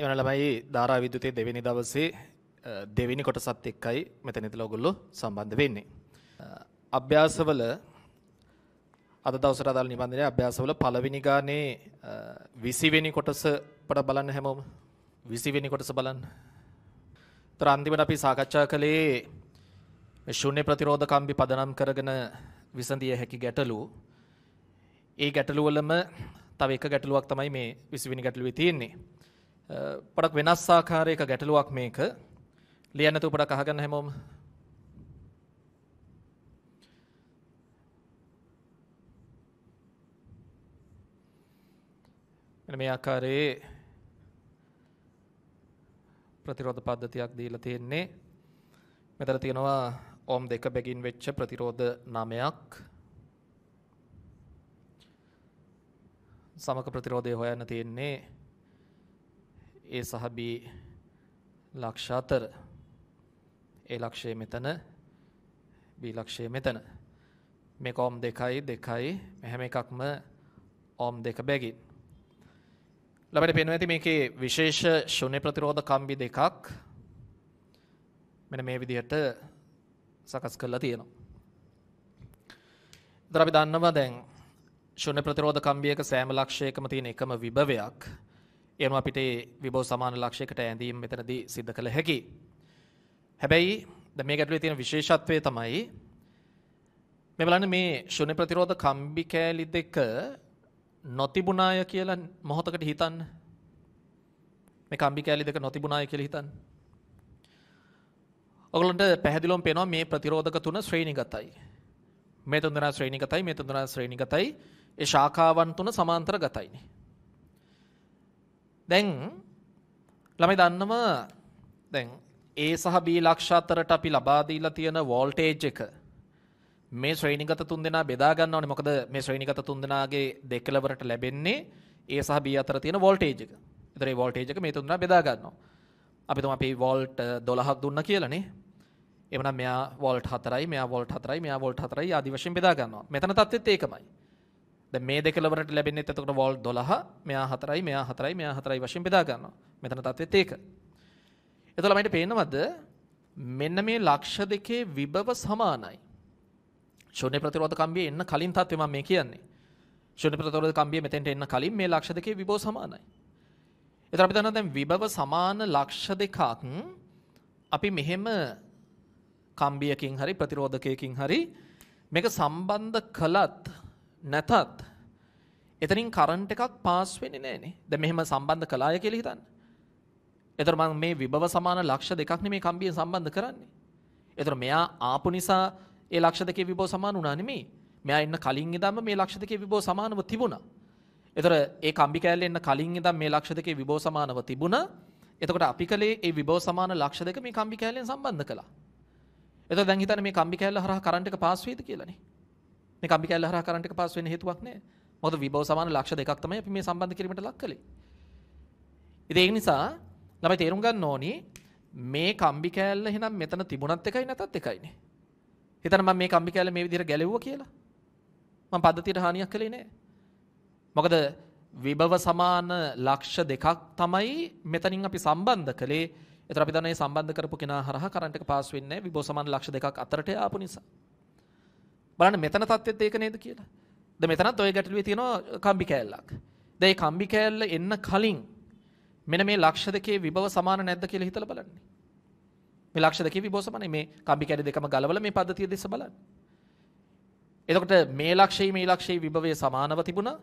එවන ළමයි ධාරා විද්‍යුතයේ දෙවෙනි දවසේ දෙවෙනි කොටසත් එක්කයි මෙතනදලා ඔයගොල්ලෝ සම්බන්ධ වෙන්නේ. අභ්‍යාසවල අද දවසට අදාළ නිබන්ධනය අභ්‍යාසවල පළවෙනි ගානේ 20 වෙනි කොටස අපට බලන්න හැමෝම 20 වෙනි කොටස බලන්න. ତර අන්තිමට අපි සාකච්ඡා කළේ ශුන්‍ය ප්‍රතිරෝධ කම්බි පදනම් කරගෙන විසඳිය හැකි ගැටලු. ඒ ගැටලු වලම තව එක ගැටලුවක් තමයි මේ 20 වෙනි ගැටලුවේ තියෙන්නේ. පොඩක් වෙනස් ආකාරයක ගැටලුවක් මේක. ලියන්න නැතුව පොඩක් අහගන්න හැමෝම. මෙන්න මේ ආකාරයේ ප්‍රතිරෝධ පද්ධතියක් දීලා තියෙන්නේ. මෙතන තියෙනවා ඕම් දෙක බැගින් වෙච්ච ප්‍රතිරෝධ නමයක්. සමක ප්‍රතිරෝධය හොයන්න තියෙන්නේ ඒ සහ B ලක්ෂ 4 A ලක්ෂය මෙතන B ලක්ෂය මෙතන මේක ඕම් 2යි 2යි හැම එකක්ම ඕම් 2 බැගින් ළමයට පේනවා ඇති මේකේ විශේෂ ශුන්‍ය ප්‍රතිරෝධ කම්බි දෙකක් මෙන්න මේ විදිහට සකස් කරලා තියෙනවා. ඉතින් අපි දන්නවා දැන් ශුන්‍ය ප්‍රතිරෝධ කම්බියක සෑම ලක්ෂයකම තියෙන එකම විභවයක් එනම් අපිට විභව සමාන ලක්ෂයකට ඇඳීම මෙතනදී සිද්ධ කළ හැකි. හැබැයි දැන් මේ ගැටලුවේ තියෙන විශේෂත්වය තමයි මේ බලන්න මේ ශුන්‍ය ප්‍රතිරෝධ කම්බි කෑලි දෙක නොතිබුණාය කියලා මොහොතකට හිතන්න. මේ කම්බි කෑලි දෙක නොතිබුණාය කියලා හිතන්න. ඔගලන්ට පැහැදිලිවම පේනවා මේ ප්‍රතිරෝධක තුන ශ්‍රේණිගතයි. මේ තුන් දෙනා ශ්‍රේණිගතයි මේ තුන් දෙනා ශ්‍රේණිගතයි. ඒ ශාඛාවන් තුන සමාන්තරගතයිනේ. දැන් ළමයි දන්නම දැන් A සහ B ලක්ෂ අතරට අපි ලබා දීලා තියෙන වෝල්ටේජ් එක මේ ශ්‍රේණිගත තුන්දෙනා බෙදා ගන්න ඕනේ. මොකද මේ ශ්‍රේණිගත තුන්දෙනාගේ දෙකලවරට ලැබෙන්නේ A සහ B අතර තියෙන වෝල්ටේජ් එක. ඒතරේ වෝල්ටේජ් එක මේ තුන්දෙනා බෙදා ගන්නවා. අපි තුම අපි වෝල්ට් 12ක් දුන්නා කියලානේ. එමනම් මෙයා වෝල්ට් 4යි, මෙයා වෝල්ට් 4යි, මෙයා වෝල්ට් 4යි ආදි වශයෙන් බෙදා ගන්නවා. මෙතන තත්ත්වෙත් ඒකමයි. ද මේ දෙකලවට ලැබෙන්නේ එතකොට වෝල් 12 මෙයා 4යි මෙයා 4යි මෙයා 4යි වශයෙන් බෙදා ගන්නවා. මෙතන තත්ත්වෙත් ඒක. එතකොට ළමයිට පේනවද මෙන්න මේ ලක්ෂ දෙකේ විභව සමානයි. ශූන්‍ය ප්‍රතිරෝධ කම්බිය එන්න කලින් තත්ත්වය මම මේ කියන්නේ. ශූන්‍ය ප්‍රතිරෝධ කම්බිය මෙතෙන්ට එන්න කලින් මේ ලක්ෂ දෙකේ විභව සමානයි. එතකොට අපි දන්නවා දැන් විභව සමාන ලක්ෂ දෙකක් අපි මෙහෙම කම්බියකින් හරි ප්‍රතිරෝධකයකින් හරි මේක සම්බන්ධ කළත් නැතත් එතනින් කරන්ට් එකක් පාස් වෙන්නේ නැහනේ. දැන් මෙහෙම සම්බන්ධ කළාය කියලා හිතන්න. එතකොට මම මේ විභව සමාන ලක්ෂ දෙකක් නෙමේ කම්බියෙන් සම්බන්ධ කරන්නේ. එතකොට මෙයා ආපු නිසා ඒ ලක්ෂ දෙකේ විභව සමාන වුණා නෙමේ. මෙයා ඉන්න කලින් ඉඳන්ම මේ ලක්ෂ දෙකේ විභව සමානව තිබුණා. එතකොට ඒ කම්බි කෑල්ලේ ඉන්න කලින් ඉඳන් මේ ලක්ෂ දෙකේ විභව සමානව තිබුණා. එතකොට අපි කලේ ඒ විභව සමාන ලක්ෂ දෙක මේ කම්බි කෑල්ලෙන් සම්බන්ධ කළා. එතකොට දැන් හිතන්න මේ කම්බි කෑල්ල හරහා කරන්ට් එක පාස් වෙයිද කියලානේ. මේ කම්බි කැල්ල හරහා කරන්ට් එක පාස් වෙන්න හේතුවක් නැහැ. මොකද විභව සමාන ලක්ෂ දෙකක් තමයි අපි මේ සම්බන්ධ කිරීමට ලක් කළේ. ඉතින් ඒ නිසා ළමයි තේරුම් ගන්න ඕනි මේ කම්බි කෑල්ල එහෙනම් මෙතන තිබුණත් එකයි නැතත් එකයිනේ. හිතන්න මම මේ කම්බි කෑල්ල මේ විදිහට ගැලෙව්වා කියලා. මම පද්ධතියට හානියක් කළේ නැහැ. මොකද විභව සමාන ලක්ෂ දෙකක් තමයි මෙතනින් අපි සම්බන්ධ කළේ. ඒතර අපි දන්නේ සම්බන්ධ කරපු කෙනා හරහා කරන්ට් එක පාස් වෙන්නේ නැහැ. විභව සමාන ලක්ෂ දෙකක් අතරට ආපු නිසා. බලන්න මෙතන තත්ත්වෙත් ඒක නේද කියලා. ද මෙතනත් ඔය ගැටලුවේ තියෙනවා කම්බි කෑල්ලක්. දැන් මේ කම්බි කෑල්ල එන්න කලින් මෙන්න මේ ලක්ෂ දෙකේ විභව සමාන නැද්ද කියලා හිතලා බලන්න. මේ ලක්ෂ දෙකේ විභව සමානයි මේ කම්බි කෑලි දෙකම ගලවලා මේ පද්ධතිය දෙස බලන්න. එතකොට මේ ලක්ෂයේ මේ ලක්ෂයේ විභවය සමානව තිබුණා.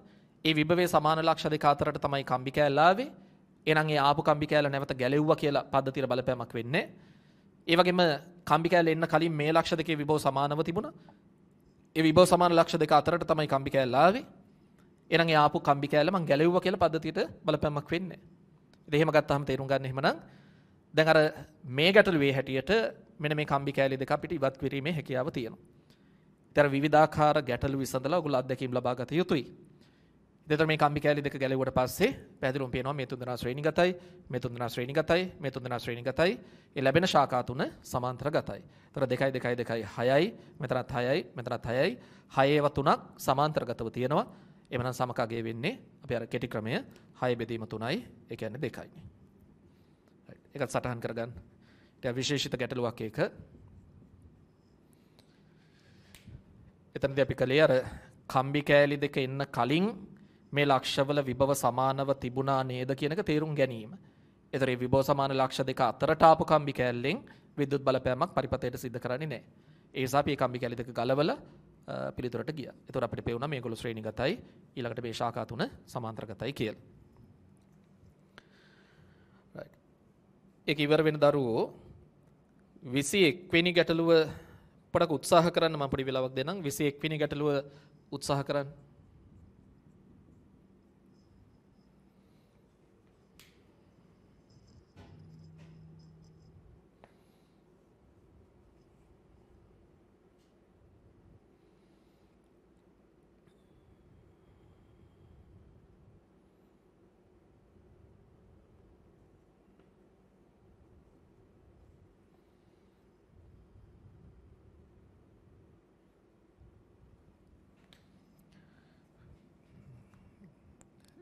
ඒ විභවයේ සමාන ලක්ෂ දෙක අතරට තමයි කම්බි කෑල්ල ආවේ. එහෙනම් ඒ ආපු කම්බි කෑල්ල නැවත ගැලෙව්වා කියලා පද්ධතියට බලපෑමක් වෙන්නේ. ඒ වගේම කම්බි කෑල්ල එන්න කලින් මේ ලක්ෂ දෙකේ විභව සමානව තිබුණා. ඒ විභව සමාන ලක්ෂ දෙක අතරට තමයි කම්බි කෑල්ල ආවේ. එහෙනම් ඒ ආපු කම්බි කෑල්ල මං ගැලෙව්වා කියලා පද්ධතියට බලපෑමක් වෙන්නේ නැහැ. ඉතින් එහෙම ගත්තාම තේරුම් ගන්න එහෙමනම් දැන් අර මේ ගැටලුවේ හැටියට මෙන්න මේ කම්බි කෑලි දෙක අපිට ඉවත් කිරීමේ හැකියාව තියෙනවා. ඉතින් අර විවිධාකාර ගැටලු විසඳලා ඔයගොල්ලෝ අත්දැකීම් ලබා ගත යුතුයි. දෙතර මේ කම්බි කෑලි දෙක ගැලවුවට පස්සේ පැදුරුම් පේනවා මේ තුන්දෙනා ශ්‍රේණිගතයි මේ තුන්දෙනා ශ්‍රේණිගතයි මේ තුන්දෙනා ශ්‍රේණිගතයි ඒ ලැබෙන ශාඛා තුන සමාන්තර ගතයි. ඒතර 2 2 2 6යි මෙතනත් 6යි මෙතනත් 6යි 6 ඒවා තුනක් සමාන්තරගතව තියෙනවා. එමනම් සමකගේ වෙන්නේ අපි අර කෙටි ක්‍රමය 6 බෙදීම 3යි ඒ කියන්නේ 2යි. ඒකත් සටහන් කරගන්න. ඊට විශේෂිත ගැටලුවක් ඒක. එතනදී අපි කලේ අර කම්බි කෑලි දෙක එන්න කලින් මේ ලක්ෂවල විභව සමානව තිබුණා නේද කියන එක තේරුම් ගැනීම. ඒතර මේ විභව සමාන ලක්ෂ දෙක අතරට ආපු කම්බි කැලෙන් විදුලි බලපෑමක් පරිපථයට සිද්ධ කරන්නේ නැහැ. ඒ නිසා මේ කම්බි කැලි දෙක ගලවල පිළිතුරට ගියා. ඒතර අපිට පේනවා මේගොල්ලෝ ශ්‍රේණිගතයි ඊළඟට මේ ශාඛා තුන සමාන්තරගතයි කියලා. right. ඒක ඉවර වෙන දරුවෝ 21 වෙනි ගැටලුව පොඩක් උත්සාහ කරන්න මම පොඩි වෙලාවක් දෙන්නම් 21 වෙනි ගැටලුව උත්සාහ කරන්න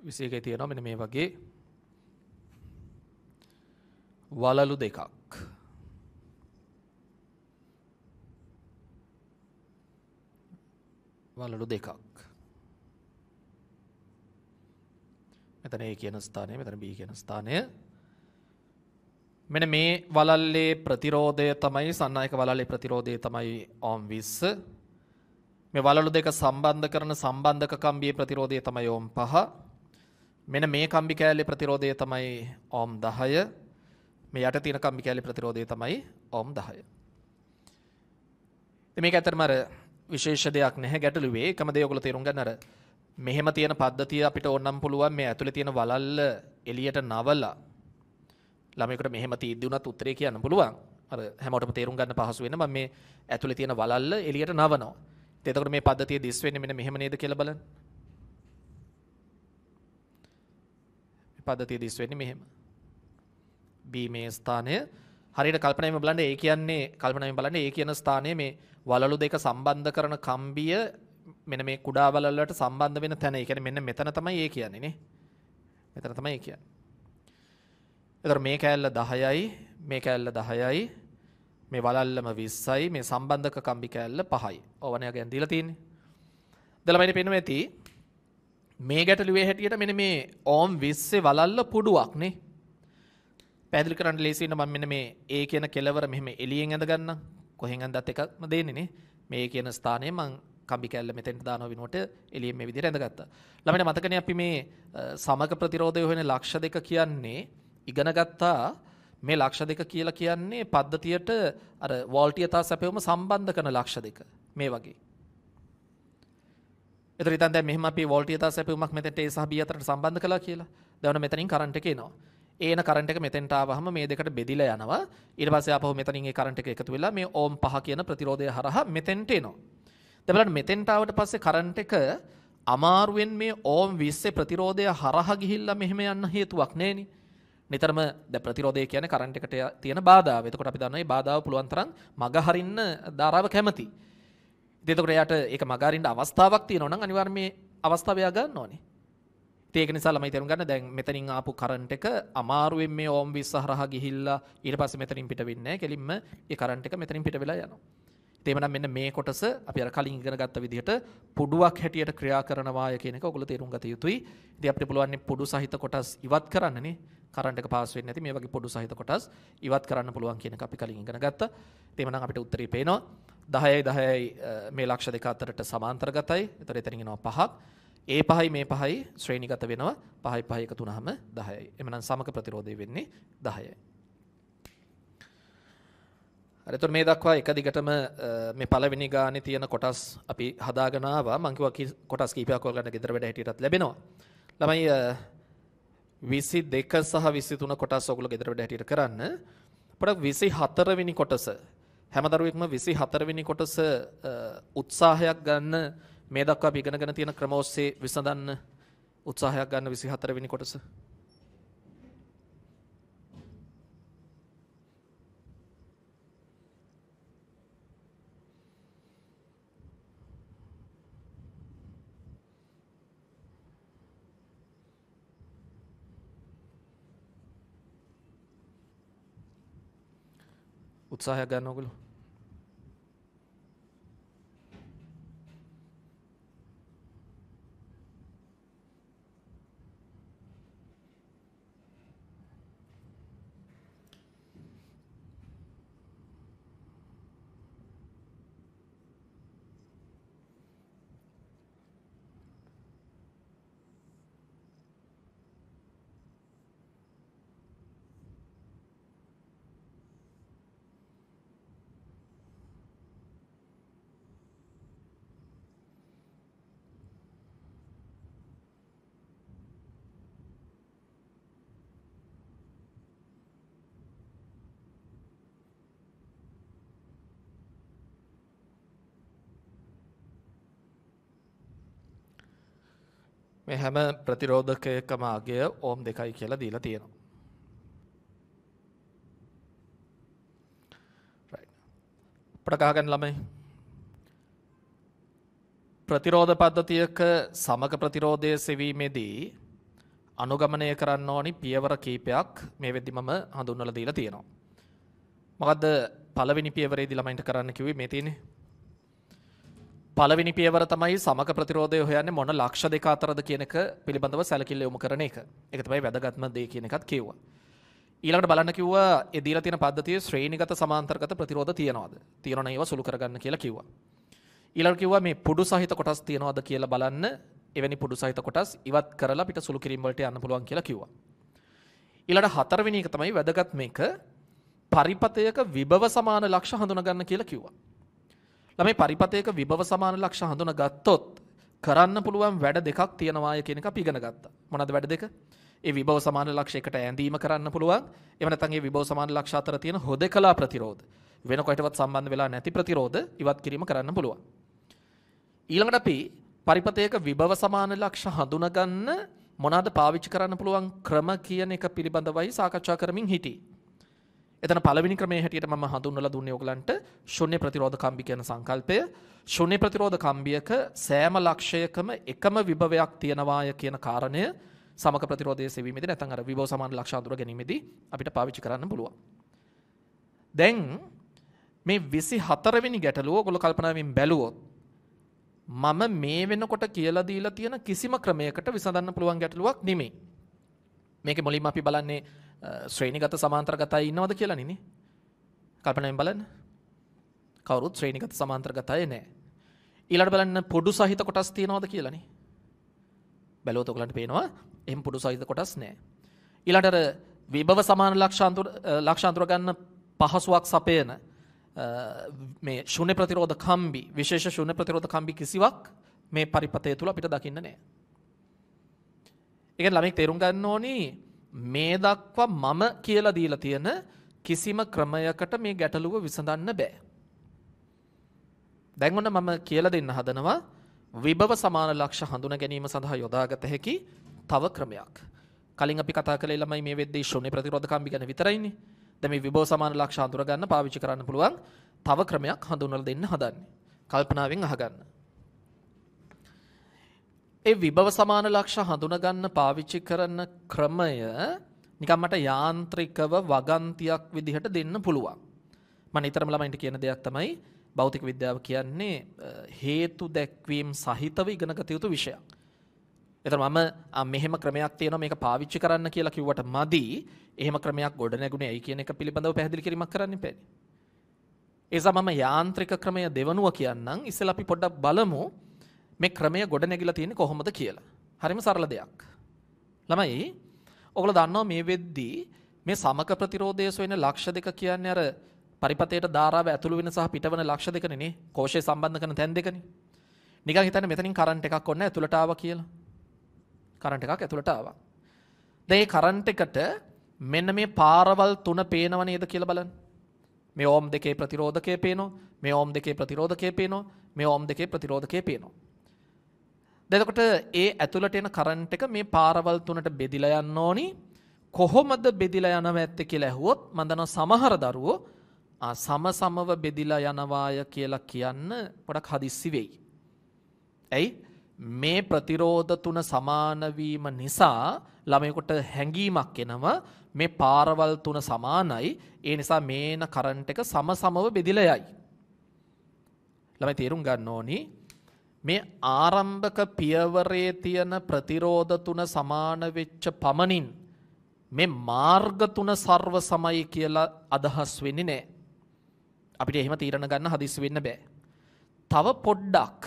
විසේකයි තියෙනවා මෙන මේ වගේ වලලු දෙකක් වලලු දෙකක් මෙතන ඒ කියන ස්ථානය මෙතන B කියන ස්ථානය මෙන මේ වලල්ලේ ප්‍රතිරෝධය තමයි සන්නායක වලල්ලේ ප්‍රතිරෝධය තමයි ඕම් 20 මේ වලලු දෙක සම්බන්ධ කරන සම්බන්ධක කම්බියේ ප්‍රතිරෝධය තමයි ඕම් 5 මෙන මේ කම්බි කෑල්ලේ ප්‍රතිරෝධය තමයි ඕම් 10 මේ යට තියෙන කම්බි කෑල්ලේ ප්‍රතිරෝධය තමයි ඕම් 10 ඉතින් මේක ඇත්තටම අර විශේෂ දෙයක් නැහැ ගැටලුවේ එකම දේ ඔයගොල්ලෝ තේරුම් ගන්න අර මෙහෙම තියෙන පද්ධතිය අපිට ඕනම් පුළුවන් මේ ඇතුලේ තියෙන වලල්ල එළියට නවලා ළමයෙකුට මෙහෙම තීද්දි උනත් උත්තරේ කියන්න පුළුවන් අර හැමෝටම තේරුම් ගන්න පහසු වෙන මම මේ ඇතුලේ තියෙන වලල්ල එළියට නවනවා එතකොට මේ පද්ධතිය දිස් වෙන්නේ මෙන්න මෙහෙම නේද කියලා බලන්න පද්ධතිය දිස් වෙන්නේ මෙහෙම. බීමේ ස්ථානය හරියට කල්පනාවෙන් බලන්න ඒ කියන්නේ කල්පනාවෙන් බලන්න ඒ කියන ස්ථානයේ මේ වලලු දෙක සම්බන්ධ කරන කම්බිය මෙන්න මේ කුඩා වලල් වලට සම්බන්ධ වෙන තැන. ඒ කියන්නේ මෙන්න මෙතන තමයි ඒ කියන්නේ නේ. මෙතන තමයි ඒ කියන්නේ. එතකොට මේ කෑල්ල 10යි මේ කෑල්ල 10යි මේ වලල්ලම 20යි මේ සම්බන්ධක කම්බි කෑල්ල 5යි. ඕවනේ යගෙන් දීලා තියෙන්නේ. දලමයිනේ පෙන්වෙති මේ ගැටලුවේ හැටියට මෙන මේ ඕම් විස්සේ වලල්ල පුඩුවක්නේ පැදිලි කරන්න ලේසින්න මම මෙන්න මේ ඒ කියන කෙලවර මෙහෙම එළියෙන් ඇඳගන්න කොහෙන් ඇඳත් එකක්ම දෙන්නේ මේ කියන ස්ථානය මං කම්බි කැල්ල මෙතෙන්ට දානව වෙනුවට එළියෙන් මේ විදිහට ඇඳගත්තා. ළමයිට මතකනේ අපි මේ සමග ප්‍රතිරෝධය හොයන ලක්ෂ දෙක කියන්නේ ඉගෙන ගත්තා මේ ලක්ෂ දෙක කියලා කියන්නේ පද්ධතියට අර වෝල්ටි යථා සැපයුම සම්බන්ධ කරන ලක්ෂ දෙක මේ වගේ. එතකොට ඉතින් දැන් මෙහෙම අපි වෝල්ට් 10000ක් මෙතෙන්ට A සහ B අතරට සම්බන්ධ කළා කියලා. දැන් මෙතනින් කරන්ට් එක එනවා. ඒන කරන්ට් එක මෙතෙන්ට ආවහම මේ දෙකට බෙදිලා යනවා. ඊට පස්සේ ආපහු මෙතනින් ඒ කරන්ට් එක එකතු වෙලා මේ ඕම් 5 කියන ප්‍රතිරෝධය හරහා මෙතෙන්ට එනවා. දැන් බලන්න මෙතෙන්ට ආවට පස්සේ කරන්ට් එක අමාරුවෙන් මේ ඕම් 20 ප්‍රතිරෝධය හරහා ගිහිල්ලා මෙහෙම යන්න හේතුවක් නැහෙනේ. නිතරම දැන් ප්‍රතිරෝධය කියන්නේ කරන්ට් එකට තියෙන බාධාව. එතකොට අපි දන්නවා මේ බාධාව පුළුවන් තරම් මගහරින්න ධාරාව කැමතියි. දෙතකට යට ඒක මගාරින්ට අවස්ථාවක් තියෙනවා නම් අනිවාර්යයෙන් මේ අවස්ථාව එයා ගන්න ඕනේ. ඒක නිසා ළමයි තේරුම් ගන්න දැන් මෙතනින් ආපු කරන්ට් එක අමාරුවෙන් මේ ඕම් 20 හරහා ගිහිල්ලා ඊට පස්සේ මෙතනින් පිට වෙන්නේ නැහැ. කෙලින්ම ඒ කරන්ට් එක මෙතනින් පිට වෙලා යනවා. ඒමනම් මෙන්න මේ කොටස අපි අර කලින් ඉගෙන ගත්ත විදිහට පුඩුවක් හැටියට ක්‍රියා කරනවාය කියන එක ඔගොල්ලෝ තේරුම් ගත යුතුයි. ඉතින් අපිට පුළුවන් පුඩු සහිත කොටස් ඉවත් කරන්නනේ. කරන්ට් එක පාස් වෙන්නේ නැති මේ වගේ පුඩු සහිත කොටස් ඉවත් කරන්න පුළුවන් කියන එක අපි කලින් ඉගෙන ගත්තා. ඒමනම් අපිට උත්තරේ පේනවා. දහයයි දහයයි මේ ලක්ෂ දෙක අතරට සමාන්තරගතයි. එතකොට එතන ඉගෙනවා පහක්. ඒ පහයි මේ පහයි ශ්‍රේණිගත වෙනවා. පහයි පහ එකතු වුනහම 10යි. එමනම් සමක ප්‍රතිරෝධය වෙන්නේ 10යි. හරි එතකොට මේ දක්වා එක දිගටම මේ පළවෙනි ගානේ තියෙන කොටස් අපි හදාගෙන ආවා. මම කිව්වා කොටස් කීපයක් ඔයගලන්ට ගෙදර වැඩ හැටියටත් ලැබෙනවා. ළමයි 22 සහ 23 කොටස් ඔයගොල්ලෝ ගෙදර වැඩ හැටියට කරන්න. පොඩක් 24 වෙනි කොටස හැම දරුවෙක්ම 24 වෙනි කොටස උත්සාහයක් ගන්න මේ දක්වා අපි ඉගෙනගෙන තියෙන ක්‍රම ඔස්සේ විසඳන්න උත්සාහයක් ගන්න 24 වෙනි කොටස. උත්සාහයක් ගන්න ඕගොල්ලෝ මේ හැම ප්‍රතිරෝධකයකම අගය ඕම් දෙකයි කියලා දීලා තියෙනවා. අපට ගහගන්න ළමයි. ප්‍රතිරෝධ පද්ධතියක සමග ප්‍රතිරෝධය සෙවීමේදී අනුගමනය කරන්න ඕනි පියවර කීපයක් මේ වෙද්දි මම හඳුන්වලා දීලා තියෙනවා. මොකද්ද පළවෙනි පියවරේදී ළමයින්ට කරන්න කිව්වේ මේ තියෙන්නේ? පළවෙනි පියවර තමයි සමක ප්‍රතිරෝධය හොයන්නේ මොන ලක්ෂ දෙක අතරද කියනක පිළිබඳව සැලකිල්ල යොමු කරන එක. ඒක තමයි වැදගත්ම දේ කියන එකත් කිව්වා. ඊළඟට බලන්න කිව්වා ඒ දීලා තියෙන පද්ධතියේ ශ්‍රේණිගත සමාන්තරගත ප්‍රතිරෝධ තියනවාද? තියෙනවනම් ඒවා සුළු කරගන්න කියලා කිව්වා. ඊළඟට කිව්වා මේ පුඩු සහිත කොටස් තියනවාද කියලා බලන්න. එවැනි පුඩු සහිත කොටස් ඉවත් කරලා පිට සුළු කිරීම වලට යන්න පුළුවන් කියලා කිව්වා. ඊළඟට හතරවෙනි එක තමයි වැදගත් මේක පරිපතයක විභව සමාන ලක්ෂ හඳුනගන්න කියලා කිව්වා. ළමයි පරිපතයක විභව සමාන ලක්ෂ හඳුනා ගත්තොත් කරන්න පුළුවන් වැඩ දෙකක් තියෙනවා කියන එක අපි ඉගෙන ගත්තා. මොනවද වැඩ දෙක? ඒ විභව සමාන ලක්ෂ එකට ඇඳීම කරන්න පුළුවන්. එහෙම නැත්නම් ඒ විභව සමාන ලක්ෂ අතර තියෙන හොදකලා ප්‍රතිරෝධ. වෙන කොටවත් සම්බන්ධ වෙලා නැති ප්‍රතිරෝධ ඉවත් කිරීම කරන්න පුළුවන්. ඊළඟට අපි පරිපතයක විභව සමාන ලක්ෂ හඳුනගන්න මොනවාද පාවිච්චි කරන්න පුළුවන් ක්‍රම කියන එක පිළිබඳවයි සාකච්ඡා කරමින් හිටියේ. එතන පළවෙනි ක්‍රමයේ හැටියට මම හඳුන්වලා දුන්නේ ඔයගලන්ට ශුන්‍ය ප්‍රතිරෝධ කම්බි කියන සංකල්පය. ශුන්‍ය ප්‍රතිරෝධ කම්බියක සෑම ලක්ෂයකම එකම විභවයක් තියනවාය කියන කාරණය සමක ප්‍රතිරෝධයේ සෙවීමේදී නැත්නම් අර විභව සමාන ලක්ෂ අඳුර ගැනීමේදී අපිට පාවිච්චි කරන්න පුළුවන්. දැන් මේ 24 වෙනි ගැටලුව ඔයගොල්ලෝ කල්පනාවෙන් බැලුවොත් මම මේ වෙනකොට කියලා දීලා තියෙන කිසිම ක්‍රමයකට විසඳන්න පුළුවන් ගැටලුවක් නෙමෙයි. මේකේ මුලින්ම අපි බලන්නේ ශ්‍රේණිගත සමාන්තරගතයි ඉන්නවද කියලා නෙනේ. කල්පනාවෙන් බලන්න. කවුරුත් ශ්‍රේණිගත සමාන්තරගතයි නෑ. ඊළඟට බලන්න පොඩු සහිත කොටස් තියනවද කියලා නේ. බැලුවොත් ඔයගලන්ට පේනවා එහෙම පොඩු සහිත කොටස් නෑ. ඊළඟට විභව සමාන ලක්ෂාන්තර ලක්ෂාන්තර ගන්න පහසුවක් සපයන මේ ශුන්‍ය ප්‍රතිරෝධ කම්බි විශේෂ ශුන්‍ය ප්‍රතිරෝධ කම්බි කිසිවක් මේ පරිපතය තුල අපිට දකින්න නෑ. ඒ කියන්නේ ළමෙක් තේරුම් ගන්න ඕනේ මේ දක්වා මම කියලා දීලා තියෙන කිසිම ක්‍රමයකට මේ ගැටලුව විසඳන්න බෑ. දැන් ඔන්න මම කියලා දෙන්න හදනවා විභව සමාන ලක්ෂ හඳුනා ගැනීම සඳහා යොදාගත හැකි තව ක්‍රමයක්. කලින් අපි කතා කළේ ළමයි මේ වෙද්දී ශූන්‍ය ප්‍රතිරෝධකම්බි ගැන විතරයිනේ. දැන් මේ විභව සමාන ලක්ෂ හඳුනා ගන්න පාවිච්චි කරන්න පුළුවන් තව ක්‍රමයක් හඳුන්වලා දෙන්න හදන්නේ. කල්පනාවෙන් අහගන්න. ඒ විභව සමාන ලක්ෂ හඳුනගන්න පාවිච්චි කරන ක්‍රමය නිකන් මට යාන්ත්‍රිකව වගන්තියක් විදිහට දෙන්න පුළුවන්. මම නිතරම ළමයින්ට කියන දෙයක් තමයි භෞතික විද්‍යාව කියන්නේ හේතු දැක්වීම සහිතව ඉගෙන ගත යුතු විෂයක්. එතන මම මෙහෙම ක්‍රමයක් තියෙනවා මේක පාවිච්චි කරන්න කියලා කිව්වට මදි. එහෙම ක්‍රමයක් ගොඩ නැගුණේ ඇයි කියන එක පිළිබඳව පැහැදිලි කිරීමක් කරන්න බෑනේ. ඒසම මම යාන්ත්‍රික ක්‍රමය දෙවනුව කියන්නම්. ඉස්සෙල්ලා අපි පොඩ්ඩක් බලමු. මේ ක්‍රමය ගොඩ නැගිලා තියෙන්නේ කොහොමද කියලා. හරිම සරල දෙයක්. ළමයි ඔගොල්ලෝ දන්නවා මේ වෙද්දී මේ සමක ප්‍රතිරෝධය සොයන ලක්ෂ දෙක කියන්නේ අර පරිපතේට ධාරාව ඇතුළු වෙන සහ පිටවන ලක්ෂ දෙකනේ නේ. කෝෂය සම්බන්ධ කරන තැන් දෙකනේ. නිකන් හිතන්න මෙතනින් කරන්ට් එකක් ඔන්න ඇතුළට ආවා කියලා. කරන්ට් එකක් ඇතුළට ආවා. දැන් මේ කරන්ට් එකට මෙන්න මේ පාරවල් තුන පේනව නේද කියලා බලන්න. මේ ඕම් දෙකේ ප්‍රතිරෝධකය පේනවා. මේ ඕම් දෙකේ ප්‍රතිරෝධකය පේනවා. මේ ඕම් දෙකේ ප්‍රතිරෝධකය පේනවා. එතකොට ඒ ඇතුළට එන කරන්ට් එක මේ පාරවල් තුනට බෙදිලා යන්න ඕනි. කොහොමද බෙදිලා යනව ඇත්තේ කියලා ඇහුවොත් මම දන්නවා සමහර දරුවෝ සම සමව බෙදිලා යනවාය කියලා කියන්න පොඩක් හදිස්සි වෙයි. ඇයි? මේ ප්‍රතිරෝධ තුන සමාන වීම නිසා ළමයෙකුට හැඟීමක් එනවා මේ පාරවල් තුන සමානයි ඒ නිසා මේන කරන්ට් එක සම සමව බෙදිලා යයි. ළමයි තේරුම් ගන්න ඕනේ මේ ආරම්භක පියවරේ තියෙන ප්‍රතිරෝධ තුන සමාන වෙච්ච පමණින් මේ මාර්ග තුන ਸਰව සමයි කියලා අදහස් වෙන්නේ නැහැ. අපිට එහෙම තීරණ ගන්න හදිස්සි වෙන්න බෑ. තව පොඩ්ඩක්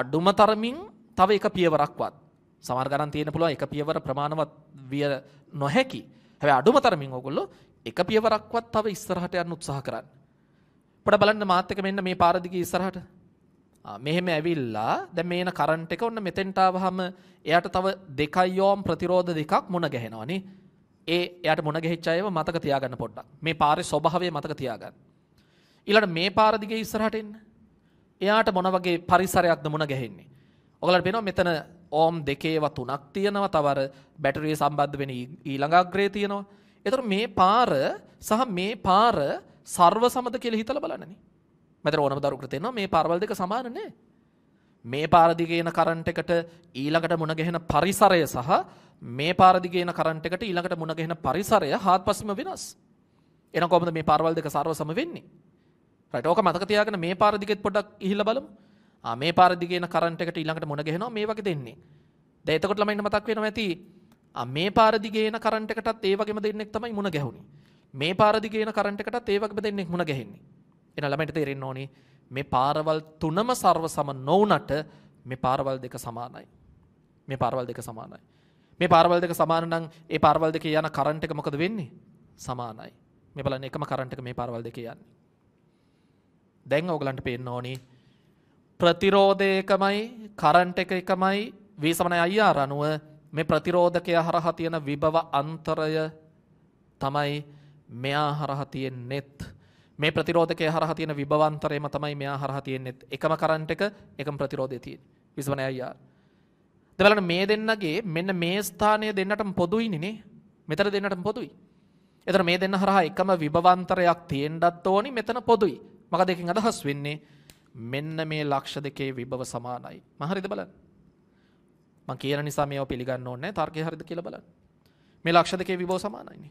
අඩුම තරමින් තව එක පියවරක්වත් සමහර ගණන් තියෙන්න පුළුවන් එක පියවර ප්‍රමාණවත් විය නොහැකි. හැබැයි අඩුම තරමින් ඕගොල්ලෝ එක පියවරක්වත් තව ඉස්සරහට යන්න උත්සාහ කරන්න. පොඩ බලන්න මාත් එක මෙන්න මේ පාර දිගේ ඉස්සරහට මෙහෙම ඇවිල්ලා දැන් මේන කරන්ට් එක ඔන්න මෙතෙන්ට ආවහම එයාට තව දෙකයි යෝම් ප්‍රතිරෝධ දෙකක් මුණ ගැහෙනවානේ. ඒ එයාට මුණ ගැහිච්ච අයව මතක තියාගන්න පොඩ්ඩක්. මේ පාරේ ස්වභාවය මතක තියාගන්න. ඊළඟට මේ පාර දිගේ ඉස්සරහට එන්න. එයාට මොන වගේ පරිසරයක්ද මුණ ගැහෙන්නේ. ඔයාලට පේනවා මෙතන ඕම් දෙකේව තුනක් තියෙනවා තවර බැටරිය සම්බන්ධ වෙන ඊළඟ අග්‍රේ තියෙනවා. ඒතර මේ පාර සහ මේ පාර සර්ව සමත කියලා හිතලා බලන්නනේ. මෙතන ඕනම දරු කරතේනවා මේ පාරවල් දෙක සමාන නෑ. මේ පාර දිගේ එන කරන්ට් එකට ඊළඟට මුණ ගැහෙන පරිසරය සහ මේ පාර දිගේ එන කරන්ට් එකට ඊළඟට මුණ ගැහෙන පරිසරය හාත්පසින්ම වෙනස්. එහෙනම් කොහොමද මේ පාරවල් දෙක සාරව සම වෙන්නේ? රයිට් ඕක මතක තියාගෙන මේ පාර දිගෙත් පොඩ්ඩක් ඉහිල්ලා බලමු. ආ මේ පාර දිගේ එන කරන්ට් එකට ඊළඟට මුණ ගැහෙනවා මේ වගේ දෙන්නේ. දැන් එතකොට ළමයින්ට මතක් වෙනවා ඇති මේ පාර දිගේ එන කරන්ට් එකටත් ඒ වගේම දෙන්නෙක් තමයි මුණ ගැහුනේ. මේ පාර දිගේ එන කරන්ට් එකටත් ඒ වගේම දෙන්නෙක් මුණ ගැහෙන්නේ. එන ළමයිට තේරෙන්න ඕනි මේ පාරවල් තුනම සර්ව සම නොවනට මේ පාරවල් දෙක සමානයි. මේ පාරවල් දෙක සමානයි. මේ පාරවල් දෙක සමාන නම් ඒ පාරවල් දෙක යන කරන්ට් එක මොකද වෙන්නේ? සමානයි. මේ බලන්න එකම කරන්ට් එක මේ පාරවල් දෙකේ යන්නේ. දැන් ඕගලන්ට පේන්න ඕනි ප්‍රතිරෝධය එකමයි කරන්ට් එක එකමයි වී සමනයි අයියාර අනුව මේ ප්‍රතිරෝධකය හරහා තියෙන විභව අන්තරය තමයි මෙයා හරහා තියෙන්නෙත්. මේ ප්‍රතිරෝධකය හරහා තියෙන විභවන්තරයම තමයි මෙයා හරහා තියෙන්නේ. එකම කරන්ට් එක එකම ප්‍රතිරෝධය තියෙන්නේ. 29IR. දැන් බලන්න මේ දෙන්නගේ මෙන්න මේ ස්ථානය දෙන්නටම පොදුයිනේ නේ. මෙතන දෙන්නටම පොදුයි. එතන මේ දෙන්න හරහා එකම විභවන්තරයක් තියෙන්නත් ඕනි මෙතන පොදුයි. මොකද එකෙන් අදහස් වෙන්නේ මෙන්න මේ ලක්ෂ දෙකේ විභව සමානයි. මම හරිද බලන්න. මම කියන නිසා මේව පිළිගන්න ඕනේ නැහැ. තර්කය හරිද කියලා බලන්න. මේ ලක්ෂ දෙකේ විභව සමානයිනේ.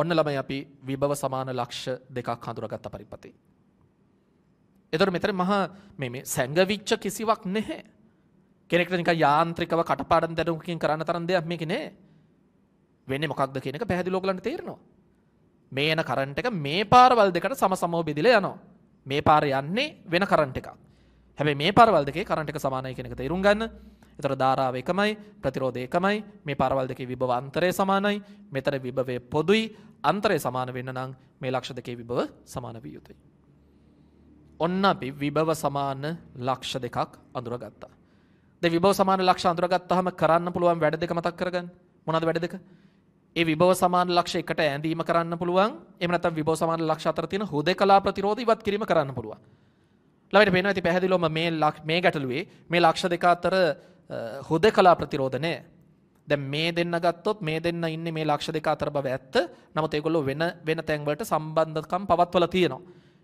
ඔන්න ළමයි අපි විභව සමාන ලක්ෂ දෙකක් හඳුනාගත්ත පරිපතේ. එතකොට මෙතන මහා මේ මේ සැඟවිච්ච කිසිවක් නැහැ. කෙනෙක්ට නිකන් යාන්ත්‍රිකව කටපාඩම් දැනුමකින් කරන්න තරම් දෙයක් මේකේ නැහැ. වෙන්නේ මොකක්ද කියන එක පැහැදිලිව ඔයගලන්ට තේරෙනවා. මේ එන කරන්ට් එක මේ පාරවල් දෙකට සමසමව බෙදිලා යනවා. මේ පාර යන්නේ වෙන කරන්ට් එකක්. හැබැයි මේ පාරවල් දෙකේ කරන්ට් එක සමානයි කියන එක තේරුම් ගන්න. එතකොට ධාරාව එකමයි, ප්‍රතිරෝධය එකමයි. මේ පාරවල් දෙකේ විභව අන්තරය සමානයි. මෙතන විභවයේ පොදුයි. අන්තරය සමාන වෙන්න නම් මේ ලක්ෂ දෙකේ විභව සමාන විය යුතුයි. ඔන්න අපි විභව සමාන ලක්ෂ දෙකක් අඳුරගත්තා. දැන් විභව සමාන ලක්ෂ අඳුරගත්තාම කරන්න පුළුවන් වැඩ දෙක මතක් කරගන්න. මොනවද වැඩ දෙක? ඒ විභව සමාන ලක්ෂ එකට ඇඳීම කරන්න පුළුවන්. එහෙම නැත්නම් විභව සමාන ලක්ෂ අතර තියෙන හුදේකලා ප්‍රතිරෝධ ඉවත් කිරීම කරන්න පුළුවන්. ළමයිට පේනවා ඇති පැහැදිලිවම මේ මේ ගැටලුවේ මේ ලක්ෂ දෙක අතර හුදකලා ප්‍රතිරෝධ නෑ. දැන් මේ දෙන්න ගත්තොත් මේ දෙන්න ඉන්නේ මේ ලක්ෂ දෙක අතර බව ඇත්ත. නමුත් ඒගොල්ලෝ වෙන වෙන තැන් වලට සම්බන්ධකම් පවත්වලා තියෙනවා.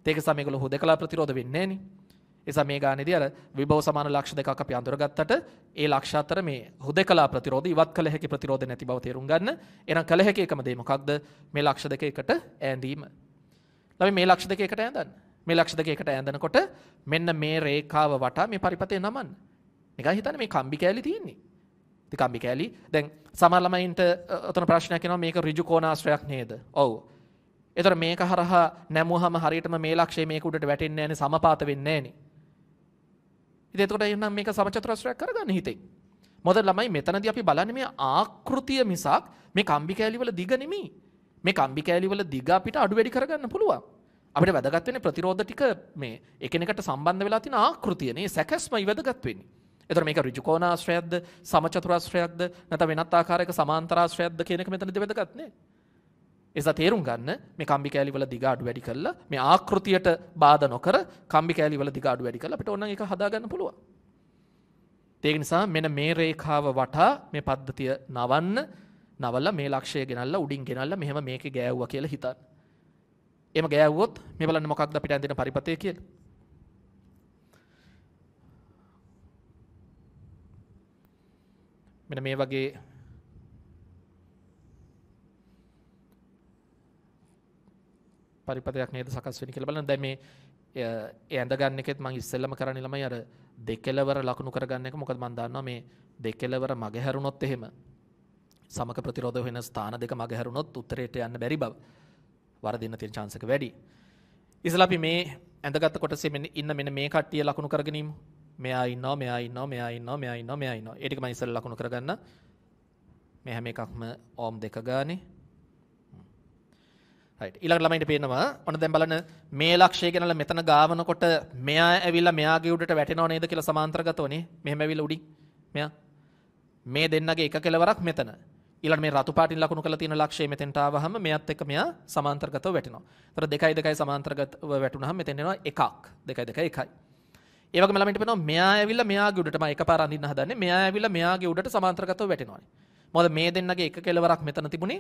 ඒක නිසා මේගොල්ලෝ හුදකලා ප්‍රතිරෝධ වෙන්නේ නෑනේ. ඒ නිසා මේ ගානේදී අර විභව සමාන ලක්ෂ දෙකක් අපි අඳුරගත්තට ඒ ලක්ෂ අතර මේ හුදකලා ප්‍රතිරෝධ ඉවත් කළ හැකි ප්‍රතිරෝධ නැති බව තේරුම් ගන්න. එහෙනම් කළ හැකි එකම දේ මොකක්ද? මේ ලක්ෂ දෙක එකට ඈඳීම. ළමයි මේ ලක්ෂ දෙක එකට ඈඳන්න. මේ ලක්ෂ දෙක එකට ඈඳනකොට මෙන්න මේ රේඛාව වටා මේ පරිපතේ නමන්න. නිකන් හිතන්නේ මේ කම්බි කෑලි තියෙන්නේ. ඉතින් කම්බි කෑලි දැන් සමහර ළමයින්ට ඔතන ප්‍රශ්නයක් එනවා මේක ඍජු කෝණාශ්‍රයක් නේද? ඔව්. එතකොට මේක හරහා නැමුවහම හරියටම මේ ලක්ෂය මේක උඩට වැටෙන්නේ නැහනේ සමපාත වෙන්නේ නැහනේ. ඉතින් එතකොට එහෙනම් මේක සමචතුරස්‍රයක් කරගන්න හිතෙන්. මොකද ළමයි මෙතනදී අපි බලන්නේ මේ ආකෘතිය මිසක් මේ කම්බි කෑලිවල දිග නෙමෙයි. මේ කම්බි කෑලිවල දිග අපිට අඩු වැඩි කරගන්න පුළුවන්. අපිට වැදගත් වෙන්නේ ප්‍රතිරෝධ ටික මේ එකිනෙකට සම්බන්ධ වෙලා තියෙන ආකෘතියනේ සැකස්මයි වැදගත් වෙන්නේ. එතකොට මේක ඍජුකෝණාශ්‍රයක්ද සමචතුරාශ්‍රයක්ද නැත්නම් වෙනත් ආකාරයක සමාන්තරාශ්‍රයක්ද කියන එක මෙතනදී වැදගත් නේ. එසා තේරුම් ගන්න මේ කම්බි කෑලි වල දිග අඩු වැඩි කරලා මේ ආකෘතියට බාධා නොකර කම්බි කෑලි වල දිග අඩු වැඩි කරලා අපිට ඕනනම් ඒක හදාගන්න පුළුවන්. ඒක නිසා මෙන්න මේ රේඛාව වටා මේ පද්ධතිය නවන්න නවලා මේ ලක්ෂය ගෙනල්ලා උඩින් ගෙනල්ලා මෙහෙම මේකේ ගෑවුවා කියලා හිතන්න. එහෙම ගෑවුවොත් මේ බලන්න මොකක්ද අපිට ඇඳෙන පරිපතය කියලා. මෙන මේ වගේ පරිපතයක් නේද සකස් වෙන කියලා බලන්න දැන් මේ ඇඳ ගන්න එකෙත් මම ඉස්සෙල්ලම කරන්නේ ළමයි අර දෙකලවර ලකුණු කරගන්න එක මොකද මම දන්නවා මේ දෙකලවර මග හැරුණොත් එහෙම සමක ප්‍රතිරෝධ වෙන ස්ථාන දෙක මග හැරුණොත් උත්තරයට යන්න බැරි බව වරදින්න තියෙන chance එක වැඩි. ඉතලා අපි මේ ඇඳගත් කොටසේ මෙන්න ඉන්න මෙන්න මේ කට්ටිය ලකුණු කරගෙනීමු. මෙයා ඉන්නවා මෙයා ඉන්නවා මෙයා ඉන්නවා මෙයා ඉන්නවා මෙයා ඉන්නවා. ඒ ටික මම ඉස්සෙල්ලා ලකුණු කරගන්න. මේ හැම එකක්ම ඕම් දෙක ගානේ. හරි. ඊළඟ ළමයින්ට පේනවා ඔන්න දැන් බලන්න මේ ලක්ෂය ගැනලා මෙතන ගාවනකොට මෙයා ඇවිල්ලා මෙයාගේ උඩට වැටෙනව නේද කියලා සමාන්තරගතව නේ. මෙහෙම ඇවිල්ලා උඩින් මෙයා මේ දෙන්නගේ එක කෙලවරක් මෙතන. ඊළඟ මේ රතු පාටින් ලකුණු කරලා තියෙන ලක්ෂය මෙතෙන්ට ආවහම මෙයත් එක්ක මෙයා සමාන්තරගතව වැටෙනවා. ඒතර 2 2 සමාන්තරගතව වැටුනහම මෙතෙන් එනවා 1ක්. 2 2 1යි. ඒවගේ ළමයින්ට පේනවා මෙයා ඇවිල්ලා මෙයාගේ උඩටම එකපාර අඳින්න හදන්නේ. මෙයා ඇවිල්ලා මෙයාගේ උඩට සමාන්තරගතව වැටෙනවානේ. මොකද මේ දෙන්නගේ එක කෙලවරක් මෙතන තිබුණේ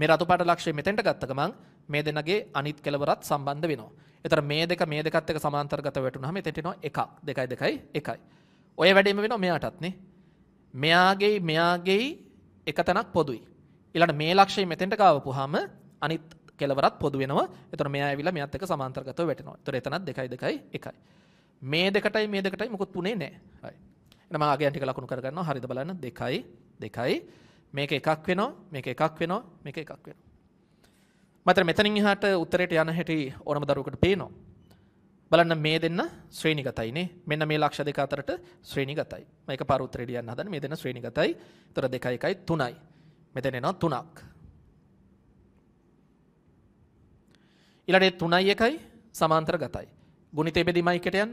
මේ රතුපාට ලක්ෂ්‍යය මෙතෙන්ට ගත්ත ගමන් මේ දෙන්නගේ අනිත් කෙලවරත් සම්බන්ධ වෙනවා. ඒතර මේ දෙක මේ දෙකත් එක්ක සමාන්තරගතව වැටුනහම එතෙන්ට එනවා එකක්, දෙකයි දෙකයි එකයි. ඔය වැඩේම වෙනවා මෙයාටත් නේ. මෙයාගේ මෙයාගේ එක තැනක් පොදුයි. ඊළඟ මේ ලක්ෂ්‍යය මෙතෙන්ට ගාවපුවාම අනිත් කෙලවරත් පොදු වෙනවා. ඒතර මෙයා ඇවිල්ලා මෙයාත් එක්ක සමාන්තරගතව වැටෙනවා. ඒතර එතනත් දෙකයි දෙකයි එකයි. මේ දෙකටයි මේ දෙකටයි මොකුත් පුනේ නැහැ. හරි. එහෙනම් මම අගයන් ටික ලකුණු කරගන්නවා. හරිද බලන්න 2යි 2යි මේක එකක් වෙනවා මේක එකක් වෙනවා මේක එකක් වෙනවා. මතර මෙතනින් එහාට උත්තරයට යන හැටි ඕනම දරුවකට පේනවා. බලන්න මේ දෙන්න ශ්‍රේණිගතයිනේ. මෙන්න මේ ලක්ෂ දෙක අතරට ශ්‍රේණිගතයි. මම එකපාර උත්තරයට යන්න හදන මේ දෙන්න ශ්‍රේණිගතයි. උතර 2 1යි 3යි. මෙතන එනවා 3ක්. ඊළඟට 3යි 1යි සමාන්තර ගතයි. ගුණිතේ බෙදීමයි එකට යන්න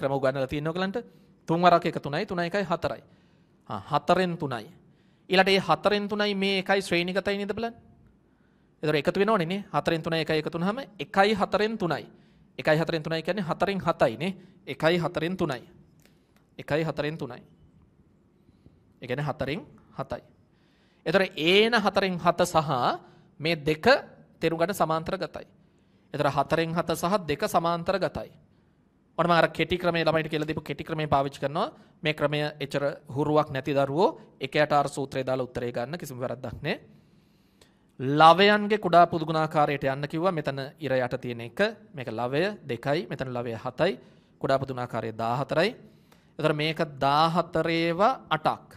ක්‍රම උගන්වලා තියෙනවා ඔයගලන්ට තුන් වරක් එක තුනයි තුන එකයි හතරයි හා හතරෙන් තුනයි ඊළඟට මේ හතරෙන් තුනයි මේ එකයි ශ්‍රේණිගතයි නේද බලන්න ඒතර එකතු වෙනවනේ නේ හතරෙන් තුනයි එකයි එකතු වුනහම එකයි හතරෙන් තුනයි එකයි හතරෙන් තුනයි කියන්නේ හතරෙන් හතයි නේ එකයි හතරෙන් තුනයි එකයි හතරෙන් තුනයි ඒ කියන්නේ හතරෙන් හතයි ඒතර ඒන හතරෙන් හත සහ මේ දෙක තෙරුගඩ සමාන්තර ගතයි එතර හතරෙන් හත සහ දෙක සමාන්තර ගතයි. ඔන්න මම අර කෙටි ක්‍රමයේ ළමයිට කියලා දීපු කෙටි ක්‍රමයේ පාවිච්චි කරනවා. මේ ක්‍රමය එච්චර හුරුවක් නැති දරුවෝ එකයට අර සූත්‍රය දාලා උත්තරේ ගන්න කිසිම වැරද්දක් නැහැ. ලවයන්ගේ කුඩා පුදුගුණාකාරයට යන්න කිව්වා. මෙතන ඉර යට තියෙන එක මේක ලවය 2යි, මෙතන ලවය 7යි, කුඩා පුදුගුණාකාරය 14යි. එතකොට මේක 14ව 8ක්.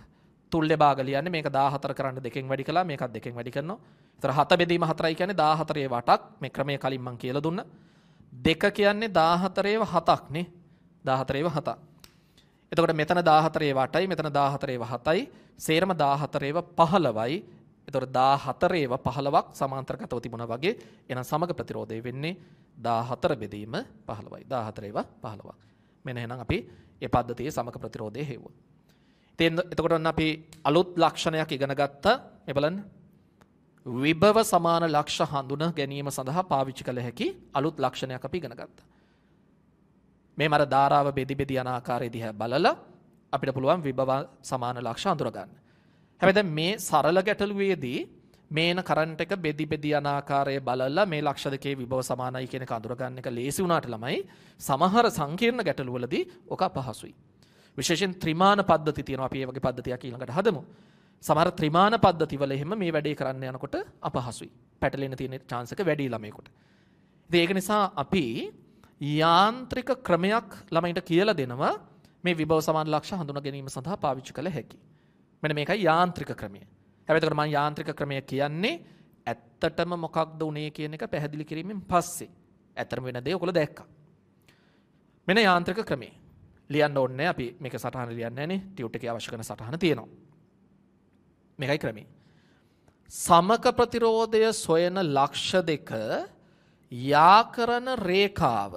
තුල්්‍ය භාග ලියන්නේ මේක 14 කරන්න දෙකෙන් වැඩි කළා, මේකත් දෙකෙන් වැඩි කරනවා. තර හත බෙදීම හතරයි කියන්නේ 14 වටක් මේ ක්‍රමය කලින් මම කියලා දුන්නා. දෙක කියන්නේ 14ව හතක් නේ. 14ව හතක්. එතකොට මෙතන 14 වටයි මෙතන 14ව හතයි සේරම 14ව 15යි. එතකොට 14ව 15ක් සමාන්තරගතව තිබුණා වගේ එහෙනම් සමග ප්‍රතිරෝධය වෙන්නේ 14 බෙදීම 15යි. 14ව 15ක්. මෙන්න එහෙනම් අපි ඒ පද්ධතියේ සමග ප්‍රතිරෝධය හේවුවා. ඉතින් එතකොට අපි අලුත් ලක්ෂණයක් ඉගෙන ගත්තා. මේ බලන්න විභව සමාන ලක්ෂ හඳුන ගැනීම සඳහා පාවිච්චි කළ හැකි අලුත් ලක්ෂණයක් අපි ඉගෙන ගත්තා. මේ මර ධාරාව බෙදි බෙදි යන ආකාරය දිහා බලලා අපිට පුළුවන් විභව සමාන ලක්ෂ අඳුර ගන්න. හැබැයි දැන් මේ සරල ගැටලුවේදී මේන කරන්ට් එක බෙදි බෙදි යන ආකාරය බලලා මේ ලක්ෂ දෙකේ විභව සමානයි කියන එක අඳුර ගන්න එක ලේසි වුණාට ළමයි සමහර සංකීර්ණ ගැටලුවලදී ඔක අපහසුයි. විශේෂයෙන් ත්‍රිමාන පද්ධති තියෙනවා අපි ඒ වගේ පද්ධතියක් ඊළඟට හදමු. සමහර ත්‍රිමාන පද්ධතිවල එහෙම මේ වැඩේ කරන්න යනකොට අපහසුයි. පැටලෙන්න තියෙන chance එක වැඩි ළමයෙකුට. ඉතින් ඒක නිසා අපි යාන්ත්‍රික ක්‍රමයක් ළමයින්ට කියලා දෙනවා මේ විභව සමාන ලක්ෂ හඳුනා ගැනීම සඳහා පාවිච්චි කළ හැකි. මෙන්න මේකයි යාන්ත්‍රික ක්‍රමය. හැබැයි එතකොට මම යාන්ත්‍රික ක්‍රමය කියන්නේ ඇත්තටම මොකක්ද උනේ කියන එක පැහැදිලි කිරීමෙන් පස්සේ. ඇත්තටම වෙන දේ ඔයගොල්ලෝ දැක්කා. මෙන්න යාන්ත්‍රික ක්‍රමය. ලියන්න ඕනේ අපි මේක සටහන ලියන්නේ නැහනේ. ටියුට් එකේ අවශ්‍ය කරන සටහන තියෙනවා. මේකයි ක්‍රමේ. සමක ප්‍රතිරෝධය සොයන ලක්ෂ දෙක යාකරන රේඛාව.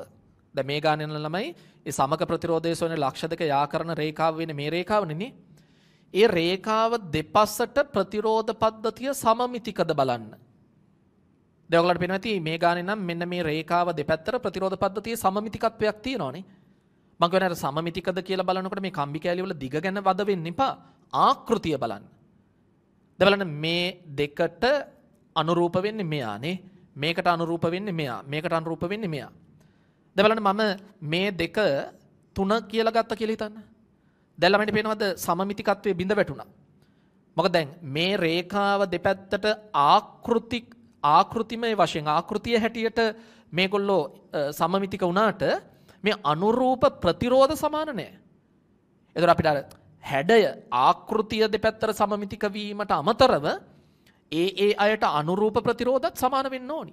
දැන් මේ ගානෙන ළමයි ඒ සමක ප්‍රතිරෝධය සොයන ලක්ෂ දෙක යාකරන රේඛාව වෙන්නේ මේ රේඛාවනේ ඒ රේඛාව දෙපසට ප්‍රතිරෝධ පද්ධතිය සමමිතිකද බලන්න. දැන් ඔයගලන්ට පේනවා ඇති මේ ගානේ නම් මෙන්න මේ රේඛාව දෙපැත්තට ප්‍රතිරෝධ පද්ධතියේ සමමිතිකත්වයක් තියෙනවානේ. මං කියන්නේ අර සමමිතිකද කියලා බලනකොට මේ කම්බි කෑලි වල දිග ගැන වද වෙන්න එපා. ආකෘතිය බලන්න. දැන් මේ දෙකට අනුරූප වෙන්නේ මෙයානේ. මේකට අනුරූප වෙන්නේ මෙයා. මේකට අනුරූප වෙන්නේ මෙයා. දැන් බලන්න මම මේ දෙක තුන කියලා ගත්තා කියලා හිතන්න. දැන් ළමයින්ට පේනවද සමමිතිකත්වයේ බිඳ වැටුණා. මොකද දැන් මේ රේඛාව දෙපැත්තට ආකෘති ආකෘතිමය වශයෙන් ආකෘතිය හැටියට මේගොල්ලෝ සමමිතික වුණාට මේ අනුරූප ප්‍රතිරෝධ සමාන නෑ. එතකොට අපිට අර හැඩය ආකෘතිය දෙපැත්තට සමමිතික වීමට අමතරව ඒ ඒ අයට අනුරූප ප්‍රතිරෝධත් සමාන වෙන්න ඕනි.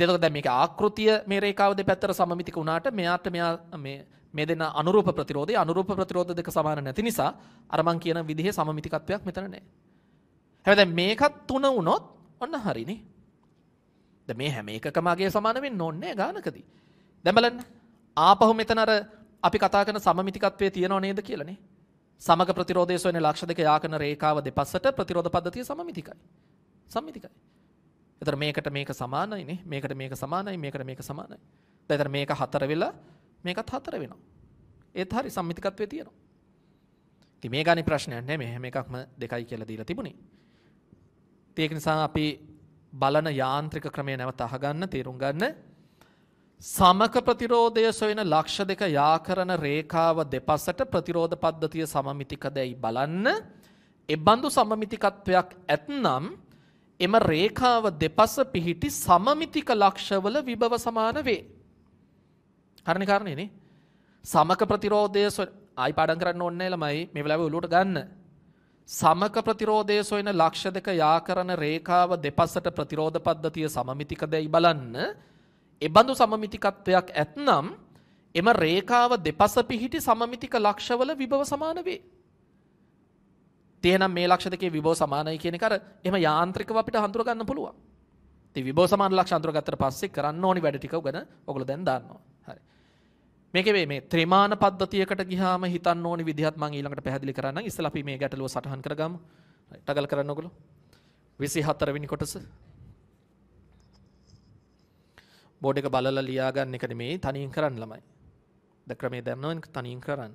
දෙතක දැන් මේක ආකෘතිය මේ රේඛාව දෙපැත්තට සමමිතික වුණාට මෙයාට මෙයා මේ මේ දෙන අනුරූප ප්‍රතිරෝධය අනුරූප ප්‍රතිරෝධ දෙක සමාන නැති නිසා අර මං කියන විදිහේ සමමිතිකත්වයක් මෙතන නැහැ. හැබැයි දැන් මේකත් තුන වුණොත් ඔන්න හරිනේ. දැන් මේ හැම එකකම අගේ සමාන වෙන්න ඕනේ ගානකදී. දැන් බලන්න ආපහු මෙතන අර අපි කතා කරන සමමිතිකත්වයේ තියනව නේද කියලානේ. සමග ප්‍රතිරෝධය සොයන ලක්ෂ දෙක යාකරන රේඛාව දෙපසට ප්‍රතිරෝධ පද්ධතිය සමමිතිකයි. සමමිතිකයි. එතන මේකට මේක සමානයිනේ. මේකට මේක සමානයි. මේකට මේක සමානයි. දැන් මේක හතර වෙලා මේකත් හතර වෙනවා. ඒත් හරි සමමිතිකත්වයේ තියෙනවා. ඉතින් මේ ගානේ ප්‍රශ්නයක් නෑ. මේ හැම එකක්ම දෙකයි කියලා දීලා තිබුණේ. ඒක නිසා අපි බලන යාන්ත්‍රික ක්‍රමය නැවත අහගන්න, තේරුම් ගන්න සමක ප්‍රතිරෝධය සොයන ලක්ෂ දෙක යාකරන රේඛාව දෙපසට ප්‍රතිරෝධ පද්ධතිය සමමිතිකදැයි බලන්න. එබඳු සමමිතිකත්වයක් ඇත්නම් එම රේඛාව දෙපස පිහිටි සමමිතික ලක්ෂවල විභව සමාන වේ. හරණ කාරණයනේ. සමක ප්‍රතිරෝධය ආයි පාඩම් කරන්න ඕනේ ළමයි මේ වෙලාවේ ඔලුවට ගන්න. සමක ප්‍රතිරෝධය සොයන ලක්ෂ දෙක යාකරන රේඛාව දෙපසට ප්‍රතිරෝධ පද්ධතිය සමමිතිකදැයි බලන්න. එබඳු සමමිතිකත්වයක් ඇත්නම් එම රේඛාව දෙපස පිහිටි සමමිතික ලක්ෂවල විභව සමාන වේ. තේනම් මේ ලක්ෂ දෙකේ විභව සමානයි කියන එක අර එහෙම යාන්ත්‍රිකව අපිට හඳුර ගන්න පුළුවන්. ඉතින් විභව සමාන ලක්ෂ හඳුර ගත්තට පස්සේ කරන්න ඕනි වැඩ ටික ගැන ඔයගොල්ලෝ දැන් දාන්නවා. හරි. මේකේ මේ ත්‍රිමාන පද්ධතියකට ගියාම හිතන්න ඕනි විදිහත් මම ඊළඟට පැහැදිලි කරන්නම්. ඉස්සලා අපි මේ ගැටලුව සටහන් කරගමු. හරි. ටගල් කරන්න ඔයගොල්ලෝ. 24 වෙනි කොටස බෝඩ් එක බලලා ලියා ගන්න එක නෙමෙයි තනියෙන් කරන්න ළමයි. ද ක්‍රමේ දන්නවනේ තනියෙන් කරන්න.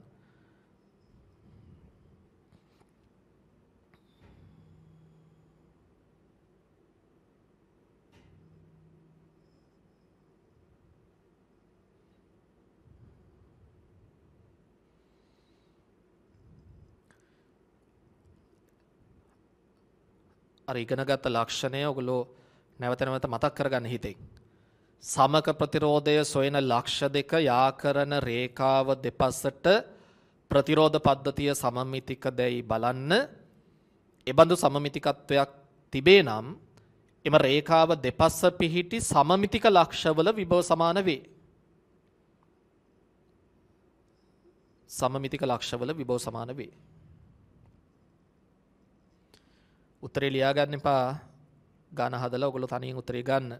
අර ඉගෙන ගත්ත ලක්ෂණය ඔගොල්ලෝ නැවත නැවත මතක් කරගන්න හිතෙන්. සමක ප්‍රතිරෝධය සොයන ලක්ෂ දෙක යාකරන රේඛාව දෙපසට ප්‍රතිරෝධ පද්ධතිය සමමිතික දැයි බලන්න. එබඳු සමමිතිකත්වයක් තිබේ නම් එම රේඛාව දෙපස පිහිටි සමමිතික ලක්ෂවල විභව සමාන වේ. සමමිතික ලක්ෂවල විභව සමාන වේ. උත්තරේ ලියාගන්න එපා. ගාන හදලා ඔයගොල්ලෝ තනියෙන් උත්තරේ ගන්න.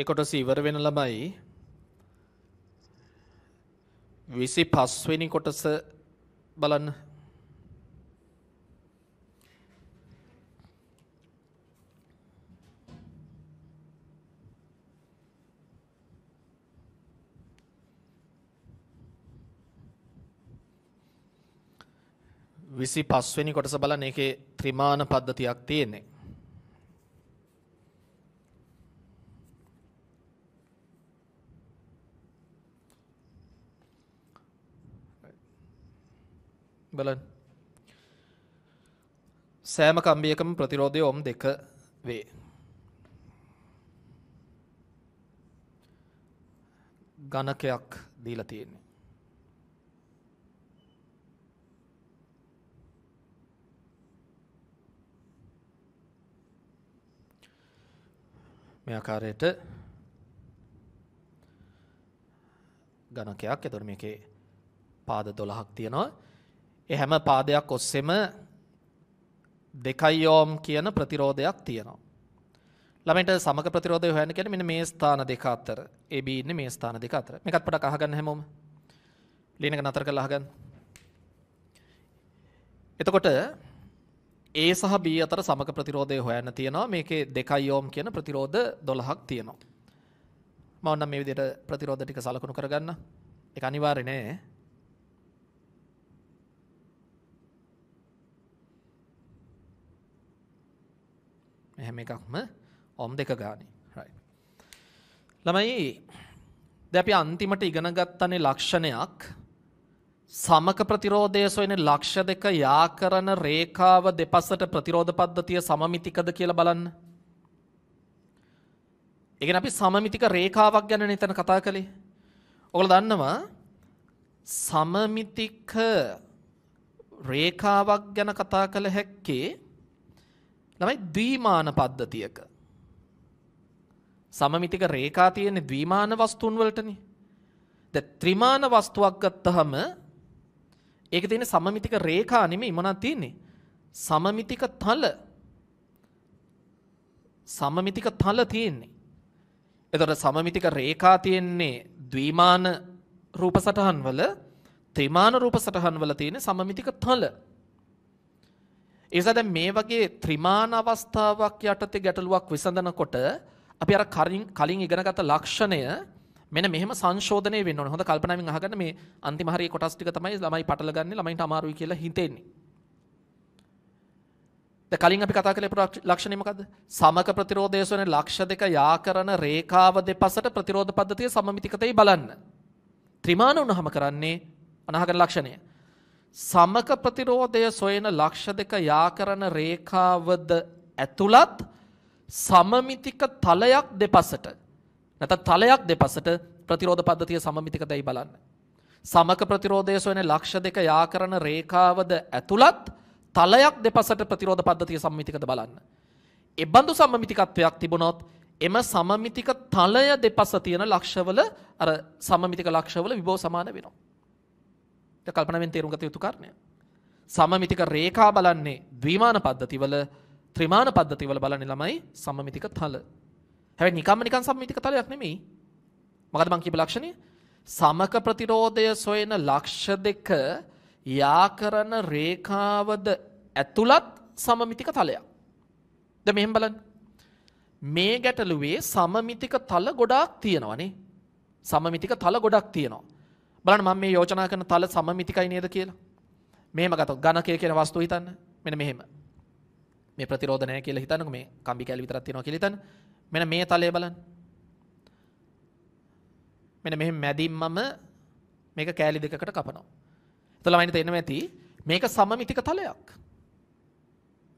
ඒ කොටස ඉවර වෙන ළමයි 25 වෙනි කොටස බලන්න විසි පස්වෙනි කොටස බලන එකේ ත්‍රිමාණ පද්ධතියක් තියෙන්නේ. බලන්න. සෑම කම්බියකම ප්‍රතිරෝධය ඔම් දෙක වේ. ගණකයක් දීලා තියෙන්නේ. මේ ආකාරයට ගණකයක්. එතකොට මේකේ පාද 12ක් තියෙනවා. ඒ හැම පාදයක් ඔස්සේම දෙකයි ඕම් කියන ප්‍රතිරෝධයක් තියෙනවා. ළමයින්ට සමග ප්‍රතිරෝධය හොයන්න කියන්නේ මෙන්න මේ ස්ථාන දෙක අතර. AB ඉන්නේ මේ ස්ථාන දෙක අතර. මේකත් පොඩක් අහගන්න හැමෝම. ලීන එක නතර කරලා අහගන්න. එතකොට A සහ B අතර සමග ප්‍රතිරෝධය හොයන්න තියෙනවා. මේකේ 2 ඕම් කියන ප්‍රතිරෝධ 12ක් තියෙනවා. මම නම් මේ විදිහට ප්‍රතිරෝධ ටික සලකනු කරගන්න. ඒක අනිවාර්ය නෑ. හැම එකක්ම ඔම් දෙක ගානේ right ළමයි දැන් අපි අන්තිමට ඉගෙන ගත්තනේ ලක්ෂණයක් සමක ප්‍රතිරෝධය සොයන ලක්ෂ දෙක යාකරන රේඛාව දෙපසට ප්‍රතිරෝධ පද්ධතිය සමමිතිකද කියලා බලන්න. ඒ කියන්නේ අපි සමමිතික රේඛාවක් ගැන නේද කතා කළේ. ඔයගොල්ලෝ දන්නවා සමමිතික රේඛාවක් ගැන කතා කළ හැක්කේ ළමයි ද්විමාන පද්ධතියක. සමමිතික රේඛා තියෙන ද්විමාන වස්තුන් වලටනේ. දැන් ත්‍රිමාන වස්තුවක් ගත්තහම ඒක තියෙන සමමිතික රේඛා නෙමෙයි මොනක් තියෙන්නේ? සමමිතික තල. සමමිතික තල තියෙන්නේ. එතකොට සමමිතික රේඛා තියෙන්නේ ද්විමාන රූප සටහන් වල ත්‍රිමාන රූප සටහන් වල තියෙන සමමිතික තල. ඒසා දැන් මේ වගේ ත්‍රිමාන අවස්ථාවක් යටතේ ගැටලුවක් විසඳනකොට අපි අර කලින් කලින් ඉගෙනගත්ත ලක්ෂණය මෙන්න මෙහෙම සංශෝධනය වෙන්න ඕනේ. හොඳ කල්පනාවෙන් අහගන්න මේ අන්තිම හරියේ කොටස් ටික තමයි ළමයි පටලගන්නේ ළමයින්ට අමාරුයි කියලා හිතෙන්නේ. දැන් කලින් අපි කතා කළේ ලක්ෂණය මොකද්ද? සමක ප්‍රතිරෝධය වෙන ලක්ෂ දෙක යා කරන රේඛාව දෙපසට ප්‍රතිරෝධ පද්ධතිය සමමිතිකතයි බලන්න. ත්‍රිමාන වුණාම කරන්නේ අනහකට ලක්ෂණය. සමක ප්‍රතිරෝධය සොයන ලක්ෂ දෙක යාකරන රේඛාවද ඇතුළත් සමමිතික තලයක් දෙපසට නැත්නම් තලයක් දෙපසට ප්‍රතිරෝධ පද්ධතිය සමමිතිකදයි බලන්න. සමක ප්‍රතිරෝධය සොයන ලක්ෂ දෙක යාකරන රේඛාවද ඇතුළත් තලයක් දෙපසට ප්‍රතිරෝධ පද්ධතිය සමමිතිකද බලන්න. එබඳු සමමිතිකත්වයක් තිබුණොත් එම සමමිතික තලය දෙපස තියෙන ලක්ෂවල අර සමමිතික ලක්ෂවල විභව සමාන වෙනවා. කල්පනාවෙන් තේරුම් ගත යුතු කාරණයක්. සමමිතික රේඛා බලන්නේ ද්විමාන පද්ධතිවල ත්‍රිමාන පද්ධතිවල බලන්නේ ළමයි සමමිතික තල. හැබැයි නිකම්ම නිකන් සමමිතික තලයක් නෙමෙයි. මොකද මම කියපු ලක්ෂණය? සමක ප්‍රතිරෝධය සොයන ලක්ෂ දෙක යාකරන රේඛාවද ඇතුළත් සමමිතික තලයක්. දැන් මෙහෙම බලන්න. මේ ගැටලුවේ සමමිතික තල ගොඩාක් තියෙනවානේ. සමමිතික තල ගොඩක් තියෙනවා. බලන්න මම මේ යෝජනා කරන තල සමමිතිකයි නේද කියලා. මෙහෙම ගත්තොත් ඝනකය කියන වස්තුව හිතන්න. මෙන්න මෙහෙම. මේ ප්‍රතිරෝධ නැහැ කියලා හිතන්නකෝ මේ කම්බි කැලි විතරක් තියෙනවා කියලා හිතන්න. මෙන්න මේ තලය බලන්න. මෙන්න මෙහෙම මැදින් මම මේක කෑලි දෙකකට කපනවා. එතකොට ළමයින්ට තේරෙනවා ඇති මේක සමමිතික තලයක්.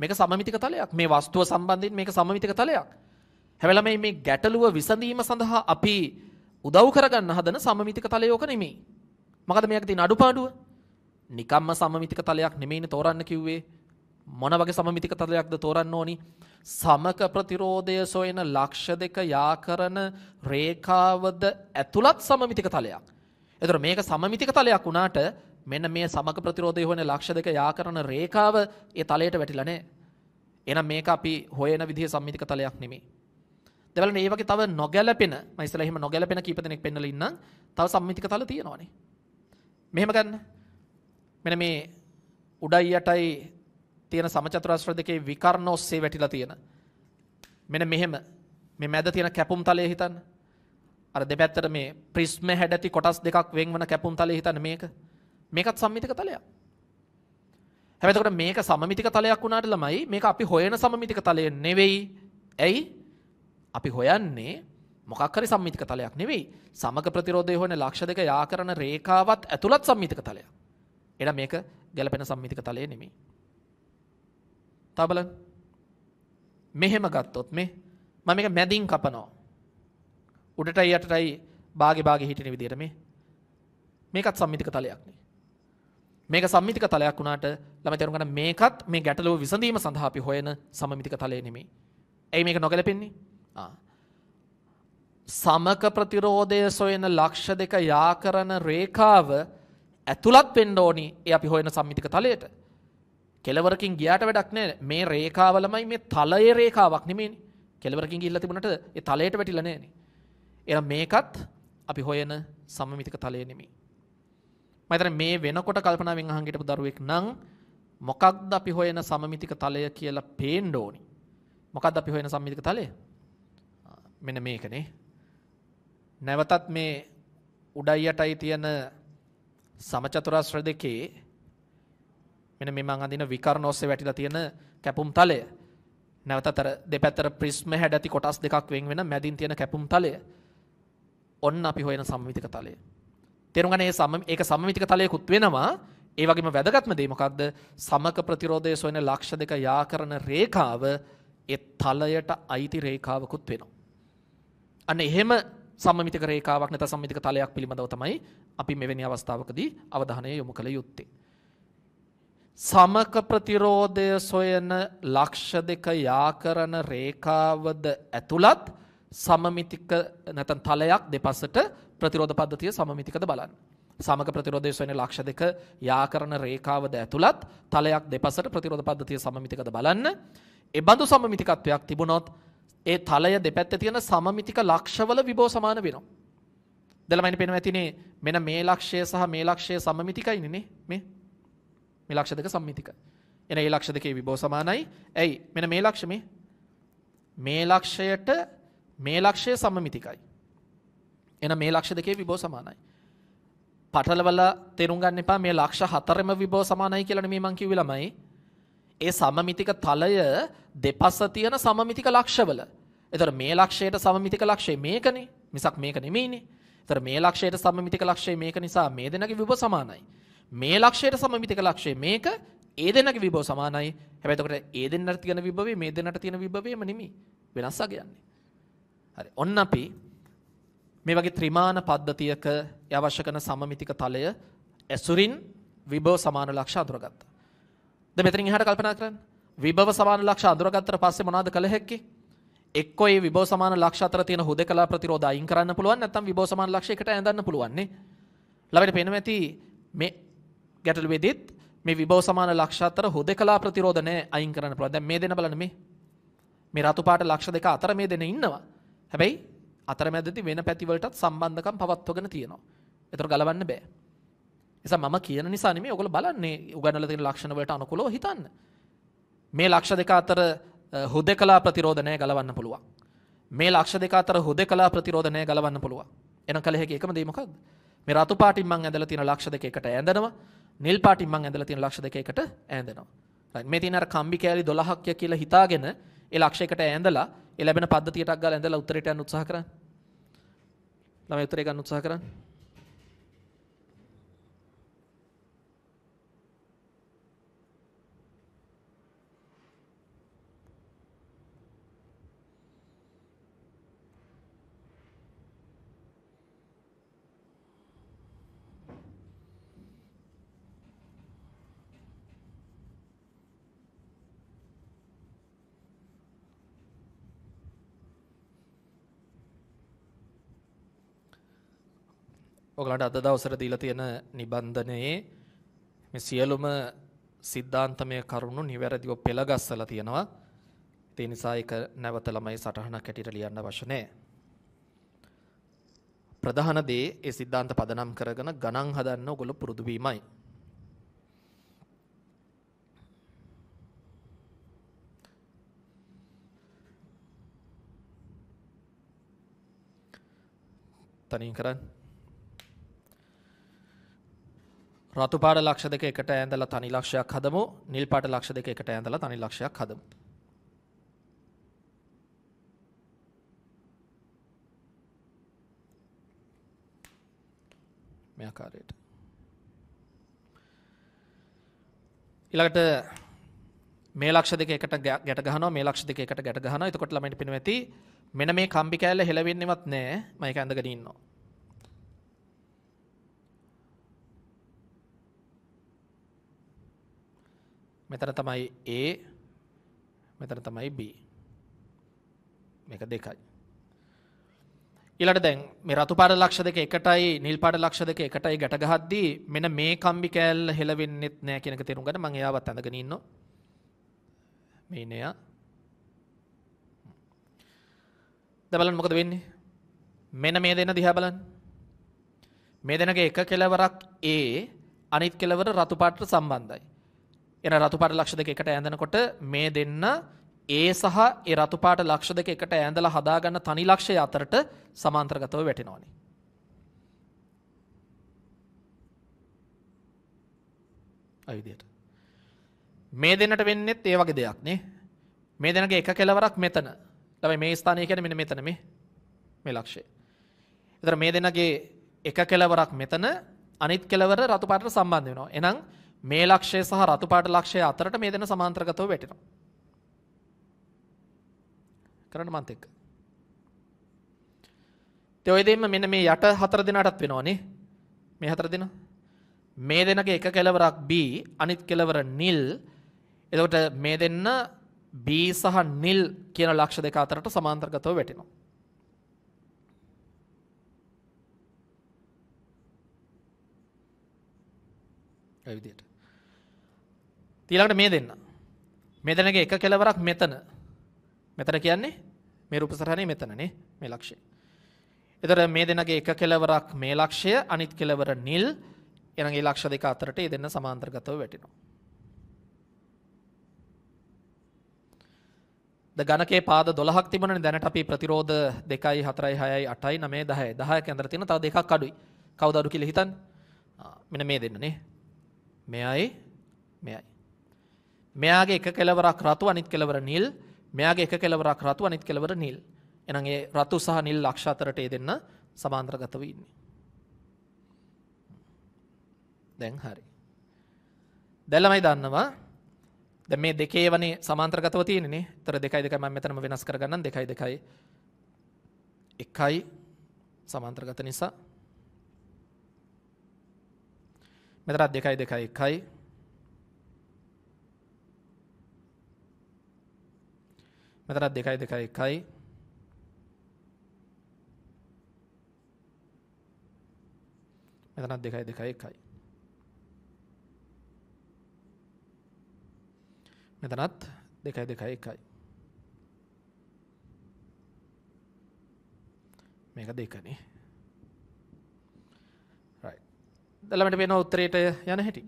මේක සමමිතික තලයක්. මේ වස්තුව සම්බන්ධයෙන් මේක සමමිතික තලයක්. හැබැයි මේ ගැටලුව විසඳීම සඳහා අපි උදව් කරගන්න හදන සමමිතික තලයෝක නෙමෙයි. මොකද මේක තියෙන අඩුපාඩුව? නිකම්ම සමමිතික තලයක් නෙමෙයිනේ තෝරන්න කිව්වේ. මොන වගේ සමමිතික තලයක්ද තෝරන්න ඕනි? සමක ප්‍රතිරෝධය සොයන ලක්ෂ දෙක යා කරන රේඛාවද ඇතුළත් සමමිතික තලයක්. එතකොට මේක සමමිතික තලයක් වුණාට මෙන්න මේ සමක ප්‍රතිරෝධය හොයන ලක්ෂ දෙක යා කරන රේඛාව ඒ තලයට වැටිලා නැහැ. එහෙනම් මේක අපි හොයන විදිහ සමමිතික තලයක් නෙමෙයි. දැන් මේ වගේ තව නොගැලපෙන මම ඉස්සලා එහෙම නොගැලපෙන කීප දෙනෙක් පෙන්නලා ඉන්නම්. තව සම්මිතික තල තියෙනවානේ. මෙහෙම ගන්න. මෙන්න මේ උඩයි යටයි තියෙන සමචතුරස්‍ර දෙකේ විකර්ණ ඔස්සේ වැටිලා තියෙන. මෙන්න මෙහෙම මේ මැද තියෙන කැපුම් තලය හිතන්න. අර දෙපැත්තට මේ ප්‍රිස්ම හැඩ ඇති කොටස් දෙකක් වෙන් වන කැපුම් තලය හිතන්න මේක. මේකත් සම්මිතික තලයක්. හැබැයි මේක සමමිතික තලයක් වුණාට ළමයි මේක අපි හොයන සමමිතික තලය නෙවෙයි. ඇයි? අපි හොයන්නේ මොකක්කරි සම්මිතික තලයක් නෙවෙයි සමග ප්‍රතිරෝධය හොන ලක්ෂ දෙක යාකරන රේකාවත් ඇතුළත් සම්මිතික තලය එඩ මේක ගැලපෙන සම්මිතික තලය නෙමේ තබල මෙහෙම ගත්තොත් මේ මම එක මැදින් කපනෝ උඩටයි යටටයි බාග බාග හිටින විදිර මේ මේකත් සම්මිතික තලයක්නේ මේක සම්මිතික තලයක් වුණාට ළම තරුගට මේකත් මේ ගැටලෝ විසඳීම සඳහාපි හොයන සමමිතික තලය නෙමේ ඇයි මේක නොගැලපෙන්නේ සමක ප්‍රතිරෝධය සොයන ලක්ෂ දෙක යාකරන රේකාව ඇතුළත් වෙන්න ඕනි ඒ අපි හොයන සම්මිතික තලයට. කෙලවරකින් ගියාට වැඩක් නෑ මේ රේඛාවලමයි මේ තලයේ රේඛාවක් නෙමෙයිනේ. කෙලවරකින් ගිහිල්ලා තිබුණට ඒ තලයට වැටිලා නෑනේ. එහෙනම් මේකත් අපි හොයන සමමිතික තලය නෙමෙයි. මම හිතන්නේ මේ වෙනකොට කල්පනාවෙන් අහන් හිටපු දරුවෙක් නම් මොකක්ද අපි හොයන සමමිතික තලය කියලා පේන්න ඕනි. මොකක්ද අපි හොයන සමමිතික තලය? මෙන මේකනේ. නැවතත් මේ උඩයි යටයි තියෙන සමචතුරස්‍ර දෙකේ මෙන්න මේ මං අඳින විකර්ණ ඔස්සේ වැටිලා තියෙන කැපුම් තලය නැවතත් අර දෙපැත්තට ප්‍රිස්ම හැඩ ඇති කොටස් දෙකක් වෙන් වෙන මැදින් තියෙන කැපුම් තලය ඔන්න අපි හොයන සමමිතික තලය. තේරුම් ගන්න මේ සම ඒක සමමිතික තලයකුත් වෙනවා. ඒ වගේම වැදගත්ම දේ මොකක්ද? සමක ප්‍රතිරෝධයේ සොයන ලක්ෂ දෙක යා කරන රේඛාව ඒ තලයට අයිති රේඛාවකුත් වෙනවා. අන්න එහෙම සමමිතක රේඛාවක් නැත්නම් සමමිතක තලයක් පිළිබඳව තමයි අපි මෙවැනි අවස්ථාවකදී අවධානය යොමු කළ යුත්තේ. සමක ප්‍රතිරෝධය සොයන ලක්ෂ දෙක යාකරන රේඛාවද ඇතුළත් සමමිතික නැත්නම් තලයක් දෙපසට ප්‍රතිරෝධ පද්ධතිය සමමිතිකද බලන්න. සමක ප්‍රතිරෝධය සොයන ලක්ෂ දෙක යාකරන රේඛාවද ඇතුළත් තලයක් දෙපසට ප්‍රතිරෝධ පද්ධතිය සමමිතිකද බලන්න. ඒ බඳු සමමිතිකත්වයක් තිබුණොත් ඒ තලය දෙපැත්තේ තියෙන සමමිතික ලක්ෂවල විභව සමාන වෙනවා. දැලමයින් පේනවා ඇතිනේ මෙන්න මේ ලක්ෂය සහ මේ ලක්ෂය සමමිතිකයිනේ නේ මේ. මේ ලක්ෂ දෙක සමමිතිකයි. එන ඒ ලක්ෂ දෙකේ විභව සමානයි. ඇයි? මෙන්න මේ ලක්ෂ මේ මේ ලක්ෂයට මේ ලක්ෂය සමමිතිකයි. එන මේ ලක්ෂ දෙකේ විභව සමානයි. පටලවල තේරුම් ගන්න එපා මේ ලක්ෂ හතරෙම විභව සමානයි කියලා නෙමෙයි මං කිව්වේ ළමයි. ඒ සමමිතික තලය දෙපස තියෙන සමමිතික ලක්ෂවල. එතකොට මේ ලක්ෂයට සමමිතික ලක්ෂය මේකනේ. මිසක් මේක නෙමෙයිනේ. එතකොට මේ ලක්ෂයට සමමිතික ලක්ෂය මේක නිසා මේ දෙනගේ විභව සමානයි. මේ ලක්ෂයට සමමිතික ලක්ෂය මේක ඒ දෙනගේ විභව සමානයි. හැබැයි එතකොට ඒ දෙන්නට තියෙන විභවය මේ දෙන්නට තියෙන විභවයම නෙමෙයි. වෙනස්සක් යන්නේ. හරි. ඔන්න අපි මේ වගේ ත්‍රිමාන පද්ධතියක අවශ්‍ය කරන සමමිතික තලය ඇසුරින් විභව සමාන ලක්ෂ අඳුරගත්තා. ද මෙතනින් එහාට කල්පනා කරන්න. විභව සමාන ලක්ෂ අඳුරගත්තට පස්සේ මොනවද කළ හැක්කේ? එක්කෝ මේ විභව සමාන ලක්ෂ අතර තියෙන හුදකලා ප්‍රතිරෝධ අයින් කරන්න පුළුවන් නැත්නම් විභව සමාන ලක්ෂ එකට ඇඳන්න පුළුවන් නේ. ළමයිට පේනවා ඇති මේ ගැටලුවේදීත් මේ විභව සමාන ලක්ෂ අතර හුදකලා ප්‍රතිරෝධ නැහැ අයින් කරන්න පුළුවන්. දැන් මේ දෙන බලන්න මේ. මේ රතු පාට ලක්ෂ දෙක අතර මේ දෙන ඉන්නවා. හැබැයි අතරමැදදී වෙන පැති වලටත් සම්බන්ධකම් පවත්වගෙන තියෙනවා. ඒතර ගලවන්න බෑ. නිසා මම කියන නිසා නෙමෙයි ඔයගොල්ලෝ බලන්නේ උගන්වලා තියෙන ලක්ෂණ වලට අනුකූලව හිතන්න. මේ ලක්ෂ දෙක අතර හුදෙකලා ප්‍රතිරෝධනය ගලවන්න පුළුවන්. මේ ලක්ෂ දෙක අතර හුදෙකලා ප්‍රතිරෝධනය ගලවන්න පුළුවන්. එහෙනම් කල හැකි එකම දේ මොකක්ද? මේ රතු පාටින් මං ඇඳලා තියෙන ලක්ෂ දෙක එකට ඇඳනවා. නිල් පාටින් මං ඇඳලා තියෙන ලක්ෂ දෙක එකට ඇඳනවා. right මේ තියෙන අර කම්බි කෑලි 12ක් කියලා හිතාගෙන ඒ ලක්ෂයකට ඇඳලා ඒ ලැබෙන පද්ධතියටක් ගාලා ඇඳලා උත්තරයට යන්න උත්සාහ කරන්න. ළමයි උත්තරේ ගන්න උත්සාහ කරන්න. ඔයගලන්ට අද දවසට දීලා තියෙන නිබන්ධනයේ මේ සියලුම සිද්ධාන්තමය කරුණු නිවැරදිව පෙළගස්සලා තියෙනවා. ඒ නිසා ඒක නැවත ළමයි සටහනක් ඇටියට ලියන්න අවශ්‍ය නැහැ. ප්‍රධාන දේ ඒ සිද්ධාන්ත පදනම් කරගෙන ගණන් හදන්න ඔයගොල්ලෝ පුරුදු වීමයි. තනින් කරන්නේ රතුපාට ලක්ෂ දෙක එකට ඇඳලා තනි ලක්ෂයක් හදමු. නිල් පාට ලක්ෂ දෙක එකට ඇඳලා තනි ලක්ෂයක් හදමු. මේ ආකාරයට. ඊළඟට මේ ලක්ෂ දෙක එකට ගැට ගහනවා මේ ලක්ෂ දෙක එකට ගැට ගහනවා. එතකොට ළමයින්ට පෙනෙන්නේ මෙන්න මේ කම්බි කෑල්ල හෙලවෙන්නේවත් නැහැ. මම ඒක ඇඳගෙන ඉන්නවා. මෙතන තමයි A මෙතන තමයි B මේක දෙකයි ඊළඟට දැන් මේ රතු පාට ලක්ෂ දෙක එකටයි නිල් පාට ලක්ෂ දෙක එකටයි ගැට ගහද්දී මෙන්න මේ කම්බි කෑල්ල හෙලවෙන්නෙත් නෑ කියන එක තේරුම් ගන්න මම එයාවත් අඳගෙන ඉන්නවා මේ ඉන්නේ යා දැන් බලන්න මොකද වෙන්නේ මෙන්න මේ දෙන්න දිහා බලන්න මේ දෙනගේ එක කෙලවරක් A අනිත් කෙලවර රතු පාටට සම්බන්ධයි එන රතුපාට ලක්ෂ දෙක එකට ඇඳනකොට මේ දෙන්න ඒ සහ ඒ රතුපාට ලක්ෂ දෙක එකට ඇඳලා හදාගන්න තනි ලක්ෂය අතරට සමාන්තරගතව වැටෙනවානේ. අයිදියට. මේ දෙන්නට වෙන්නෙත් ඒ වගේ දෙයක් නේ. මේ දෙනගේ එක කෙලවරක් මෙතන. ළමයි මේ ස්ථානය කියන්නේ මෙන්න මෙතන මේ මේ ලක්ෂය. ඒතර මේ දෙනගේ එක කෙලවරක් මෙතන අනිත් කෙලවර රතුපාටට සම්බන්ධ වෙනවා. එහෙනම් මේ ලක්ෂය සහ රතුපාට ලක්ෂය අතරට මේ දෙන සමාන්තරගතව වැටෙනවා. කරන්න මන්ත එක්ක. ඉතින් ඔය දෙන්න මෙන්න මේ යට හතර දිනටත් වෙනවනේ. මේ හතර දින. මේ දෙනක එක කෙලවරක් B අනිත් කෙලවර නිල්. එතකොට මේ දෙන්න B සහ නිල් කියන ලක්ෂ දෙක අතරට සමාන්තරගතව වැටෙනවා. ඒ විදිහට ඊළඟට මේ දෙන්න. මෙතනගේ එක කෙලවරක් මෙතන. මෙතන කියන්නේ මේ රූපසටහනේ මෙතනනේ මේ ලක්ෂය. එතකොට මේ දෙන්නගේ එක කෙලවරක් මේ ලක්ෂය අනිත් කෙලවර නිල් එනගේ ලක්ෂ දෙක අතරට මේ දෙන්න සමාන්තරගතව වැටෙනවා. ද ගණකේ පාද 12ක් තිබුණනේ දැනට අපි ප්‍රතිරෝධ 2යි 4යි 6යි 8යි 9යි 10යි 10ක අතර තියෙන තව දෙකක් අඩුයි. කවුද අඩු කියලා හිතන්නේ? මෙන්න මේ දෙන්න නේ. මෙයයි මෙයයි. මෙයාගේ එක කෙලවරක් රතු අනිත් කෙලවර නිල් මෙයාගේ එක කෙලවරක් රතු අනිත් කෙලවර නිල් එහෙනම් ඒ රතු සහ නිල් ලක්ෂ අතරට ඒ දෙන්න සමාන්තරගතව ඉන්නේ දැන් හරි දැන් ළමයි දන්නවා දැන් මේ දෙකේ වනේ සමාන්තරගතව තියෙන්නේ නේ. ඒතර 2 2 මම මෙතනම වෙනස් කරගන්නම් 2 2 1යි සමාන්තරගත නිසා මෙතනත් 2 2 1යි මෙතනත් 2 2 1 මෙතනත් 2 2 1 මෙතනත් 2 2 1 මේක දෙකනේ right ළමයට වෙන උත්තරයට යන හැටි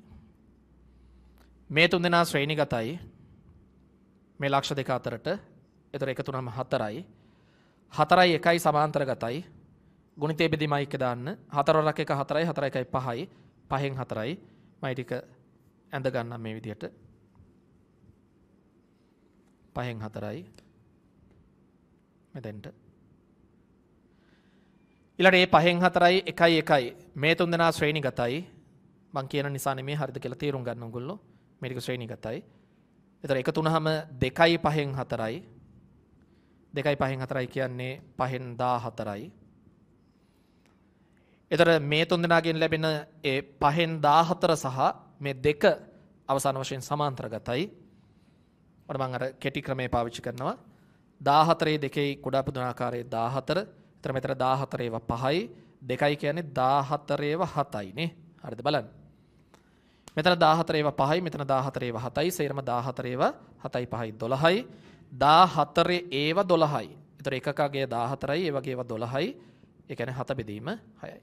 මේ තුන්දෙනා ශ්‍රේණිගතයි මේ ලක්ෂ දෙක අතරට එතර එකතුනම හතරයි හතරයි එකයි සමාන්තර ගතයි ගුණිතේ බෙදීම එක දාන්න හතරවරක් එක හතරයි හතර එකයි පහයි පහෙන් හතරයි මයි ටික ඇඳ ගන්නම් මේ විදිහට පහෙන් හතරයි මෙතෙන්ට ඊළඟට මේ පහෙන් හතරයි එකයි එකයි මේ තුන් දෙනා ශ්‍රේණිගතයි මං කියන නිසා නෙමෙයි හරිද කියලා තීරුම් ගන්න ඕගොල්ලෝ මේ ටික ශ්‍රේණිගතයි එතකොට එක තුනම 2යි පහෙන් හතරයි දෙකයි පහෙන් හතරයි කියන්නේ පහෙන් දා හතරයි. එතට මේ තුන් දෙනාගෙන් ලැබෙන ඒ පහෙන් දාහතර සහ මේ දෙක අවසාන වශයෙන් සමාන්ත්‍රගතයි. මම අර කෙටි ක්‍රමේ පාවිච්චි කරනවා. 14 දෙකේ කුඩා පුදුන ආකාරයේ 14. එතන මෙතන 14 ඒවා 5යි. දෙකයි කියන්නේ 14 ඒවා 7යි නේ. හරිද බලන්න. මෙතන 14 ඒවා 5යි, මෙතන 14 ඒවා 7යි, සේරම 14 ඒවා 7යි 5යි 12යි. දා හතරේ ඒව දොළහයි එතර එකකාගේ දා හතරයි ඒවගේ දොළහයි එකන හත බෙදීම හයයි.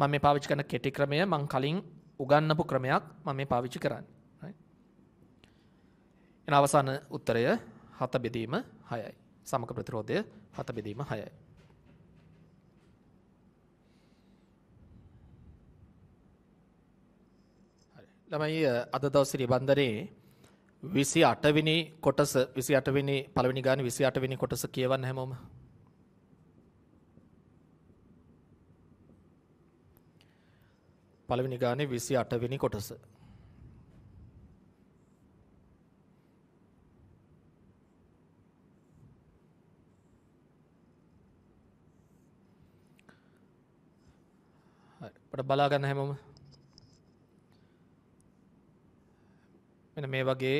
මම මේ පාවිච්චි කරන කෙටි ක්‍රමය මං කලින් උගන්නපු ක්‍රමයක් මම මේ පාවිච්චි කරන්න. එන අවසාන උත්තරය හත බෙදීම හයයි. සමක ප්‍රතිරෝධය හත බෙදීම හයයි. ළමයි අද දවසේ බන්දරේ විසි අටවිනි කොටස විසි අටවිනි පළවෙනි ගාන විසි අටවිනි කොටස කියවන්න හැමෝම පළවෙනි ගානේ විසි අටවිනි කොටස හරි බලා ගන්න හැමෝම මෙන්න මේ වගේ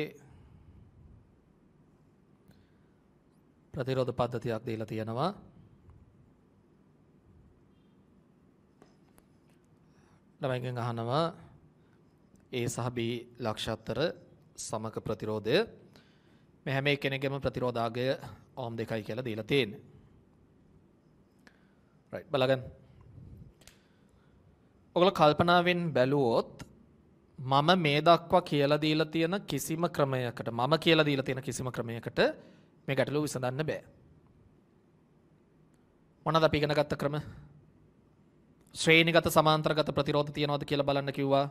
ප්‍රතිරෝධ පද්ධතියක් දීලා තියෙනවා. ළමයිගෙන් අහනවා A සහ B ලක්ෂ අතර සමක ප්‍රතිරෝධය මේ හැම එකෙනෙක්ගේම ප්‍රතිරෝධාගය ඕම් දෙකයි කියලා දීලා තියෙන්නේ. right බලගන්න. ඔගොල්ලෝ කල්පනාවෙන් බැලුවොත් මම මේ දක්වා කියලා දීලා තියෙන කිසිම ක්‍රමයකට මම කියලා දීලා තියෙන කිසිම ක්‍රමයකට මේ ගැටලුව විසඳන්න බෑ. මොනවද අපි ඉගෙන ගත්ත ක්‍රම? ශ්‍රේණිගත සමාන්තරගත ප්‍රතිරෝධ තියනවාද කියලා බලන්න කිව්වා.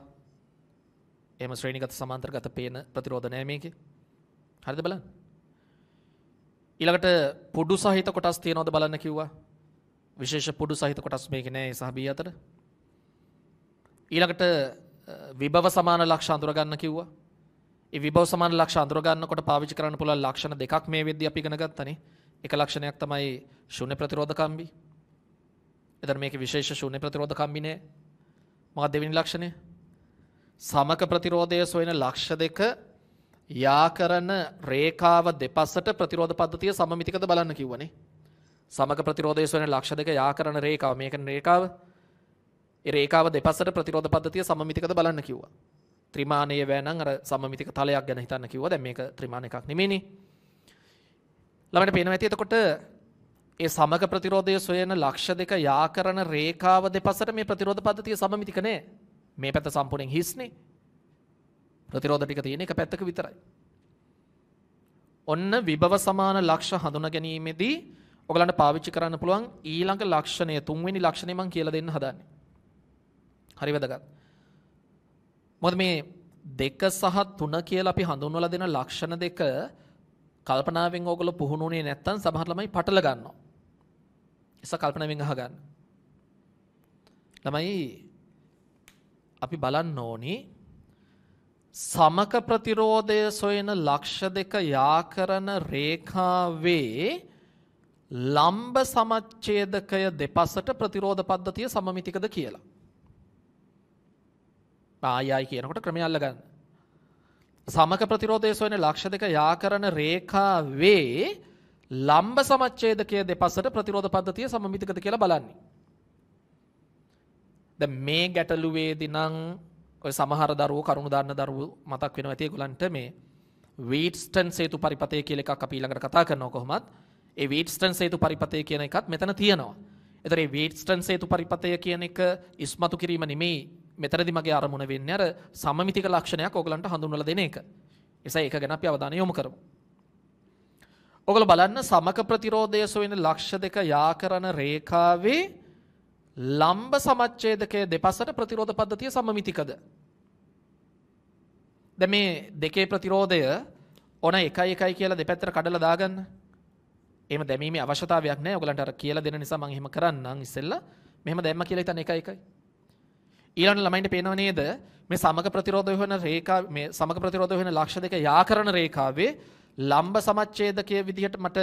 එහෙම ශ්‍රේණිගත සමාන්තරගත පේන ප්‍රතිරෝධ නෑ මේකේ. හරිද බලන්න. ඊළඟට පුඩු සහිත කොටස් තියනවාද බලන්න කිව්වා. විශේෂ පුඩු සහිත කොටස් මේකේ නෑ සහ B අතර. ඊළඟට විභව සමාන ලක්ෂ අඳුරගන්න කිව්වා. ඒ විභව සමාන ලක්ෂ අඳුරගන්නකොට පාවිච්චි කරන්න පුළුවන් ලක්ෂණ දෙකක් මේ වෙද්දී අපි ඉගෙන ගත්තනේ. එක ලක්ෂණයක් තමයි ශුන්‍ය ප්‍රතිරෝධකම්බි. එතන මේකේ විශේෂ ශුන්‍ය ප්‍රතිරෝධකම්බි නෑ. මොකක්ද දෙවෙනි ලක්ෂණය? සමක ප්‍රතිරෝධය සොයන ලක්ෂ දෙක යා කරන රේඛාව දෙපසට ප්‍රතිරෝධ පද්ධතිය සමමිතිකද බලන්න කිව්වනේ. සමක ප්‍රතිරෝධය සොයන ලක්ෂ දෙක යා කරන රේඛාව මේකන රේඛාව ඒරේකාව දෙපසට ප්‍රතිරෝධ පද්ධතිය සමමිතිකද බලන්න කිව්වා. ත්‍රිමාණයේ වෑනම් අර සමමිතික තලයක් ගැන හිතන්න කිව්වා. දැන් මේක ත්‍රිමාණ එකක් නෙමෙයිනේ. ළමයට පේනවා ඇති. එතකොට ඒ සමග ප්‍රතිරෝධය සොයන ලක්ෂ දෙක යා කරන රේඛාව දෙපසට මේ ප්‍රතිරෝධ පද්ධතිය සමමිතික නෑ. මේ පැත්ත සම්පූර්ණයෙන් හිස්නේ. ප්‍රතිරෝධ ටික තියෙන එක පැත්තක විතරයි. ඔන්න විභව සමාන ලක්ෂ හඳුනා ගැනීමේදී ඔයගලන්ට පාවිච්චි කරන්න පුළුවන් ඊළඟ ලක්ෂණය තුන්වෙනි ලක්ෂණය මම කියලා දෙන්න හදන්නේ. හරි වැදගත්. මොකද මේ දෙක සහ තුන කියලා අපි හඳුන්වලා දෙන ලක්ෂණ දෙක කල්පනාවෙන් ඕගොල්ලෝ පුහුණුුනේ නැත්තම් සමහර ළමයි පටල ගන්නවා. ඒස කල්පනාවෙන් අහගන්න. ළමයි අපි බලන්න ඕනි සමක ප්‍රතිරෝධය සොයන ලක්ෂ දෙක යාකරන රේඛාවේ ලම්බ සමච්ඡේදකය දෙපසට ප්‍රතිරෝධ පද්ධතිය සමමිතිකද කියලා. ආයයි කියනකොට ක්‍රමය අල්ලගන්න. සමක ප්‍රතිරෝධයේ සොයන ලක්ෂ දෙක යාකරන රේඛාවේ ලම්බ සමච්ඡේදකයේ දෙපසට ප්‍රතිරෝධ පද්ධතිය සමමිතිකද කියලා බලන්නේ. දැන් මේ ගැටලුවේදී නම් ඔය සමහර දරුවෝ කරුණු දාන්න දරුවෝ මතක් වෙනවා ඇති ඒගොල්ලන්ට මේ වීට්ස්ටන් සේතු පරිපතය කියලා එකක් අපි ඊළඟට කතා කරනවා කොහොමත්. ඒ වීට්ස්ටන් සේතු පරිපතය කියන එකත් මෙතන තියෙනවා. ඒතර මේ වීට්ස්ටන් සේතු පරිපතය කියන එක ඉස්මතු කිරීම නෙමෙයි මෙතරදි මගේ අරමුණ වෙන්නේ අර සමමිතික ලක්ෂණයක් ඔයගලන්ට හඳුන්වලා දෙන එක. එසේ ඒක ගැන අපි අවධානය යොමු කරමු. ඔයගොල්ලෝ බලන්න සමක ප්‍රතිරෝධය සොයන ලක්ෂ දෙක යාකරන රේඛාවේ ලම්බ සමච්ඡේදකයේ දෙපසට ප්‍රතිරෝධ පද්ධතිය සමමිතිකද? දැන් මේ දෙකේ ප්‍රතිරෝධය ඔන 1 1 කියලා දෙපැත්තට කඩලා දාගන්න. එහෙම දැමීමේ අවශ්‍යතාවයක් නැහැ. ඔයගලන්ට අර කියලා දෙන නිසා මම එහෙම කරන්නම් ඉස්සෙල්ලා. මෙහෙම දැම්ම කියලා හිතන්න 1 1. ඊළඟ ළමයින්ට පේනව නේද මේ සමග ප්‍රතිරෝධ වෙන රේඛා මේ සමග ප්‍රතිරෝධ වෙන ලක්ෂ දෙක යාකරන රේඛාවේ ලම්බ සමච්ඡේදකයේ විදිහට මට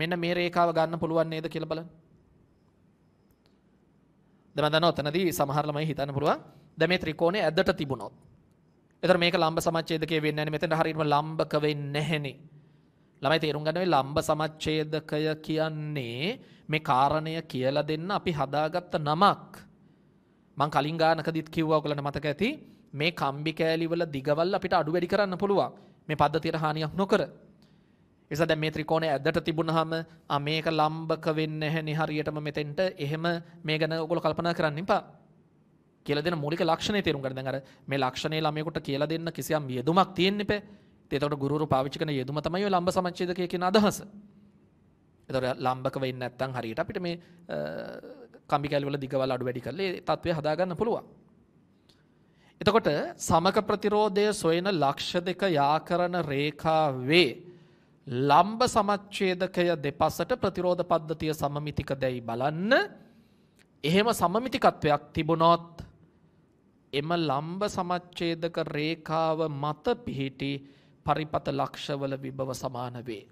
මෙන්න මේ රේඛාව ගන්න පුළුවන් නේද කියලා බලන්න. දැන් මම දන්නවා ඔතනදී සමහර ළමයි හිතන්න පුළුවන් දැන් මේ ත්‍රිකෝණය ඇද්දට තිබුණොත්. එතකොට මේක ලම්බ සමච්ඡේදකයේ වෙන්නේ නැහැ මෙතන හරියටම ලම්බක වෙන්නේ නැහෙනේ. ළමයි තේරුම් ගන්න ඔය ලම්බ සමච්ඡේදකය කියන්නේ මේ කාරණය කියලා දෙන්න අපි හදාගත්ත නමක්. මං කලින් ගානකදිත් කිව්වා ඔයගලන්ට මතක ඇති මේ කම්බි කෑලිවල දිගවල් අපිට අඩු වැඩි කරන්න පුළුවන් මේ පද්ධතියට හානියක් නොකර එසා දැන් මේ ත්‍රිකෝණය ඇද්දට තිබුණාම ආ මේක ලම්බක වෙන්නේ නැහැ නේ හරියටම මෙතෙන්ට එහෙම මේ ගැන ඔයගොල්ලෝ කල්පනා කරන්න එපා කියලා දෙන මූලික ලක්ෂණේ තේරුම් ගන්න. දැන් අර මේ ලක්ෂණේ ළමයෙකුට කියලා දෙන්න කිසියම් යෙදුමක් තියෙන්න එපා. එතකොට ගුරුවරු පාවිච්චි කරන යෙදුම තමයි ඔය ලම්බ සමච්ඡේදකය කියන අදහස. එතකොට ලම්බක වෙන්නේ නැත්නම් හරියට අපිට මේ කම්බි කැල්වල දිගවල් අඩු වැඩි කරලා ඒ තත්ත්වය හදා ගන්න පුළුවන්. එතකොට සමක ප්‍රතිරෝධය සොයන ලක්ෂ දෙක යාකරන රේඛාවේ ලම්බ සමච්ඡේදකය දෙපසට ප්‍රතිරෝධ පද්ධතිය සමමිතික දැයි බලන්න. එහෙම සමමිතිකත්වයක් තිබුණොත් එම ලම්බ සමච්ඡේදක රේඛාව මත පිහිටි පරිපත ලක්ෂවල විභව සමාන වේ.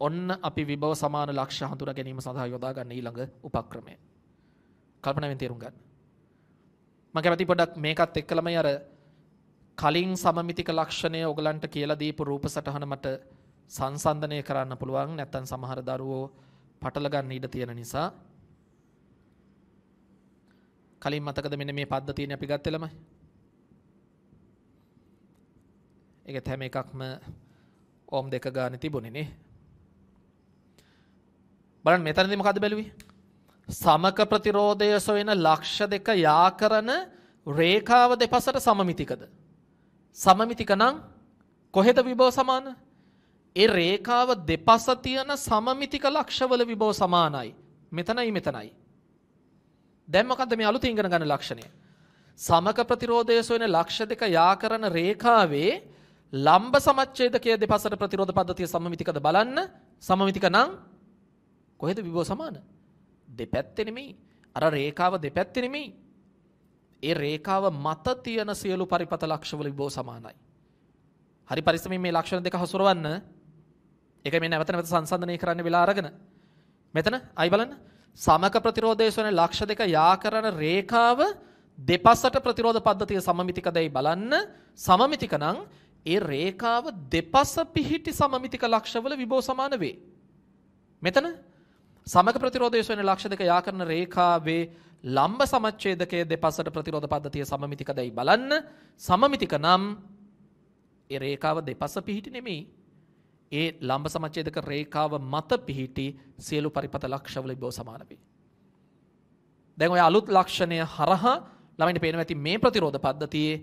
ඔන්න අපි විභව සමාන ලක්ෂ්‍ය හඳුනා ගැනීම සඳහා යොදා ගන්න ඊළඟ උපක්‍රමය. කල්පනාවෙන් තේරුම් ගන්න. මම කැමති පොඩ්ඩක් මේකත් එක්කලමයි අර කලින් සමමිතික ලක්ෂණය ඔයගලන්ට කියලා දීපු රූප සටහන මට සංසන්දනය කරන්න පුළුවන් නැත්නම් සමහර දරුවෝ පටල ගන්න ඉඩ තියෙන නිසා කලින් මතකද මෙන්න මේ පද්ධතියනේ අපි ගත්තේ ළමයි. ඒකත් හැම එකක්ම ඕම් දෙක ගානේ තිබුණේ නේ. බලන්න මෙතනදී මොකද්ද බැලුවේ? සමක ප්‍රතිරෝධය සොයන ලක්ෂ දෙක යා කරන රේඛාව දෙපසට සමමිතිකද? සමමිතික නම් කොහෙද විභව සමාන? ඒ රේඛාව දෙපස තියෙන සමමිතික ලක්ෂවල විභව සමානයි. මෙතනයි මෙතනයි. දැන් මොකද්ද මේ අලුතින් ඉගෙන ගන්න ලක්ෂණය? සමක ප්‍රතිරෝධය සොයන ලක්ෂ දෙක යා කරන රේඛාවේ ලම්බ සමච්ඡේදකයේ දෙපසට ප්‍රතිරෝධ පද්ධතිය සමමිතිකද බලන්න. සමමිතික නම් කොහෙද විභව සමාන? දෙපැත්තේ නෙමෙයි. අර රේඛාව දෙපැත්තේ නෙමෙයි. ඒ රේඛාව මත තියෙන සියලු පරිපත ලක්ෂවල විභව සමානයි. හරි පරිස්සමින් මේ ලක්ෂණ දෙක හසුරවන්න. ඒක මේ නැවත නැවත සංසන්දනය කරන්න වෙලා අරගෙන. මෙතන අයි බලන්න සමක ප්‍රතිරෝධයේ සොනේ ලක්ෂ දෙක යා කරන රේඛාව දෙපසට ප්‍රතිරෝධ පද්ධතිය සමමිතිකදයි බලන්න සමමිතික නම් ඒ රේඛාව දෙපස පිහිටි සමමිතික ලක්ෂවල විභව සමාන වේ. මෙතන සමග ප්‍රතිරෝධයේස වෙන ලක්ෂ දෙක යා කරන රේඛාවේ ලම්බ සමච්ඡේදකයේ දෙපසට ප්‍රතිරෝධ පද්ධතිය සමමිතිකදයි බලන්න. සමමිතික නම් ඒ රේඛාව දෙපස පිහිටි නෙමෙයි. ඒ ලම්බ සමච්ඡේදක රේඛාව මත පිහිටි සියලු පරිපත ලක්ෂවල ඉබෝ සමාන වේ. දැන් ඔය අලුත් ලක්ෂණය හරහා ළමයින්ට පේනවා ඇති මේ ප්‍රතිරෝධ පද්ධතියේ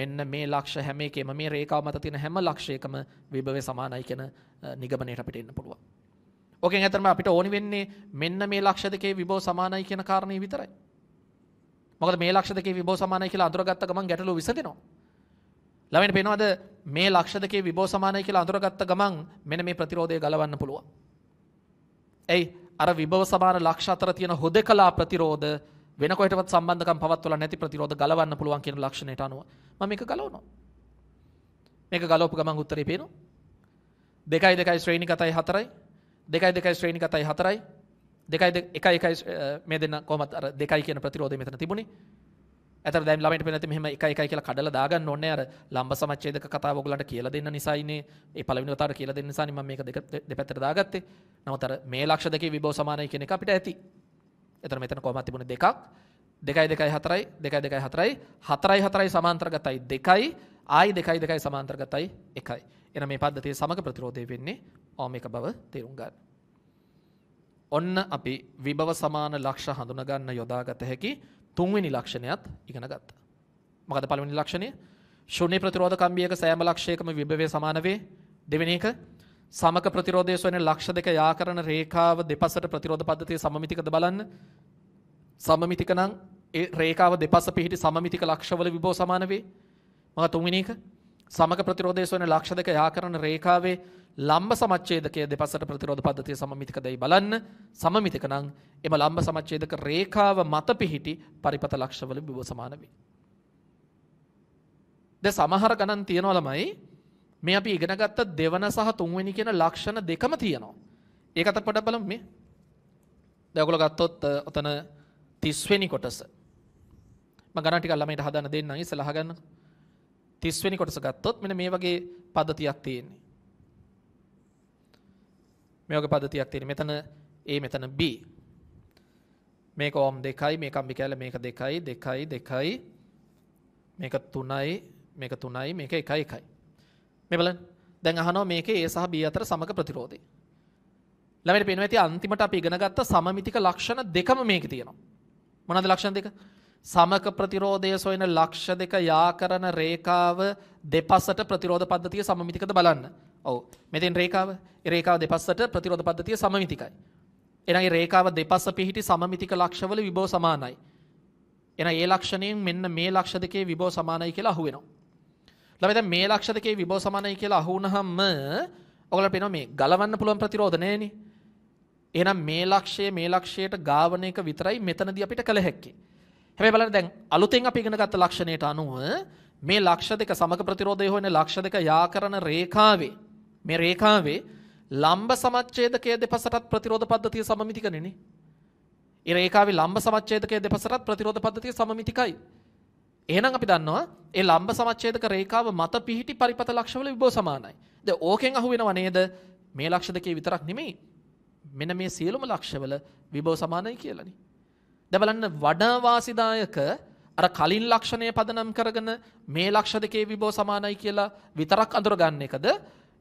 මෙන්න මේ ලක්ෂ හැම එකෙම මේ රේඛාව මත තියෙන හැම ලක්ෂයකම විභවය සමානයි කියන නිගමනයට අපිට එන්න පුළුවන්. ඕකෙන් ඇතරම අපිට ඕනි වෙන්නේ මෙන්න මේ ලක්ෂ දෙකේ විභව සමානයි කියන කාරණේ විතරයි. මොකද මේ ලක්ෂ දෙකේ විභව සමානයි කියලා අඳුරගත්ත ගමන් ගැටලුව විසඳෙනවා. ළමයින්ට පේනවද මේ ලක්ෂ දෙකේ විභව සමානයි කියලා අඳුරගත්ත ගමන් මෙන්න මේ ප්‍රතිරෝධය ගලවන්න පුළුවන්. එයි අර විභව සමාන ලක්ෂ අතර තියෙන හොදකලා ප්‍රතිරෝධ වෙන කොහෙටවත් සම්බන්ධකම් පවත්වලා නැති ප්‍රතිරෝධ ගලවන්න පුළුවන් කියන ලක්ෂණයට අනුව මම මේක ගලවනවා. මේක ගලවපු ගමන් උත්තරේ පේනවා. 2 2 ශ්‍රේණිගතයි 4යි දෙකයි දෙකයි ශ්‍රේණි කතයි හතරයි දෙකයි එකයි එකයි මේ දෙන්න කොමත් අර දෙකයි කියන ප්‍රතිරෝධය මෙතන තිබුණේ ඇතර දැන් ළමයින්ට පෙන්නන මෙහෙම එකයි එකයි කියලා කඩලා දාගන්න ඕනේ අර ලම්බ සමච්ඡේදක කතාව ඔයගලන්ට කියලා දෙන්න නිසායිනේ ඒ පළවෙනි වතාවට කියලා දෙන්න නිසානේ මම මේක දෙක දෙපැත්තට දාගත්තේ නමුත් අර මේ ලක්ෂ දෙකේ විභව සමානයි කියන එක අපිට ඇති එතන මෙතන කොහොමද තිබුණේ දෙකක් දෙකයි දෙකයි හතරයි දෙකයි දෙකයි හතරයි හතරයි හතරයි සමාන්තරගතයි දෙකයි ආයි දෙකයි දෙකයි සමාන්තරගතයි එකයි එන මේ පද්ධතිය සමග ප්‍රතිරෝධය වෙන්නේ ඕමික බව තේරුම් ගන්න. ඔන්න අපි විභව සමාන ලක්ෂ හඳුනා ගන්න යොදාගත හැකි තුන්වෙනි ලක්ෂණයත් ඉගෙන ගත්තා. මොකද පළවෙනි ලක්ෂණය? ශුන්‍ය ප්‍රතිරෝධ කම්බියක සෑම ලක්ෂයකම විභවය සමාන වේ. දෙවෙනි එක සමක ප්‍රතිරෝධය සොයන ලක්ෂ දෙක යාකරන රේඛාව දෙපසට ප්‍රතිරෝධ පද්ධතිය සමමිතිකද බලන්න. සමමිතික නම් ඒ රේඛාව දෙපස පිහිටි සමමිතික ලක්ෂවල විභව සමාන වේ. මම තුන්වෙනි එක සමග ප්‍රතිරෝධය සොයන ලක්ෂ දෙක යාකරන රේඛාවේ ලම්බ සමච්ඡේදකයේ දෙපසට ප්‍රතිරෝධ පද්ධතිය සමමිතිකදයි බලන්න සමමිතික නම් එම ලම්බ සමච්ඡේදක රේඛාව මත පිහිටි පරිපත ලක්ෂවල බිබ සමාන වේ. දැන් සමහර ගණන් තියනවා ළමයි මේ අපි ඉගෙනගත්ත දෙවන සහ තුන්වෙනි කියන ලක්ෂණ දෙකම තියෙනවා. ඒකට පොඩ්ඩක් බලමු මේ. දැන් ඔයගොල්ලෝ ගත්තොත් ඔතන 30 වෙනි කොටස. මම ගණන් ටිකක් ළමයිට හදන්න දෙන්නම් ඉස්සලා අහගන්නකෝ. 30 වෙනි කොටස ගත්තොත් මෙන්න මේ වගේ පද්ධතියක් තියෙන්නේ. මේ වගේ පද්ධතියක් තියෙන්නේ. මෙතන A මෙතන B. මේක ඕම් 2යි මේක අම්බි කැල මේක 2යි 2යි 2යි මේක 3යි මේක 3යි මේක 1යි 1යි. මේ බලන්න. දැන් අහනවා මේකේ A සහ B අතර සමග ප්‍රතිරෝධය. ළමයට පේනවා ඇති අන්තිමට අපි ඉගෙන ගත්ත සමමිතික ලක්ෂණ දෙකම මේකේ තියෙනවා. මොනවාද ලක්ෂණ දෙක? සමක ප්‍රතිරෝධය සොයන ලක්ෂ දෙක යාකරන රේඛාව දෙපසට ප්‍රතිරෝධ පද්ධතිය සමමිතිකද බලන්න. ඔව්. මෙතෙන් රේඛාව. ඒ රේඛාව දෙපසට ප්‍රතිරෝධ පද්ධතිය සමමිතිකයි. එහෙනම් ඒ රේඛාව දෙපස පිහිටි සමමිතික ලක්ෂවල විභව සමානයි. එහෙනම් ඒ ලක්ෂණයෙන් මෙන්න මේ ලක්ෂ දෙකේ විභව සමානයි කියලා අහුවෙනවා. ළමයි දැන් මේ ලක්ෂ දෙකේ විභව සමානයි කියලා අහුනහම ඔයගොල්ලෝ පේනවා මේ ගලවන්න පුළුවන් ප්‍රතිරෝධ නෑනේ. එහෙනම් මේ ලක්ෂයේ මේ ලක්ෂයට ගාවන එක විතරයි මෙතනදී අපිට කළ හැක්කේ. හැබැයි බලන්න දැන් අලුතෙන් අපි ඉගෙන ගත්ත ලක්ෂණයට අනුව මේ ලක්ෂ දෙක සමග ප්‍රතිරෝධය හොයන ලක්ෂ දෙක යාකරන රේඛාවේ මේ රේඛාවේ ලම්බ සමච්ඡේදකයේ දෙපසටත් ප්‍රතිරෝධ පද්ධතිය සමමිතිකනේ නේ. ඒ රේඛාවේ ලම්බ සමච්ඡේදකයේ දෙපසටත් ප්‍රතිරෝධ පද්ධතිය සමමිතිකයි. එහෙනම් අපි දන්නවා ඒ ලම්බ සමච්ඡේදක රේඛාව මත පිහිටි පරිපත ලක්ෂවල විභව සමානයි. දැන් ඕකෙන් අහුවෙනව නේද මේ ලක්ෂ දෙකේ විතරක් නෙමෙයි. මෙන්න මේ සියලුම ලක්ෂවල විභව සමානයි කියලානේ. දැන් බලන්න වඩා වාසිදායක අර කලින් ලක්ෂණය පදනම් කරගෙන මේ ලක්ෂ දෙකේ විභව සමානයි කියලා විතරක් අඳුරගන්න එකද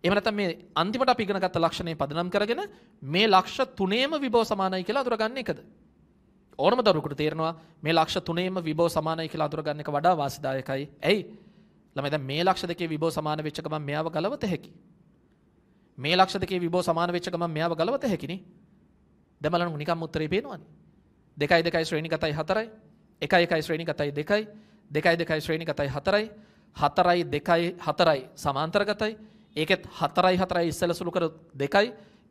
එහෙම නැත්නම් මේ අන්තිමට අපි ඉගෙන ගත්ත ලක්ෂණය පදනම් කරගෙන මේ ලක්ෂ තුනේම විභව සමානයි කියලා අඳුරගන්න එකද ඕනම දරුවෙකුට තේරෙනවා මේ ලක්ෂ තුනේම විභව සමානයි කියලා අඳුරගන්න එක වඩා වාසිදායකයි ඇයි ළමයි දැන් මේ ලක්ෂ දෙකේ විභව සමාන වෙච්ච ගමන් මෙයාව ගලවත හැකි මේ ලක්ෂ දෙකේ විභව සමාන වෙච්ච ගමන් මෙයාව ගලවත හැකිනේ දැන් බලන්න නිකම් උත්තරේ පේනවනේ දෙකයි දෙකයි ශ්‍රේණි කතයි හතරයි එකයි එකයි ශ්‍රේණි කතයි දෙකයි දෙකයි දෙකයි ශ්‍රේණි කතයි හතරයි හතරයි දෙකයි හතරයි සමාන්තරගතයි ඒකෙත් හතරයි හතරයි ඉස්සල සුළු කර දෙකයි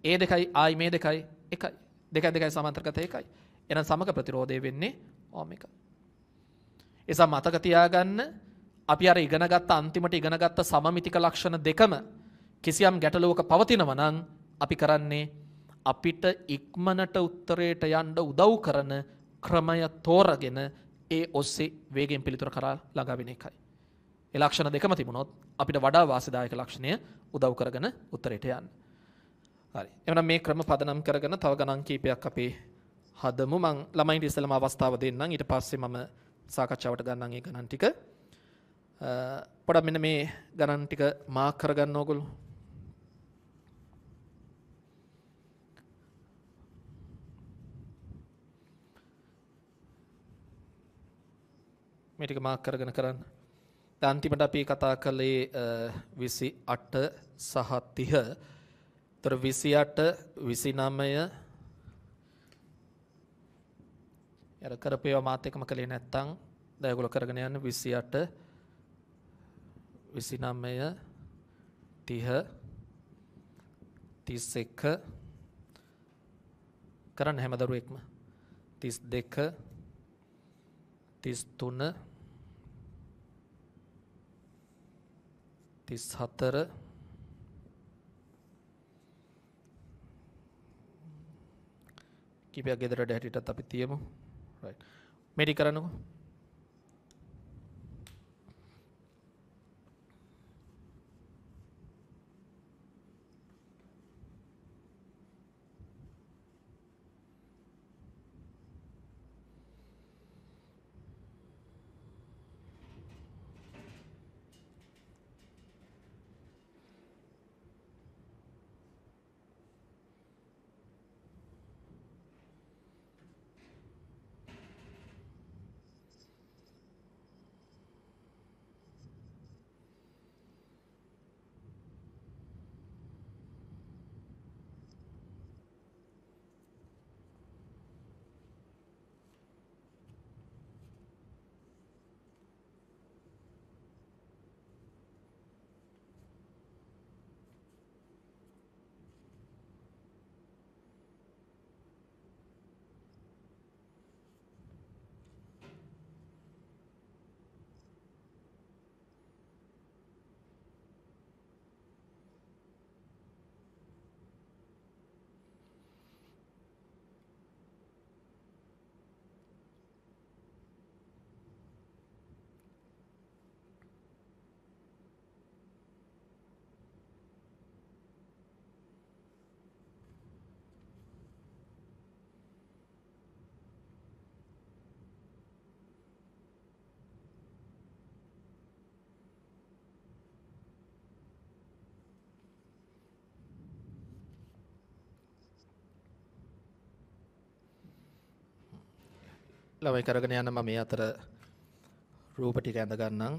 ඒ දෙකයි ආයි මේ දෙකයි එකයි දෙකයි දෙකයි සමාන්තරගත එකයි එනම් සමග ප්‍රතිරෝධය වෙන්නේ ඕම එක එසා මතක තියාගන්න අපි අර ඉගෙනගත්ත අන්තිමට ඉගෙනගත්ත සමමිතික ලක්ෂණ දෙකම කිසියම් ගැටලුවක පවතිනවා නම් අපි කරන්නේ අපිට ඉක්මනට උත්තරයට යන්ඩ උදව් කරන ක්‍රමය තෝරගෙන ඒ ඔස්සේ වේගෙන් පිළිතුර කරා ලඟාවෙන එකයි. එලක්ෂණ දෙකම තිබුණොත් අපිට වඩා වාසිදායක ලක්ෂණය උදව් කරගෙන උත්තරයට යන්න. හරි. එවනම් මේ ක්‍රම පදනම් කරගෙන තව ගණන් කීපයක් අපි හදමු. මං ළමයින්ට ඉස්සෙල්ලම අවස්ථාව දෙන්නම්. ඊට පස්සේ මම සාකච්ඡාවට ගන්නම් ඒ ගණන් ටික. පොඩක් මෙන්න මේ ගණන් ටික මාක් කරගන්න ඕගොල්ලෝ. මේ ටික මාක් කරගෙන කරන්න. දැන් අන්තිමට අපි කතා කළේ 28 සහ 30. ඒතර 28 29 අර කරපේවා මාත් එකම කළේ නැත්තම් දැන් ඒගොල්ලෝ කරගෙන යන්න 28 29 30 31 කරන්න හැම දරුවෙක්ම 32 33 තිස්හතර කිපයක් ගෙදරට හැටිටත් අපි තියමු මේටි කරනකු ළමයි කරගෙන යන මම මේ අතර රූප ටික ඇඳ ගන්නම්.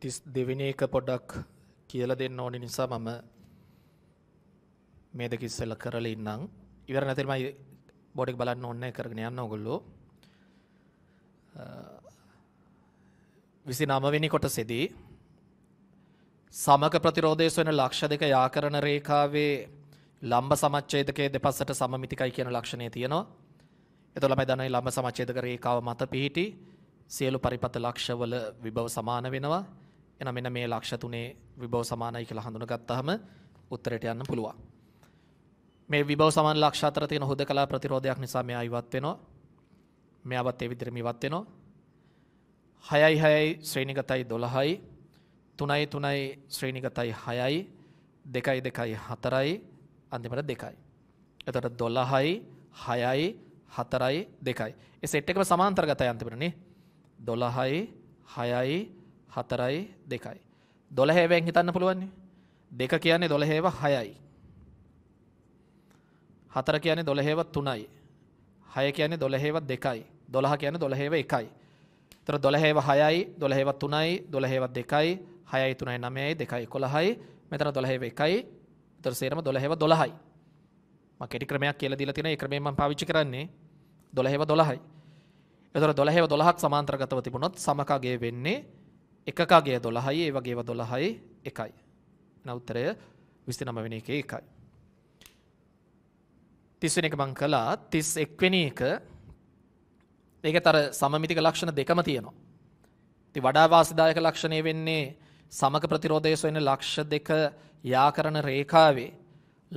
තිස් දෙවෙනි එක පොඩක් කියල දෙන්න ඕනි නිසා මම මේ දෙක ඉස්සෙල්ල කරලා ඉන්නම්. ඉවර නැතිමයි බෝඩ් එක බලන්න ඕනේ කරගෙන යන්න ඕගොල්ලෝ. 29 වෙනි කොටසේදී සමක ප්‍රතිරෝධයේ සොයන ලක්ෂ දෙක යාකරන රේඛාවේ ලම්බ සමච්ඡේදකයේ දෙපසට සමමිතිකයි කියන ලක්ෂණය තියෙනවා. එතකොට ළමයි දන්නයි ලම්බ සමච්ඡේදක රේඛාව මත පිහිටි සියලු පරිපත ලක්ෂවල විභව සමාන වෙනවා. එහෙනම් මෙන්න මේ ලක්ෂ තුනේ විභව සමානයි කියලා හඳුනගත්තාම උත්තරයට යන්න පුළුවන්. මේ විභව සමාන ලක්ෂ අතර තියෙන හුදකලා ප්‍රතිරෝධයක් නිසා මෙයා ඉවත් වෙනවා. මෙයාවත් ඒ විදිහටම ඉවත් වෙනවා. 6යි 6යි ශ්‍රේණිගතයි 12යි 3යි 3යි ශ්‍රේණිගතයි 6යි 2යි 2යි 4යි අන්තිමට 2යි. එතකොට 12යි 6යි 4යි 2යි. ඒ සෙට් එකම සමාන්තරගතයි අන්තිමට නේ. දොළහයි හයයි හතරයි දෙකයි. දොළහේවැෙන් හිතන්න පුළුවන්නේ දෙක කියන්නේ දොළහේව හයයි. හතර කියන්නේ දොළහේව තුනයි. හය කියන්නේ දොළහේව දෙකයි දොළහ කියන්නේ දොළහේව එකයි. තොර දොළහේව හයයි දොළහේව තුනයි දොළහේව දෙකයි හයයි තුනයි නමයයි දෙකයි කොළහයි මෙතන දොළහේව එකයි තොර සේරම දොළහේව දොළහයි. කෙටි ක්‍රමයක් කියල දිල තින ඒ ක්‍රමේ මම පාවිච්චි කරන්නේ දොළහේව දොළහයි. එතකොට 12ව 12ක් සමාන්තරගතව තිබුණොත් සමකගේ වෙන්නේ එකකගේ 12යි ඒ වගේව 12යි 1යි. එන උත්තරය 29 වෙනි එකේ 1යි. 30 වෙනි එක මං කළා 31 වෙනි එක ඒකතර සමමිතික ලක්ෂණ දෙකම තියෙනවා. ඉතින් වඩා වාසිදායක ලක්ෂණය වෙන්නේ සමක ප්‍රතිරෝධය සොයන ලක්ෂ දෙක යාකරන රේඛාවේ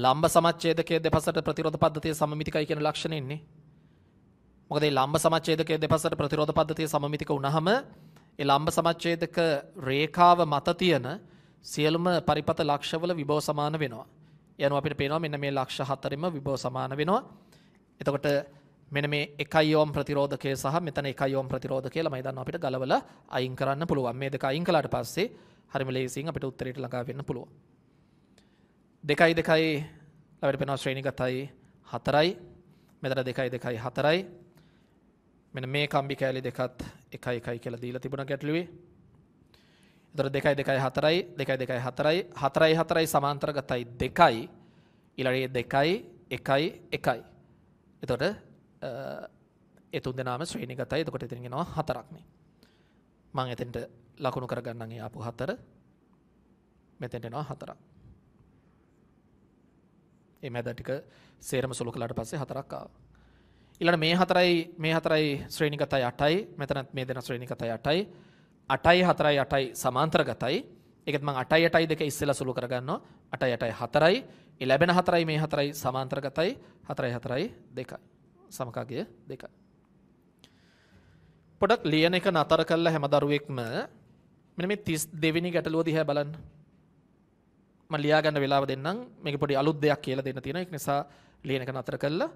ලම්බ සමච්ඡේදකයේ දෙපසට ප්‍රතිරෝධ පද්ධතිය සමමිතිකයි කියන ලක්ෂණය ඉන්නේ. මොකද මේ ලම්බ සමච්ඡේදකයේ දෙපසට ප්‍රතිරෝධ පද්ධතිය සමමිතික වුණාම ඒ ලම්බ සමච්ඡේදක රේඛාව මත තියෙන සියලුම පරිපත ලක්ෂවල විභව සමාන වෙනවා. යනවා අපිට පේනවා මෙන්න මේ ලක්ෂ හතරෙම විභව සමාන වෙනවා. එතකොට මෙන්න මේ 1 ඕම් ප්‍රතිරෝධකය සහ මෙතන 1 ඕම් ප්‍රතිරෝධකය ළමයි දන්නවා අපිට ගලවලා අයින් කරන්න පුළුවන්. මේ දෙක අයින් කළාට පස්සේ හරිම ලේසියෙන් අපිට උත්තරයට ළඟා වෙන්න පුළුවන්. 2 2 ළමයට පේනවා ශ්‍රේණිගතයි 4යි. මෙතන 2 2 4යි. මෙන මේ කම්බි කෑලි දෙකත් එකයි එකයි කියලා දීලා තිබුණා ගැටලුවේ. එතකොට 2 2 4යි 2 2 4යි 4යි 4යි සමාන්තරගතයි 2යි ඊළඟට 2යි 1යි 1යි. එතකොට ඒ තුන් දෙනාම ශ්‍රේණිගතයි. එතකොට එතන ගෙනවා හතරක් නේ. මම එතෙන්ට ලකුණු කරගන්නම් ඒ ආපු හතර. මෙතෙන්ට එනවා හතරක්. මේ මැද ටික සේරම සුළු කළාට පස්සේ හතරක් ආවා. ඊළඟ මේ හතරයි මේ හතරයි ශ්‍රේණි ගතයි 8යි මෙතනත් මේ දෙන ශ්‍රේණි ගතයි 8යි 8යි 4යි 8යි සමාන්තර ගතයි ඒකත් මම 8යි 8යි දෙක ඉස්සෙල්ලා සුළු කරගන්නවා 8යි 8යි 4යි ඒ ලැබෙන 4යි මේ 4යි සමාන්තර ගතයි 4යි 4යි 2යි සමකගිය 2යි පොඩක් ලියන එක නතර කළා හැම දරුවෙක්ම මෙන්න මේ 32 වෙනි ගැටලුව දිහා බලන්න මම ලියා ගන්න වෙලාව දෙන්නම් මේක පොඩි අලුත් දෙයක් කියලා දෙන්න තියෙන ඒක නිසා ලියන එක නතර කළා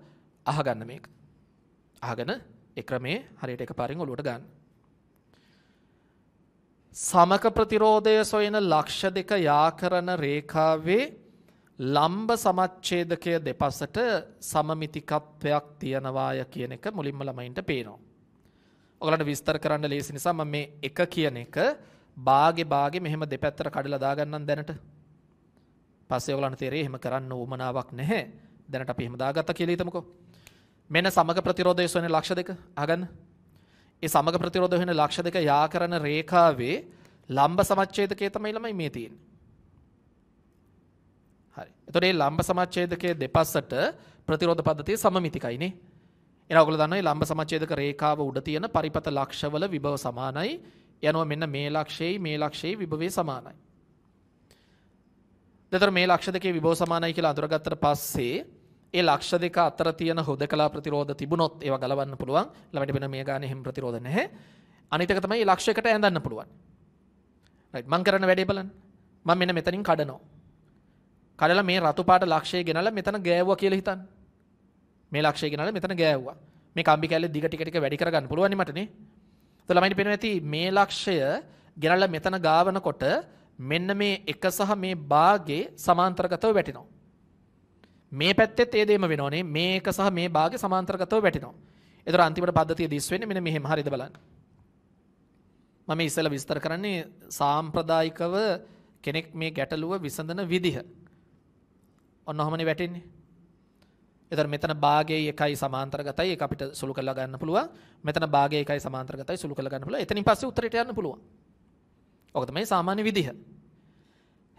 අහගන්න මේක අහගෙන එක්‍රමේ හරියට එකපාරින් ඔලුවට ගන්න. සමක ප්‍රතිරෝධය සොයන ලක්ෂ දෙක යාකරන රේඛාවේ ලම්බ සමච්ඡේදකය දෙපසට සමමිතිකත්වයක් තියනවාය කියන එක මුලින්ම ළමයින්ට පේනවා. ඔයාලට විස්තර කරන්න ලේසි නිසා මම මේ එක කියන එක බාගේ බාගේ මෙහෙම දෙපැත්තට කඩලා දාගන්නම් දැනට. පස්සේ ඔයාලන්ට තේරෙයි එහෙම කරන්න උවමනාවක් නැහැ. දැනට අපි එහෙම දාගත්තා කියලා හිතමුකෝ. මෙන්න සමග ප්‍රතිරෝධය සොයන ලක්ෂ දෙක අහගන්න. ඒ සමග ප්‍රතිරෝධය වෙන ලක්ෂ දෙක යා කරන රේඛාවේ ලම්බ සමච්ඡේදකයේ තමයි ළමයි මේ තියෙන්නේ. හරි. එතකොට මේ ලම්බ සමච්ඡේදකයේ දෙපසට ප්‍රතිරෝධ පද්ධතිය සමමිතිකයිනේ. එහෙනම් ඔයගොල්ලෝ දන්නවා මේ ලම්බ සමච්ඡේදක රේඛාව උඩ තියෙන පරිපත ලක්ෂවල විභව සමානයි. යනවා මෙන්න මේ ලක්ෂයයි මේ ලක්ෂයයි විභවයේ සමානයි. දෙතර මේ ලක්ෂ දෙකේ විභව සමානයි කියලා අඳුරගත්තට පස්සේ ඒ ලක්ෂ දෙක අතර තියෙන හුදකලා ප්‍රතිරෝධ තිබුණොත් ඒවා ගලවන්න පුළුවන්. ළමයට වෙන මේ ගානේ හැම ප්‍රතිරෝධ නැහැ. අනිත් එක තමයි ලක්ෂයකට ඇඳන්න පුළුවන්. රයිට් මං කරන වැඩේ බලන්න. මම මෙන්න මෙතනින් කඩනවා. කඩලා මේ රතු පාට ලක්ෂය ගෙනලා මෙතන ගෑවුවා කියලා හිතන්න. මේ ලක්ෂය ගෙනලා මෙතන ගෑවුවා. මේ කම්බි කැල්ල දිග ටික ටික වැඩි කරගන්න පුළුවන් නේ මටනේ. તો ළමයිට පේනවා ඇති මේ ලක්ෂය ගෙනලා මෙතන ගාවනකොට මෙන්න මේ එක සහ මේ භාගේ සමාන්තරගතව වැටෙනවා. මේ පැත්තෙත් ඒ දෙයම වෙනෝනේ මේක සහ මේ භාගය සමාන්තරගතව වැටෙනවා. ඒතර අන්තිමට පද්ධතිය දිස් වෙන්නේ මෙන්න මෙහෙම හරියද බලන්න. මම ඉස්සෙල්ලා විස්තර කරන්නේ සාම්ප්‍රදායිකව කෙනෙක් මේ ගැටලුව විසඳන විදිහ. ඔන්න ඔහමනේ වැටෙන්නේ. ඒතර මෙතන භාගයයි එකයි සමාන්තරගතයි ඒක අපිට සුළු කරලා ගන්න පුළුවන්. මෙතන භාගයයි එකයි සමාන්තරගතයි සුළු කරලා ගන්න පුළුවන්. එතනින් පස්සේ උත්තරයට යන්න පුළුවන්. ඕක තමයි සාමාන්‍ය විදිහ.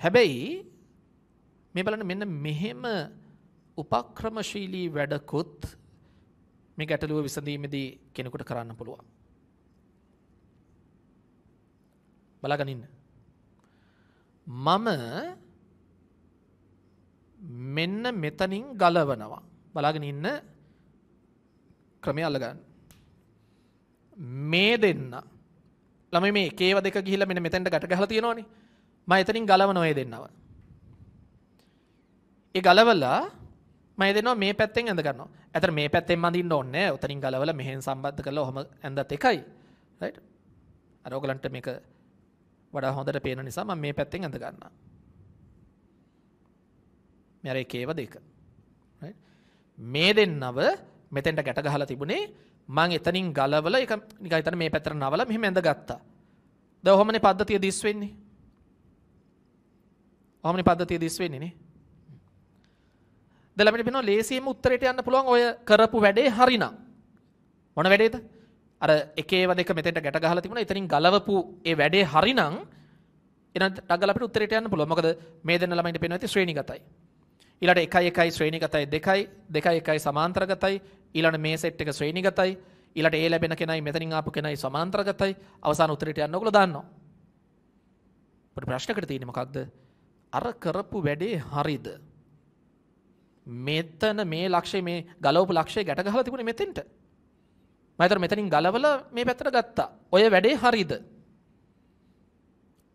හැබැයි මේ බලන්න මෙන්න මෙහෙම උපක්‍රමශීලී වැඩකුත් මේ ගැටලුව විසඳීමේදී කෙනෙකුට කරන්න පුළුවන්. බලාගෙන ඉන්න. මම මෙන්න මෙතනින් ගලවනවා. බලාගෙන ඉන්න ක්‍රමය අල්ලගන්න. මේ දෙන්න. ළමයි මේ එකේව දෙක ගිහිල්ලා මෙන්න මෙතෙන්ට ගැට ගහලා තියෙනවනේ. මම එතනින් ගලවනවා මේ දෙන්නව. ඒ ගලවලා මයදනවා මේ පැත්තෙන් ඇඳ කරන්න ඇතර මේ පැත්තෙන් මඳින්න ඔන්න උතරින් ගලවල මෙහෙන් සම්බද්ධ කළ හොම ඇඳත් එකයි අරෝගලන්ට මේක වඩා හොඳට පේන නිසාම මේ පැත්තෙන් ඇඳ ගන්න මෙර එකේව දෙක මේ දෙන්නව මෙතෙන්ට ගැට ගහලා තිබුණේ මං එතනින් ගලවල එක නිකන් මේ පැත්තට නවල මෙහෙම ඇඳ ගත්තා. ද ඔහොමනේ පද්ධතිය දිස් වෙන්නේ. ඔහොමනේ පද්ධතිය දිස් වෙන්නේ නේ. ද ළමයට පේනවා ලේසියෙන්ම උත්තරයට යන්න පුළුවන් ඔය කරපු වැඩේ හරිනම්. මොන වැඩේද? අර එකේව දෙක මෙතෙන්ට ගැට ගහලා තිබුණා. ඉතින් ගලවපු ඒ වැඩේ හරිනම් එනත් ඩගල අපිට උත්තරයට යන්න පුළුවන්. මොකද මේ දෙන්න ළමයින්ට පේනවා ඇති ශ්‍රේණිගතයි. ඊළඟට 1 1 ශ්‍රේණිගතයි 2යි 2 1 සමාන්තරගතයි. ඊළඟට මේ සෙට් එක ශ්‍රේණිගතයි. ඊළඟට ඒ ලැබෙන කෙනයි මෙතනින් ආපු කෙනයි සමාන්තරගතයි. අවසාන උත්තරයට යන්න ඔයගොල්ලෝ දාන්නවා. ප්‍රශ්නකට තියෙන්නේ මොකක්ද? අර කරපු වැඩේ හරිද? මෙතන මේ ලක්ෂය මේ ගලවපු ලක්ෂය ගැට ගහලා තිබුණේ මෙතෙන්ට. මම හිතර මෙතනින් ගලවලා මේ පැත්තට ගත්තා. ඔය වැඩේ හරිද?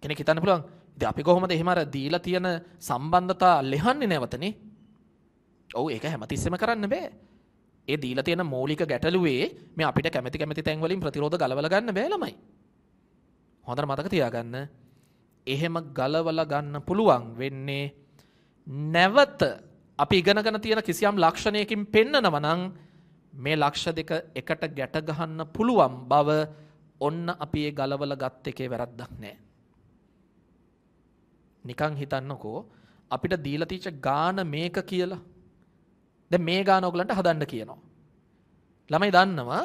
කෙනෙක් හිතන්න පුළුවන්. ඉතින් අපි කොහොමද එහෙම අර දීලා තියෙන සම්බන්ධතා ලෙහන්නේ නැවතනේ? ඔව් ඒක හැමතිස්සෙම කරන්න බෑ. ඒ දීලා තියෙන මූලික ගැටලුවේ මේ අපිට කැමැති කැමැති තැන් වලින් ප්‍රතිරෝධ ගලවලා ගන්න බෑ ළමයි. හොඳට මතක තියාගන්න. එහෙම ගලවලා ගන්න පුළුවන් වෙන්නේ නැවත අපි ඉගෙනගෙන තියෙන කිසියම් ලක්ෂණයකින් පෙන්නනව නම් මේ ලක්ෂ දෙක එකට ගැට ගහන්න පුළුවන් බව ඔන්න අපි ඒ ගලවල ගත් එකේ වැරද්දක් නැහැ. නිකන් හිතන්නකෝ අපිට දීලා තියෙච්ච ගාන මේක කියලා. දැන් මේ ගාන ඔයගලන්ට හදන්න කියනවා. ළමයි දන්නවා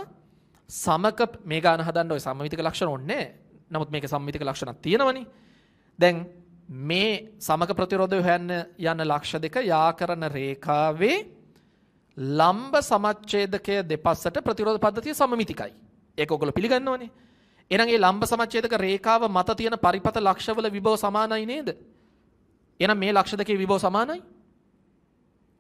සමක මේ ගාන හදන්න ওই සම්මිතික ලක්ෂණ ඕනේ නමුත් මේක සම්මිතික ලක්ෂණක් තියෙනවනේ. දැන් මේ සමක ප්‍රතිරෝධය හොයන්න යන ලක්ෂ දෙක යාකරන රේඛාවේ ලම්බ සමච්ඡේදකය දෙපස්සට ප්‍රතිරෝධ පද්ධතිය සමමිතිකයි. ඒක ඔයගොල්ලෝ පිළිගන්නවනේ. එහෙනම් මේ ලම්බ සමච්ඡේදක රේඛාව මත තියෙන පරිපත ලක්ෂවල විභව සමානයි නේද? එහෙනම් මේ ලක්ෂ දෙකේ විභව සමානයි?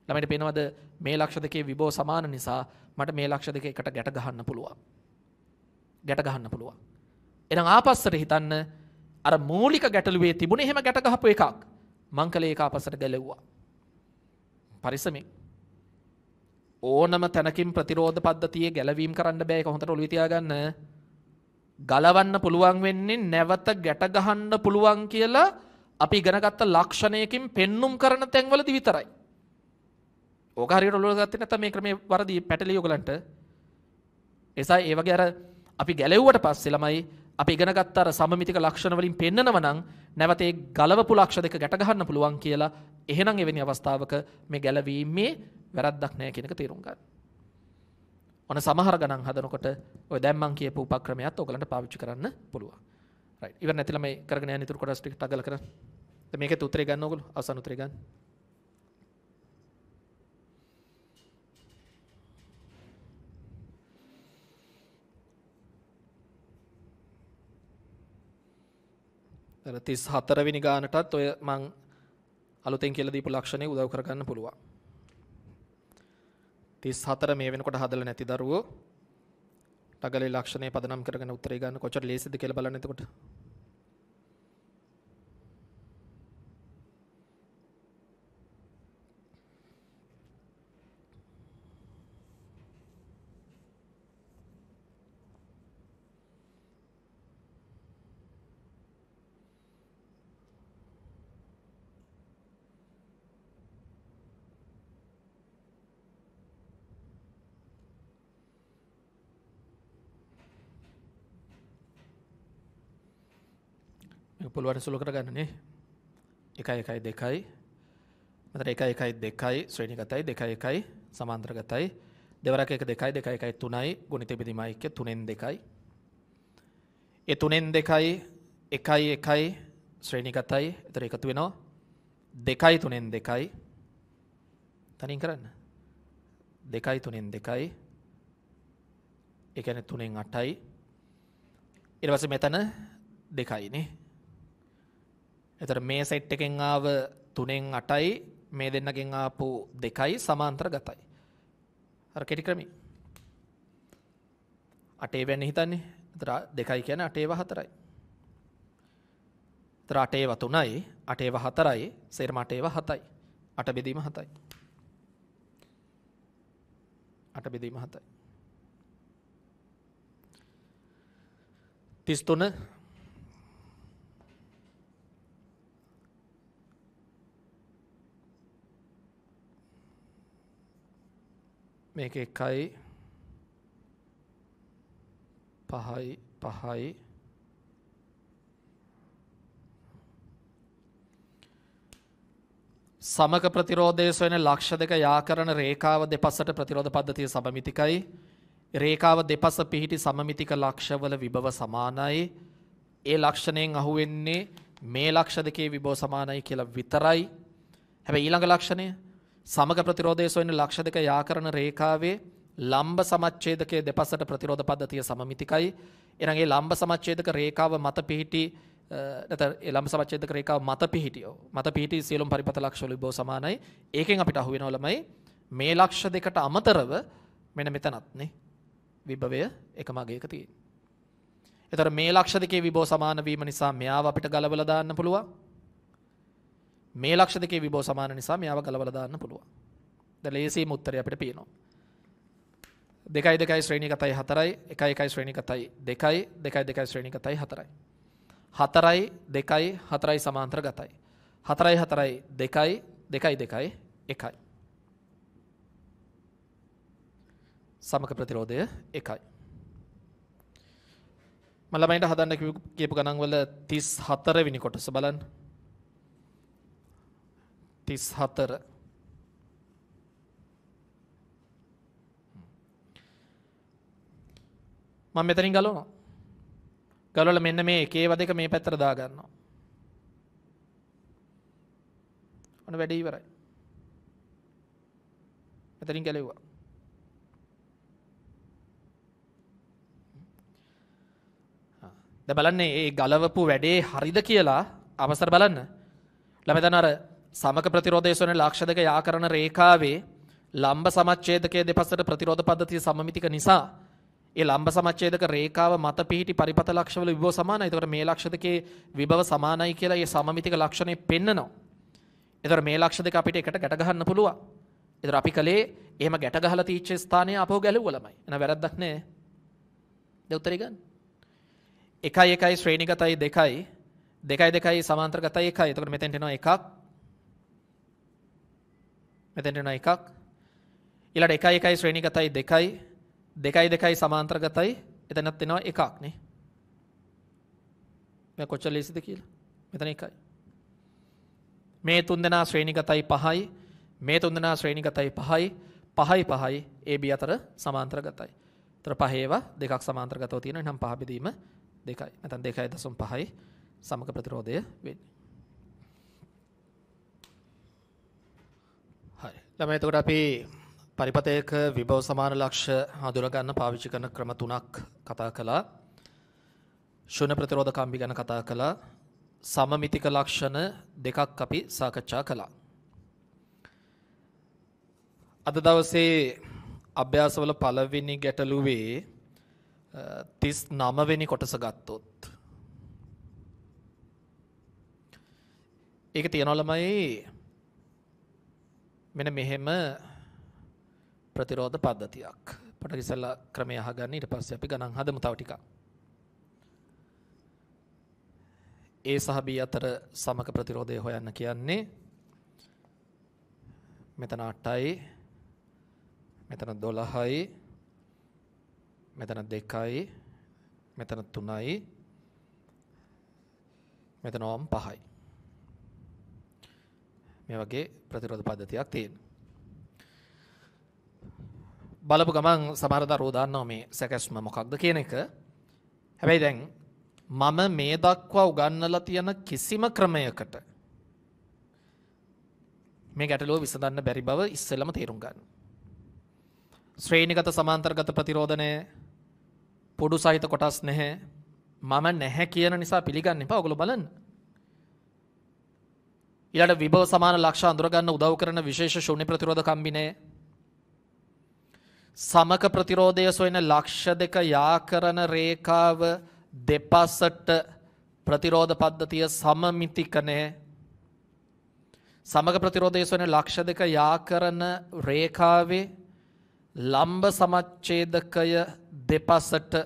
ළමයිට පේනවද මේ ලක්ෂ දෙකේ විභව සමාන නිසා මට මේ ලක්ෂ දෙක එකට ගැට ගහන්න පුළුවන්. ගැට ගහන්න පුළුවන්. එහෙනම් ආපස්සට හිතන්න අර මූලික ගැටලුවේ තිබුණ එහෙම ගැටගහපු එකක් මං කළ ඒක අපසට ගැලව්වා. පරිසමෙන් ඕනම තැනකින් ප්‍රතිරෝධ පද්ධතිය ගැලවීම් කරන්න බෑ කොහොඳට ඔලිතියාගන්න ගලවන්න පුළුවන් වෙන්නේ නැවත ගැටගහන්න පුළුවන් කියලා අපි ඉගෙනගත්ත ලක්ෂණයකින් පෙන්නුම් කරන තැන්වලදි විතරයි. ඕක හරියට ඔලුවට ගත්තේ නැත්නම් මේ ක්‍රමේ වරදී පැටලිය ඔයගලන්ට. එසා ඒ වගේ අර අපි ගැලෙව්වට පස්සේ ළමයි අපි ඉගෙන ගත්ත අර සමමිතික ලක්ෂණ වලින් පෙන්නනව නම් නැවත ඒ ගලවපු ලක්ෂ දෙක ගැට ගන්න පුළුවන් කියලා එහෙනම් එවැනි අවස්ථාවක මේ ගැලවීමේ වැරද්දක් නැහැ කියන එක තේරුම් ගන්න. ඔන සමහර ගණන් හදනකොට ඔය දැන් මම කියපු උපක්‍රමයක් ඔයගලන්ට පාවිච්චි කරන්න පුළුවන්. රයිට්. ඉවර නැතිලා මේ කරගෙන යන ඉතුරු කොටස් ටික ටගල් කරන්න. මේකේ උත්තරේ ගන්න ඕගොල්ලෝ අවසන් උත්තරේ ගන්න. අර 34 වෙනි ගානටත් ඔය මං අලුතෙන් කියලා දීපු ලක්ෂණේ උදව් කරගන්න පුළුවන්. 34 මේ වෙනකොට හදලා නැති දරුවෝ ඩගලේ ලක්ෂණේ පදනම් කරගෙන උත්තරේ ගන්න කොච්චර ලේසිද කියලා බලන්න එතකොට. පුළුවට සුළු කරගන්නනේ එකයි එකයි දෙකයි මෙතන එකයි එකයි දෙකයි ශ්‍රේණිගතයි දෙකයි එකයි සමාන්තරගතයි දෙවරක එක දෙකයි දෙකයි එකයි තුනයි ගුණිත බෙදීමයි එක තුනෙන් දෙකයි ඒ තුනෙන් දෙකයි එකයි එකයි ශ්‍රේණිගතයි එතන එකතු වෙනවා දෙකයි තුනෙන් දෙකයි තනින් කරන්න දෙකයි තුනෙන් දෙකයි ඒ කියන්නේ තුනෙන් අටයි ඊට පස්සේ මෙතන දෙකයිනේ එතර මේ සෙට් එකෙන් ආව තුනෙන් අටයි මේ දෙන්නගෙන් ආපු දෙකයි සමාන්තර ගතයි. අර කෙටි ක්‍රමී. අටේ වෙන්න හිතන්නේ. එතර දෙකයි කියන්නේ අටේව හතරයි. එතර අටේව තුනයි, අටේව හතරයි, සේරම අටේව හතයි. අට බෙදීම හතයි. අට බෙදීම හතයි. 33 මේක එකයි පහයි පහයි සමක ප්‍රතිරෝධයේ සොයන ලක්ෂ දෙක යාකරන රේඛාව දෙපසට ප්‍රතිරෝධ පද්ධතිය සමමිතිකයි රේඛාව දෙපස පිහිටි සමමිතික ලක්ෂවල විභව සමානයි ඒ ලක්ෂණයෙන් අහුවෙන්නේ මේ ලක්ෂ දෙකේ විභව සමානයි කියලා විතරයි හැබැයි ඊළඟ ලක්ෂණය සමග ප්‍රතිරෝධයේ සොයන ලක්ෂ දෙක යාකරන රේඛාවේ ලම්බ සමච්ඡේදකයේ දෙපසට ප්‍රතිරෝධ පද්ධතිය සමමිතිකයි. එනං ඒ ලම්බ සමච්ඡේදක රේඛාව මත පිහිටි නැත්නම් ඒ ලම්බ සමච්ඡේදක රේඛාව මත පිහිටියෝ. මත පිහිටි සියලුම පරිපත ලක්ෂ වලින් බෝ සමානයි. ඒකෙන් අපිට අහු වෙනව ළමයි මේ ලක්ෂ දෙකට අමතරව මෙන්න මෙතනත් නේ විභවය එකම අගයක තියෙන්නේ. එතකොට මේ ලක්ෂ දෙකේ විභව සමාන වීම නිසා මෙයාව අපිට ගලවලා දාන්න පුළුවන්. මේ ලක්ෂ දෙකේ විභව සමාන නිසා මෙයාව ගලවලා දාන්න පුළුවන්. දැන් ලේසිම උත්තරය අපිට පේනවා. 2 2 ශ්‍රේණික 7යි 4යි 1 1 ශ්‍රේණික 7යි 2යි 2 2 ශ්‍රේණික 7යි 4යි 4යි 2යි 4යි සමාන්තර ගතයි 4යි 4යි 2යි 2යි 2යි 1යි සමක ප්‍රතිරෝධය 1යි මම ළමයින්ට හදන්න කියපු ගණන් වල 34 වෙනි කොටස බලන්න 34 මම මෙතනින් ගලවනවා. ගලවලා මෙන්න මේ එකේව දෙක මේ පැත්තට දා ගන්නවා. ඔන්න වැඩේ ඉවරයි. මෙතනින් ගැලෙව්වා. දැන් බලන්න මේ ගලවපු වැඩේ හරිද කියලා අවසර බලන්න. ළමයා දැන් අර සමක ප්‍රතිරෝධය සොන ලක්ෂ දෙක යාකරන රේඛාවේ ලම්බ සමච්ඡේදකයේ දෙපසට ප්‍රතිරෝධ පද්ධතිය සමමිතික නිසා ඒ ලම්බ සමච්ඡේදක රේඛාව මත පිහිටි පරිපත ලක්ෂවල විභව සමානයි. ඒතකොට මේ ලක්ෂ දෙකේ විභව සමානයි කියලා මේ සමමිතික ලක්ෂණය පෙන්නනවා. ඒතකොට මේ ලක්ෂ දෙක අපිට එකට ගැට ගහන්න පුළුවන්. ඒතකොට අපි කලේ එහෙම ගැට ගහලා තීච්ච ස්ථානය අපව ගැලුවා ළමයි. එන වැරද්දක් නැහැ. දැන් උත්තරය ගන්න. 1 1 ශ්‍රේණිගතයි 2යි 2 2 සමාන්තරගතයි 1යි. එතකොට මෙතෙන්ට එනවා 1ක් මෙතෙන්ට එනවා එකක් ඊළඟ එකයි එකයි ශ්‍රේණිගතයි දෙකයි දෙකයි දෙකයි සමාන්තරගතයි එතනත් එනවා එකක් නේ මේ කොච්චර ලේසිද කියලා මෙතන එකයි මේ තුන්දෙනා ශ්‍රේණිගතයි පහයි මේ තුන්දෙනා ශ්‍රේණිගතයි පහයි පහයි පහයි AB අතර සමාන්තරගතයි. ඒතර පහේ ඒවා දෙකක් සමාන්තරගතව තියෙනවා. එහෙනම් පහ බෙදීම දෙකයි. නැත්නම් 2.5යි සමග ප්‍රතිරෝධය වෙන්නේ. ළමයි එතකොට අපි පරිපතයක විභව සමාන ලක්ෂ හඳුනගන්න පාවිච්චි කරන ක්‍රම තුනක් කතා කළා. ශුන්‍ය ප්‍රතිරෝධ කම්බි ගැන කතා කළා. සමමිතික ලක්ෂණ දෙකක් අපි සාකච්ඡා කළා. අද දවසේ අභ්‍යාසවල පළවෙනි ගැටලුවේ 39 වෙනි කොටස ගත්තොත් ඒක තියනවා ළමයි මෙන්න මෙහෙම ප්‍රතිරෝධ පද්ධතියක්. පොඩ්ඩක් ඉස්සලා ක්‍රමය අහගන්න ඊට පස්සේ අපි ගණන් හදමු තව ටිකක්. A සහ B අතර සමක ප්‍රතිරෝධය හොයන්න කියන්නේ මෙතන 8යි මෙතන 12යි මෙතන 2යි මෙතන 3යි මෙතන 5යි මේ වගේ ප්‍රතිරෝධ පද්ධතියක් තියෙනවා. බලපු ගමන් සමහර දරුවෝ දන්නවා මේ සැකැස්ම මොකක්ද කියන එක. හැබැයි දැන් මම මේ දක්වා උගන්වලා තියෙන කිසිම ක්‍රමයකට මේ ගැටලුව විසඳන්න බැරි බව ඉස්සෙල්ලම තේරුම් ගන්න. ශ්‍රේණිගත සමාන්තරගත ප්‍රතිරෝධනය පොඩු සහිත කොටස් නැහැ. මම නැහැ කියන නිසා පිළිගන්න එපා. ඔගොල්ලෝ බලන්න. ඊළඟ විභව සමාන ලක්ෂ අඳුරගන්න උදව් කරන විශේෂ ශූන්‍ය ප්‍රතිරෝධ කම්බිනය සමක ප්‍රතිරෝධය සොයන ලක්ෂ දෙක යා කරන රේඛාව දෙපසට ප්‍රතිරෝධ පද්ධතිය සමමිතිකනේ සමග ප්‍රතිරෝධය සොයන ලක්ෂ දෙක යා කරන රේඛාවේ ලම්බ සමච්ඡේදකය දෙපසට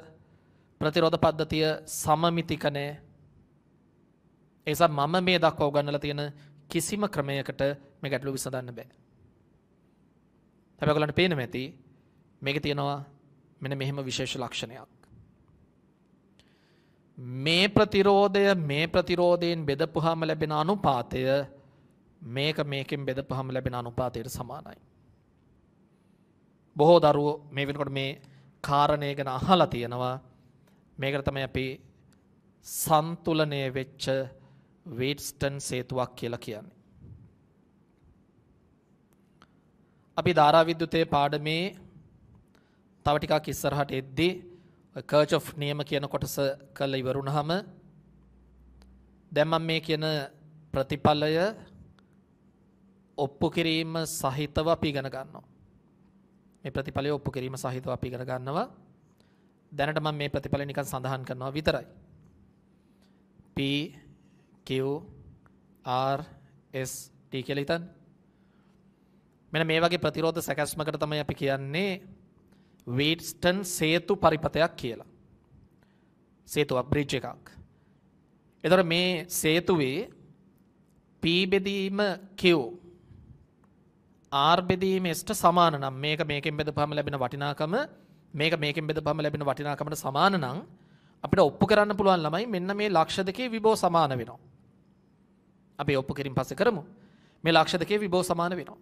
ප්‍රතිරෝධ පද්ධතිය සමමිතිකනේ එසා මම මේ දක්වා උගන්නලා තියෙන කිසිම ක්‍රමයකට මේ ගැටලු විසඳන්න බෑ. හැබැයි ඔයගලන්ට පේනම ඇති මේක තියෙනවා මෙන්න මෙහෙම විශේෂ ලක්ෂණයක්. මේ ප්‍රතිරෝධය මේ ප්‍රතිරෝධයෙන් බෙදපුහම ලැබෙන අනුපාතය මේක මේකෙන් බෙදපුහම ලැබෙන අනුපාතයට සමානයි. බොහෝ දරුවෝ මේ වෙනකොට මේ කාරණය ගැන අහලා තියෙනවා මේකට තමයි අපි සන්තුලනය වෙච්ච වේට්ස්ටන් සේතුවක් කියලා කියන්නේ. අපි ධාරාවිද්‍යුතය පාඩමේ තව ටිකක් ඉස්සරහට එද්දී කර්ච් ඔෆ් නියම කියන කොටස කළ ඉවරුනහම දැන් මම මේ කියන ප්‍රතිඵලය ඔප්පු කිරීම සහිතව අපි ඉගෙන ගන්නවා. මේ ප්‍රතිඵලය ඔප්පු කිරීම සහිතව අපි ඉගෙන ගන්නවා. දැනට මම මේ ප්‍රතිඵලය නිකන් සඳහන් කරනවා විතරයි. P Q R S T කියලා හිතන්න. මෙන්න මේ වගේ ප්‍රතිරෝධ සැකැස්මකට තමයි අපි කියන්නේ වීට්ස්ටන් සේතු පරිපතයක් කියලා. සේතුවක් බ්‍රිජ් එකක්. එතකොට මේ සේතුවේ P බෙදීම Q R බෙදීම Sට සමාන නම් මේක මේකෙන් බෙදපුවම ලැබෙන වටිනාකම මේක මේකෙන් බෙදපුවම ලැබෙන වටිනාකමට සමාන නම් අපිට ඔප්පු කරන්න පුළුවන් ළමයි මෙන්න මේ ලක්ෂ දෙකේ විභව සමාන වෙනවා. අපි ඔප්පු කිරින් පස්සේ කරමු. මේ ලක්ෂ දෙකේ විභව සමාන වෙනවා.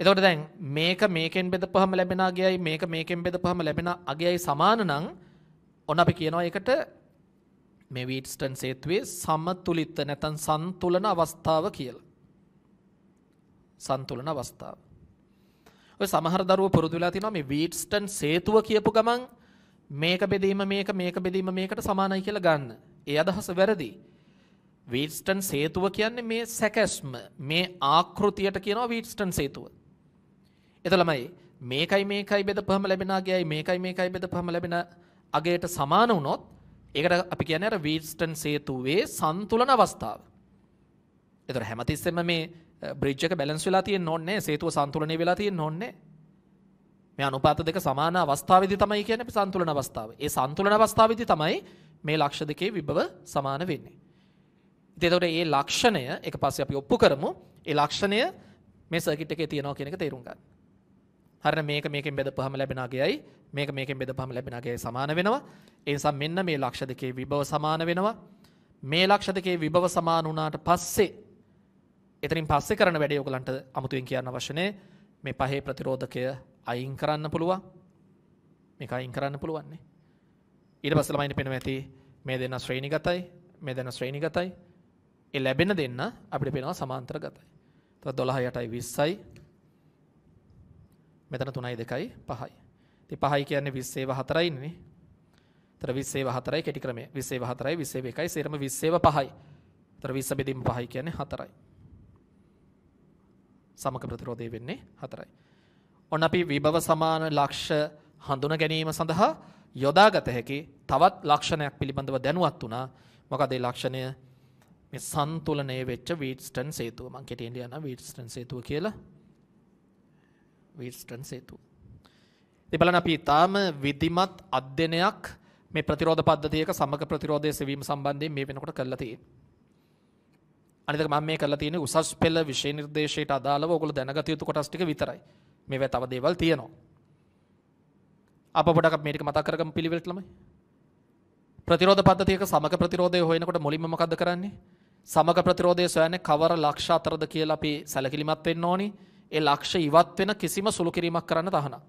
එතකොට දැන් මේක මේකෙන් බෙදපුවම ලැබෙන අගයයි මේක මේකෙන් බෙදපුවම ලැබෙන අගයයි සමාන නම් ඔන්න අපි කියනවා ඒකට මේ වීට්ස්ටන් සේතුවේ සමතුලිත නැත්නම් සන්තුලන අවස්ථාව කියලා. සන්තුලන අවස්ථාව. ඔය සමහර දරුවෝ පුරුදු වෙලා තිනවා මේ වීට්ස්ටන් සේතුව කියපු ගමන් මේක බෙදීම මේක මේක බෙදීම මේකට සමානයි කියලා ගන්න. ඒ අදහස වැරදි. වීට්ස්ටන් සේතුව කියන්නේ මේ සැකැස්ම මේ ආකෘතියට කියනවා වීට්ස්ටන් සේතුව. එතලමයි මේකයි මේකයි බෙදපහම ලැබෙන අගයයි මේකයි මේකයි බෙදපහම ලැබෙන අගයට සමාන වුණොත් ඒකට අපි කියන්නේ අර වීට්ස්ටන් සේතුවේ සන්තුලන අවස්ථාව. ඒතර හැමතිස්සෙම මේ බ්‍රිජ් එක බැලන්ස් වෙලා තියෙන්න ඕනේ සේතුව සන්තුලනය වෙලා තියෙන්න ඕනේ. මේ අනුපාත දෙක සමාන අවස්ථාවේදී තමයි කියන්නේ අපි සන්තුලන අවස්ථාව. ඒ සන්තුලන අවස්ථාවේදී තමයි මේ ලක්ෂ දෙකේ විභව සමාන වෙන්නේ. එතකොට මේ ලක්ෂණය එක පස්සේ අපි ඔප්පු කරමු. ඒ ලක්ෂණය මේ සර්කිට් එකේ තියෙනවා කියන එක තේරුම් ගන්න. හරිනම් මේක මේකෙන් බෙදපුවාම ලැබෙන අගයයි මේක මේකෙන් බෙදපුවාම ලැබෙන අගයයි සමාන වෙනවා. ඒ නිසා මෙන්න මේ ලක්ෂ දෙකේ විභව සමාන වෙනවා. මේ ලක්ෂ දෙකේ විභව සමාන වුණාට පස්සේ එතනින් පස්සේ කරන වැඩේ ඔයගලන්ට අමුතුවෙන් කියන්න අවශ්‍ය නැහැ. මේ පහේ ප්‍රතිරෝධකය අයින් කරන්න පුළුවන්. මේක අයින් කරන්න පුළුවන් නේ. ඊට පස්සේ ළමයින්ට පෙනෙන ඇති මේ දෙන්න ශ්‍රේණිගතයි මේ දෙන්න ශ්‍රේණිගතයි ඒ ලැබෙන දෙන්න අපිට පේනවා සමාන්තර ගතයි. එතකොට 12 8යි 20යි මෙතන 3යි 2යි 5යි. ඉතින් 5යි කියන්නේ 20 ඒව 4යි ඉන්නේ. එතන 20 ඒව 4යි කෙටි ක්‍රමය. 20 ඒව 4යි 20 ඒව 1යි සේරම 20 ඒව 5යි. එතන 20 බෙදීම 5යි කියන්නේ 4යි. සමක ප්‍රතිරෝධය වෙන්නේ 4යි. ඔන්න අපි විභව සමාන ලක්ෂ හඳුන ගැනීම සඳහා යොදාගත හැකි තවත් ලක්ෂණයක් පිළිබඳව දැනුවත් වුණා. මොකද ඒ ලක්ෂණය මේ සන්තුලනය වෙච්ච වීට්ස්ටන් සේතුව මං කෙටියෙන් ලියන වීට්ස්ටන් සේතුව කියලා වීට්ස්ටන් සේතුව. ඉතින් බලන්න අපි ඊටාම විධිමත් අධ්‍යයනයක් මේ ප්‍රතිරෝධ පද්ධතියක සමග ප්‍රතිරෝධයේ සෙවීම සම්බන්ධයෙන් මේ වෙනකොට කරලා තියෙන්නේ. අනිත් එක මම මේ කරලා තියෙන්නේ උසස් පෙළ විෂය නිර්දේශයට අදාළව ඔයගොල්ලෝ දැනගත යුතු කොටස් ටික විතරයි. මේවා තව දේවල් තියෙනවා. අප පොඩක් මේක මතක් කරගමු පිළිවෙලට ළමයි. ප්‍රතිරෝධ පද්ධතියක සමග ප්‍රතිරෝධය හොයනකොට මුලින්ම මොකද්ද කරන්නේ? සමග ප්‍රතිරෝධය සොයන්නේ කවර ලක්ෂ අතරද කියලා අපි සැලකිලිමත් වෙන්න ඕනි. ඒ ලක්ෂ ඉවත් වෙන කිසිම සුළු කිරීමක් කරන්න තහනම්.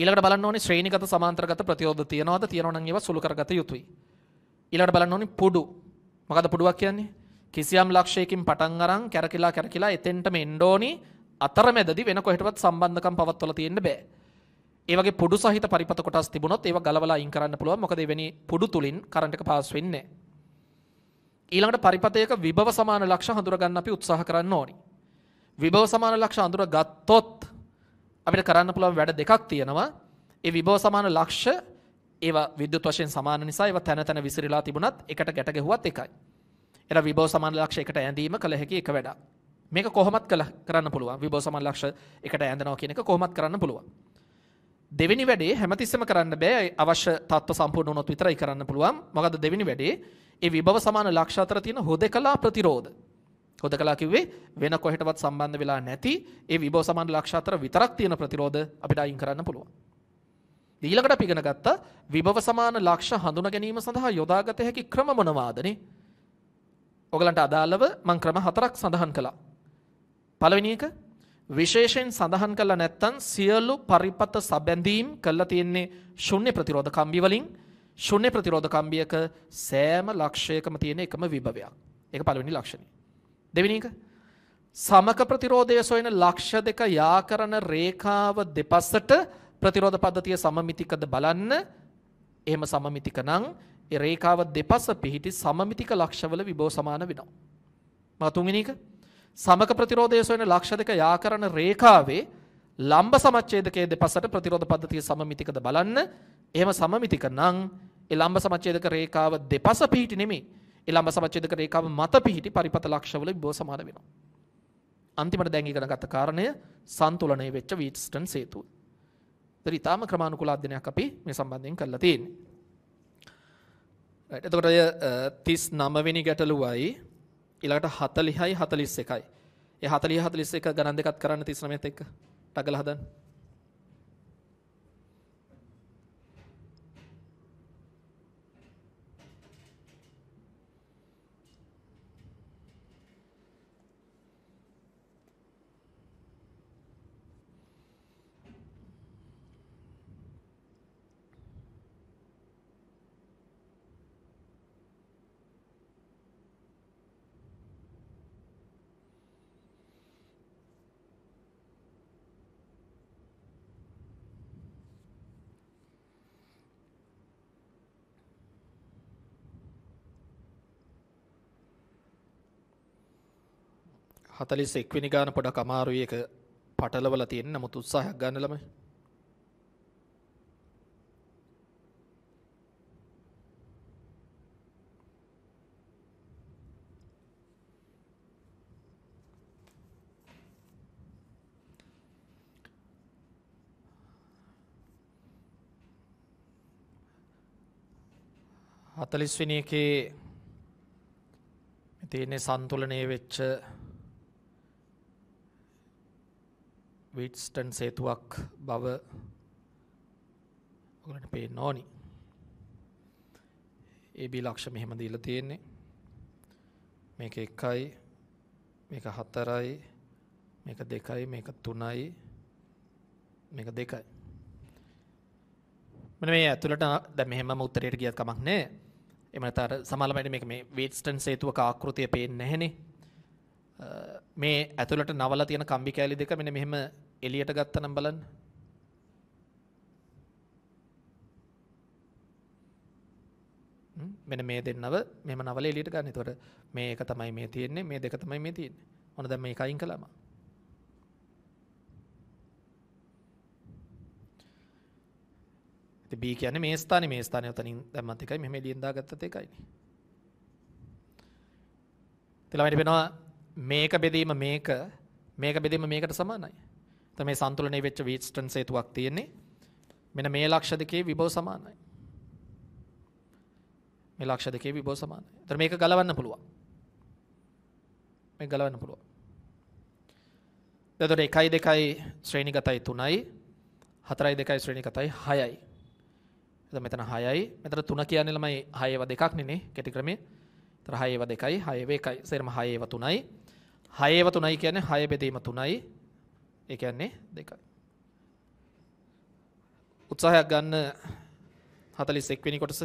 ඊළඟට බලන්න ඕනේ ශ්‍රේණිගත සමාන්තරගත ප්‍රතිරෝධ තියනවාද? තියනවා නම් ඒවා සුළු කරගත යුතුයි. ඊළඟට බලන්න ඕනේ පුඩු. මොකද පුඩුවක් කියන්නේ? කිසියම් ලක්ෂයකින් පටන් අරන් කැරකිලා කැරකිලා එතෙන්ටම එන්න ඕනි. අතරමැදදී වෙන කොහෙටවත් සම්බන්ධකම් පවත්වලා තියෙන්න බෑ. ඒ වගේ පුඩු සහිත පරිපත කොටස් තිබුණොත් ඒවා ගලවලා අයින් කරන්න පුළුවන්. මොකද එවැනි පුඩු තුලින් කරන්ට් එක පාස් වෙන්නේ නැහැ. ඊළඟට පරිපතයක විභව සමාන ලක්ෂ හඳුරගන්න අපි උත්සාහ කරන්න ඕනි. විභව සමාන ලක්ෂ හඳුර ගත්තොත් අපිට කරන්න පුළුවන් වැඩ දෙකක් තියෙනවා. ඒ විභව සමාන ලක්ෂ ඒවා විද්‍යුත් වශයෙන් සමාන නිසා ඒවා තැන තැන විසිරීලා තිබුණත් එකට ගැට ගැහුවත් එකයි. එන විභව සමාන ලක්ෂ එකට ඇඳීම කළ හැකි එක වැඩක්. මේක කොහොමත් කරන්න පුළුවන්. විභව සමාන ලක්ෂ එකට ඇඳනවා කියන එක කොහොමත් කරන්න පුළුවන්. දෙවෙනි වැඩේ හැමතිස්සම කරන්න බෑ අවශ්‍ය තත්ත්ව සම්පූර්ණ වුණොත් විතරයි කරන්න පුළුවන්. මොකද දෙවෙනි වැඩේ ඒ විභව සමාන ලක්ෂ අතර තියෙන හොදකලා ප්‍රතිරෝධ. හොදකලා කිව්වේ වෙන කොහෙටවත් සම්බන්ධ වෙලා නැති ඒ විභව සමාන ලක්ෂ අතර විතරක් තියෙන ප්‍රතිරෝධ අපිට අයින් කරන්න පුළුවන්. ඊළඟට අපි ඉගෙන ගත්තා විභව සමාන ලක්ෂ හඳුනා ගැනීම සඳහා යොදාගත හැකි ක්‍රම මොනවාදනේ? ඔයගලන්ට අදාළව මම ක්‍රම හතරක් සඳහන් කළා. පළවෙනි එක විශේෂයෙන් සඳහන් කළා නැත්නම් සියලු පරිපත සබැඳීම් කළා තියෙන්නේ ශුන්‍ය ප්‍රතිරෝධ කම්බි වලින් ශුන්‍ය ප්‍රතිරෝධ කම්බියක සෑම ලක්ෂයකම තියෙන එකම විභවයක්. ඒක පළවෙනි ලක්ෂණය. දෙවෙනි එක සමක ප්‍රතිරෝධය සොයන ලක්ෂ දෙක යා කරන රේඛාව දෙපසට ප්‍රතිරෝධ පද්ධතිය සමමිතිකද බලන්න. එහෙම සමමිතික නම් ඒ රේඛාව දෙපස පිහිටි සමමිතික ලක්ෂවල විභව සමාන වෙනවා. මා තුන්වෙනි එක සමක ප්‍රතිරෝධය සොයන ලක්ෂ දෙක යා කරන රේඛාවේ ලම්බ සමච්ඡේදකයේ දෙපසට ප්‍රතිරෝධ පද්ධතිය සමමිතිකද බලන්න. එහෙම සමමිතික නම් ඒ ලම්බ සමච්ඡේදක රේඛාව දෙපස පිහිටි නෙමෙයි. ඒ ලම්බ සමච්ඡේදක රේඛාව මත පිහිටි පරිපත ලක්ෂවල විභව සමාන වෙනවා. අන්තිමට දැන් ඉගෙන ගත්ත කාරණය සන්තුලනය වෙච්ච වීට්ස්ටන් සේතුව. ඒතර ඊටාම ක්‍රමානුකූල අධ්‍යයනයක් අපි මේ සම්බන්ධයෙන් කරලා තියෙන්නේ. රයිට්. එතකොට අය 39 වෙනි ගැටලුවයි ඊළඟට 40යි 41යි. ඒ 40 41 ගණන් දෙකත් කරන්න 39ත් එක්ක ටගල හදන්න. 41 වෙනි ගාන පොඩක් අමාරුයි ඒක පටලවලා තියෙන නමුත් උත්සාහයක් ගන්න ළමයි. හතලිස්වෙනි එකේ තියෙන්නේ සන්තුලනය වෙච්ච විට්ස්ටන් සේතුවක් බව ඔගලට පේන්න ඕනි. AB ලක්ෂ මෙහෙම දීලා තියෙන්නේ. මේක 1යි මේක 4යි මේක 2යි මේක 3යි මේක 2යි. මෙන්න මේ ඇතුළට දැන් මෙහෙමම උත්තරයට ගියත් කමක් නැහැ. එමණතර සමාලමයිනේ මේක මේ විට්ස්ටන් සේතුවක ආකෘතිය පේන්නේ නැහනේ. මේ ඇතුළට නවලා තියෙන කම්බි කෑලි දෙක මෙන්න මෙහෙම එළියට ගත්තනම් බලන්න. මෙන්න මේ දෙන්නව මෙහෙම නවලා එළියට ගන්න. එතකොට මේ එක තමයි මේ තියෙන්නේ මේ දෙක තමයි මේ තියෙන්නේ. මොන දැන් මේක අයින් කළාම. ඉතින් B කියන්නේ මේ ස්ථානේ මේ ස්ථානේ උතනින් දැම්මත් එකයි මෙහෙම එළියෙන් දාගත්තත් එකයිනේ. ඊළඟට වෙනවා මේක බෙදීම මේක මේක බෙදීම මේකට සමානයි. එතකොට මේ සන්තුලනයේ වෙච්ච වීට්ස්ටන් හේතුවක් තියෙන්නේ. මෙන්න මේ ලක්ෂ දෙකේ විභව සමානයි. මේ ලක්ෂ දෙකේ විභව සමානයි. එතකොට මේක ගලවන්න පුළුවන්. මේක ගලවන්න පුළුවන්. එතකොට 1 2 ශ්‍රේණිගතයි 3යි 4 2 ශ්‍රේණිගතයි 6යි. එතකොට මෙතන 6යි. මෙතන 3 කියන්නේ ළමයි 6 ඒවා දෙකක් නෙනේ කෙටි ක්‍රමයේ. එතන 6 ඒවා දෙකයි 6 ඒවා එකයි. සේරම 6 ඒවා 3යි. හයව තුනයි කියන්නේ හය බෙදීම තුනයි ඒ කියන්නේ දෙකයි උත්සාහයක් ගන්න 41 වෙනි කොටස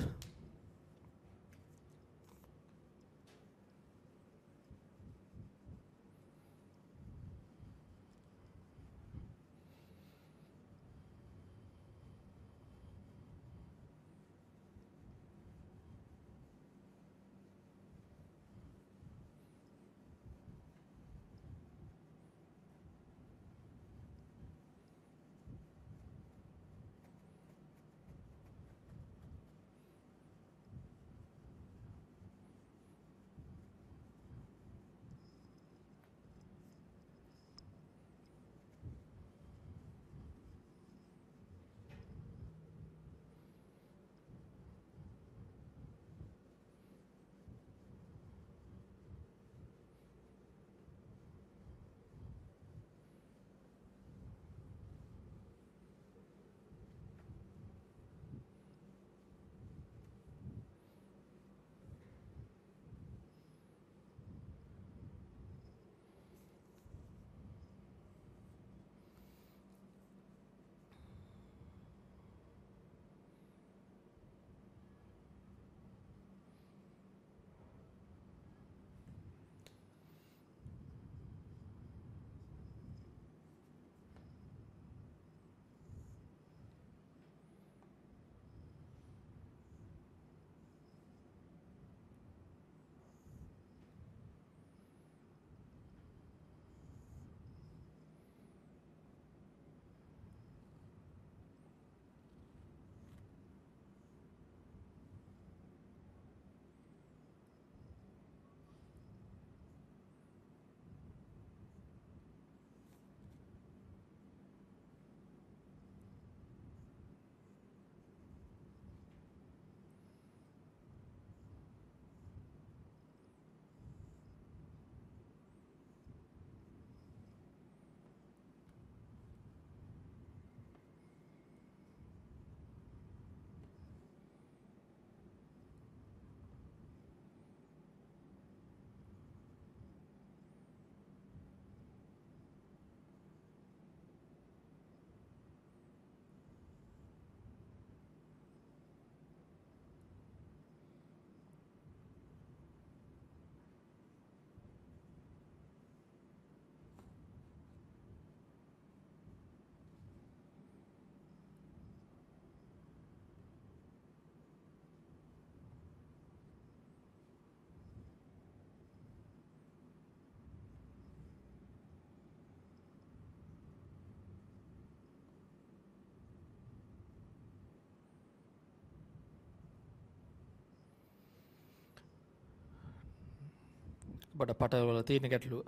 බඩ පටවල තියෙන ගැටලුව.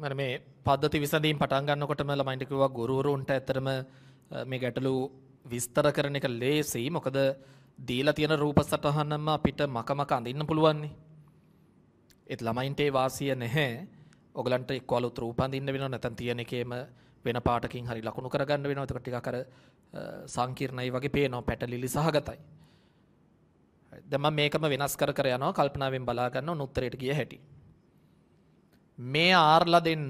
මම මේ පද්ධති විසඳීම් පටන් ගන්නකොටම ළමයින්ට කිව්වා ගුරුවරුන්ට ඇත්තටම මේ ගැටලු විස්තර කරන එක ලේසි. මොකද දීලා තියෙන රූප සටහනම අපිට මකමක අඳින්න පුළුවන්නේ. ඒත් ළමයින්ට ඒ වාසිය නැහැ. ඔගලන්ට එක්ක අලුත් රූප අඳින්න වෙනවා නැත්නම් තියෙන එකේම වෙන පාටකින් හරි ලකුණු කරගන්න වෙනවා. ඒක ටිකක් අර සංකීර්ණයි වගේ පේනවා පැටලිලි සහගතයි. දැන් මේකම වෙනස් කර කර යනවා කල්පනාවෙන් බලා ගන්න උත්තරයට ගිය හැටි. මේ ආර්ලා දෙන්න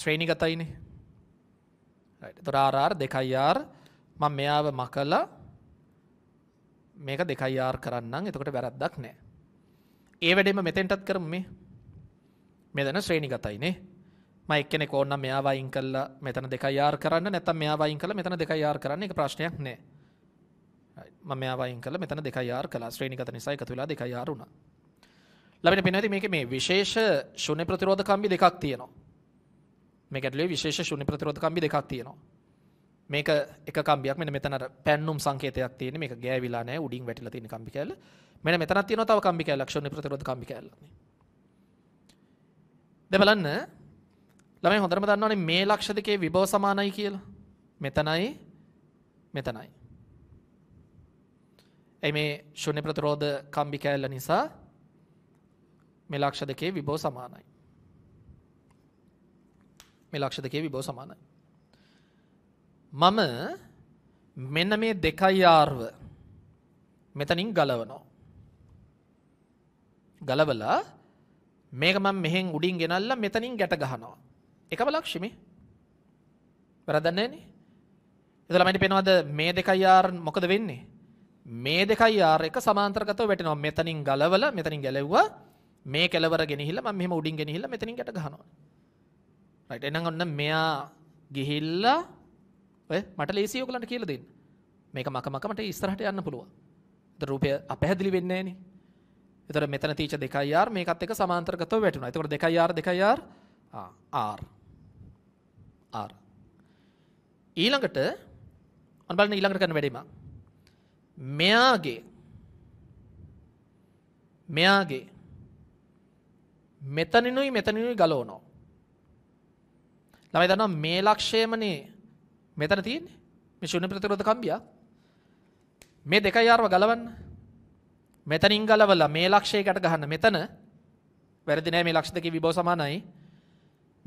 ශ්‍රේණිගතයිනේ. right. ඒතර RR 2R මම මෙයාව මකලා මේක 2R කරන්නම්. එතකොට වැරද්දක් නැහැ. ඒ වැඩේම මෙතෙන්ටත් කරමු මේ. මෙතන ශ්‍රේණිගතයිනේ. මම එක්කෙනෙක් ඕනනම් මෙයාව අයින් කළා මෙතන 2R කරන්න නැත්නම් මෙයාව අයින් කළා මෙතන 2R කරන්න එක ප්‍රශ්නයක් නැහැ. මම වයින් කල මෙතන දෙක යාර කලා ශ්‍රේණිගත නිසා එකතු වෙලා දෙක යාරුණ ලබෙන පෙනති මේක මේ විශේෂ ශුන්‍ය ප්‍රතිරෝධ කම්බි දෙකක් තියෙනවා මේ ගැටලුවේ විශේෂ ශුන්‍ය ප්‍රතිරෝධ කම්බි දෙකක් තියෙනවා මේක එක කම්බියක් මෙන්න මෙතන පැන්නුම් සංකේතයක් තියෙන මේක ගෑවිලා නැහැ උඩින් වැටිලා තියෙන කම්බි කැල්ල මෙන්න මෙතනක් තියෙනවා තව කම්බි කැල්ලක් ශුන්‍ය ප්‍රතිරෝධ කම්බි කැල්ල දැන් බලන්න ළමයි හොඳටම දන්නවනේ මේ ලක්ෂ දෙකේ විභව සමානයි කියලා මෙතනයි මෙතනයි ඇයි මේ ශුන්‍ය ප්‍රතිරෝධ කම්බි කෑල්ල නිසා මේ ලක්ෂ දෙකේ විභව සමානයි. මේ ලක්ෂ දෙකේ විභව සමානයි. මම මෙන්න මේ දෙකයි ආර්ව මෙතනින් ගලවනවා. ගලවලා මේක මම මෙහෙන් උඩින් ගෙනල්ලා මෙතනින් ගැට ගහනවා. එකම ලක්ෂ්මී. වැරදන්නේ නෑනේ. එතකොට මට පේනවද මේ දෙකයි ආර් මොකද වෙන්නේ? මේ දෙකයි R එක සමාන්තරගතව වැටෙනවා. මෙතනින් ගලවලා මෙතනින් ගැලෙව්වා. මේ කෙලවර ගෙනහිල්ලා මම මෙහෙම උඩින් ගෙනහිල්ලා මෙතනින් ගැට ගහනවා. රයිට් එහෙනම් ඔන්න මෙයා ගිහිල්ලා ඔය මට ලේසියි ඔයගලන්ට කියලා දෙන්න. මේක මක මක මට ඉස්සරහට යන්න පුළුවන්. ඒතර රූපය අපැහැදිලි වෙන්නේ නැහනේ. ඒතර මෙතන තීච 2R මේකත් එක්ක සමාන්තරගතව වැටුණා. ඒතකොට 2R 2R R R ඊළඟට අන්න බලන්න ඊළඟට කරන වැඩේම මෙයාගේ මෙයාගේ මෙතනිනුයි මෙතනිනුයි ගලෝනෝ. ළමයි දන්නවා මේ ලක්ෂයමනේ මෙතන තියෙන්නේ. මේ ශුන්‍ය ප්‍රතිරෝධ කම්බියක්. මේ දෙකයි ආරව ගලවන්න. මෙතනින් ගලවලා මේ ලක්ෂයකට ගහන්න මෙතන වැරදි නෑ මේ ලක්ෂ දෙකේ විභව සමානයි.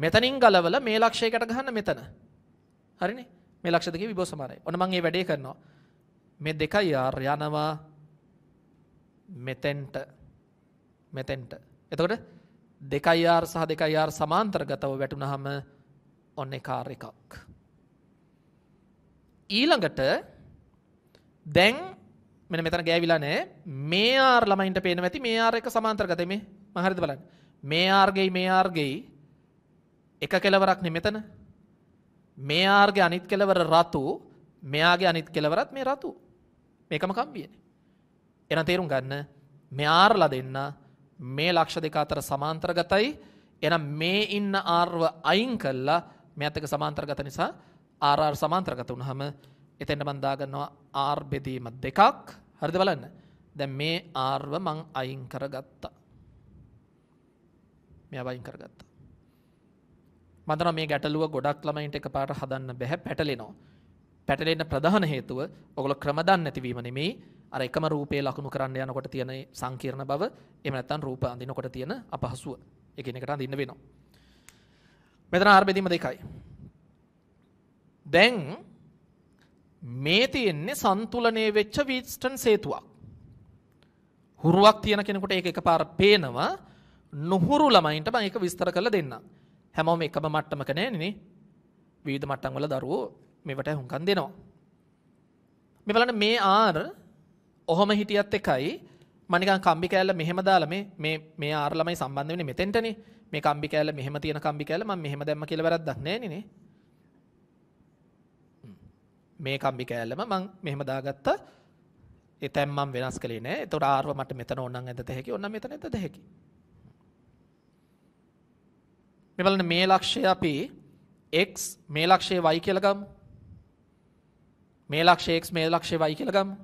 මෙතනින් ගලවලා මේ ලක්ෂයකට ගහන්න මෙතන. හරිනේ? මේ ලක්ෂ දෙකේ විභව සමානයි. ඔන්න මම මේ වැඩේ කරනවා. මේ දෙකයි ආර් යනවා මෙතෙන්ට මෙතෙන්ට. එතකොට දෙකයි ආර් සහ දෙකයි ආර් සමාන්තරගතව වැටුනහම ඔන්න කාර් එකක්. ඊළඟට දැන් මෙන්න මෙතන ගෑවිලා නෑ මේ ආර් ළමයින්ට පේනවා ඇති මේ ආර් එක සමාන්තරගතයි මේ මම හරිද බලන්න. මේ ආර් ගෙයි මේ ආර් ගෙයි එක කෙලවරක් නේ මෙතන. මේ ආර්ගේ අනිත් කෙලවර රතු මෙයාගේ අනිත් කෙලවරත් මේ රතු. මේකම කම්බියන. එන තේරුම් ගන්න මෙආර්ල දෙන්න මේ ලක්ෂ දෙක අතර සමාන්තරගතයි එන මේ ඉන්න ආර්ව අයින් කල්ලා මෙඇතක සමාන්තරගත නිසා ආරර් සමාන්ත්‍රගත වුණහම එතෙන්ට බන්දාගන්නවා ආර්බෙදීම දෙකක් හරිද බලන්න දැ මේ ආර්ව මං අයින් කරගත්තා මෙ අයින් කරගත්තා මදන මේ ගැටලුව ගොඩක් ළමයින්ට එක පාට හදන්න බැහැ පැටලෙනවා පැටලෙන්න ප්‍රධාන හේතුව ඔගොල්ලෝ ක්‍රම දන්නේ නැතිවීම නෙමෙයි අර එකම රූපේ ලකුණු කරන්න යනකොට තියෙන සංකීර්ණ බව එහෙම නැත්නම් රූප අඳිනකොට තියෙන අපහසුව එකිනෙකට අඳින්න වෙනවා මෙතන ආරම්භෙදිම දෙකයි දැන් මේ තියෙන්නේ සන්තුලනයේ වෙච්ච වීට්ස්ටන් සේතුවක් හුරුවක් තියෙන කෙනෙකුට ඒක එකපාර පේනවා නුහුරු ළමයින්ට මම ඒක විස්තර කරලා දෙන්නම් හැමෝම එකම මට්ටමක නෑනේ නේ විවිධ මට්ටම් වල දරුවෝ මේවට හුඟන් දෙනවා. මේ බලන්න මේ R ඔහොම හිටියත් එකයි මම නිකන් කම්බි කෑල්ල මෙහෙම දාලා මේ මේ මේ R ළමයි සම්බන්ධ වෙන්නේ මෙතෙන්ටනේ. මේ කම්බි කෑල්ල මෙහෙම තියෙන කම්බි කෑල්ල මම මෙහෙම දැම්ම කියලා වැරද්දක් නැහැ නේ. මේ කම්බි කෑල්ලම මම මෙහෙම දාගත්තා. ඒ තැන් මම වෙනස් කළේ නැහැ. ඒතකොට R මට මෙතන ඕනනම් ඇදත හැකි. ඕනනම් මෙතන ඇදත හැකි. මේ බලන්න මේ ලක්ෂය අපි x මේ ලක්ෂය y කියලා ගමු. මේ ලක්ෂය x මේ ලක්ෂය y කියලා ගමු.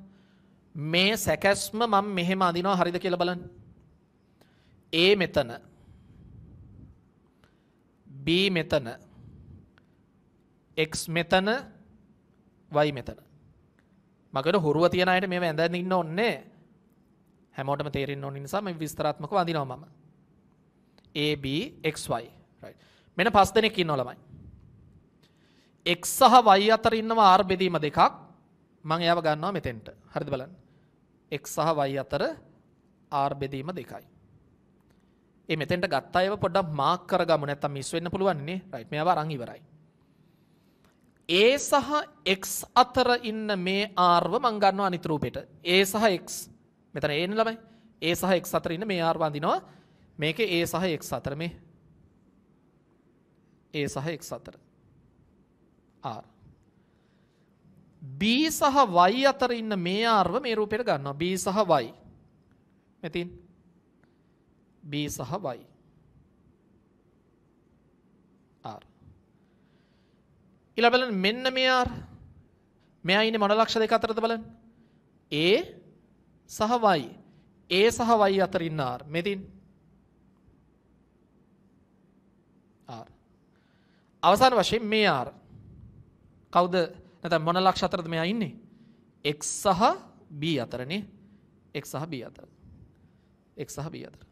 මේ සැකැස්ම මම මෙහෙම අඳිනවා හරිද කියලා බලන්න. A මෙතන. B මෙතන. x මෙතන y මෙතන. මගට හුරුව තියන අයට මේව ඇඳගෙන ඉන්න ඕනේ. හැමෝටම තේරෙන්න ඕන නිසා මම විස්තරාත්මකව අඳිනවා මම. A B X Y right. මෙන්න පස් දෙනෙක් ඉන්නවා ළමයි. x සහ y අතර ඉන්නවා r බෙදීම දෙකක්. මම එයාව ගන්නවා මෙතෙන්ට. හරිද බලන්න. x සහ y අතර r බෙදීම දෙකයි. ඒ මෙතෙන්ට ගත්ත අයව පොඩ්ඩක් මාක් කරගමු නැත්තම් මිස් වෙන්න පුළුවන් නේ. රයිට් මෙයාව අරන් ඉවරයි. A සහ x අතර ඉන්න මේ r ව මම ගන්නවා අනිත් රූපෙට. A සහ x. මෙතන A නේ ළමයි. A සහ x අතර ඉන්න මේ r වඳිනවා. මේකේ A සහ x අතර මේ A සහ x අතර. R. B සහ Y අතර ඉන්න මේ R මේ රූපයට ගන්නවා. B සහ Y. මෙතින් B සහ Y. R. ඊළඟ බලන්න මෙන්න මේ R. මෙයා ඉන්නේ මොන ලක්ෂ දෙක අතරද බලන්න. A සහ Y. A සහ Y අතර ඉන්න R. මෙතින් R. අවසාන වශයෙන් මේ R. කවුද නැත්නම් මොන ලක්ෂ අතරද මෙයා ඉන්නේ? x සහ b අතරනේ. x සහ b අතර. x සහ b අතර.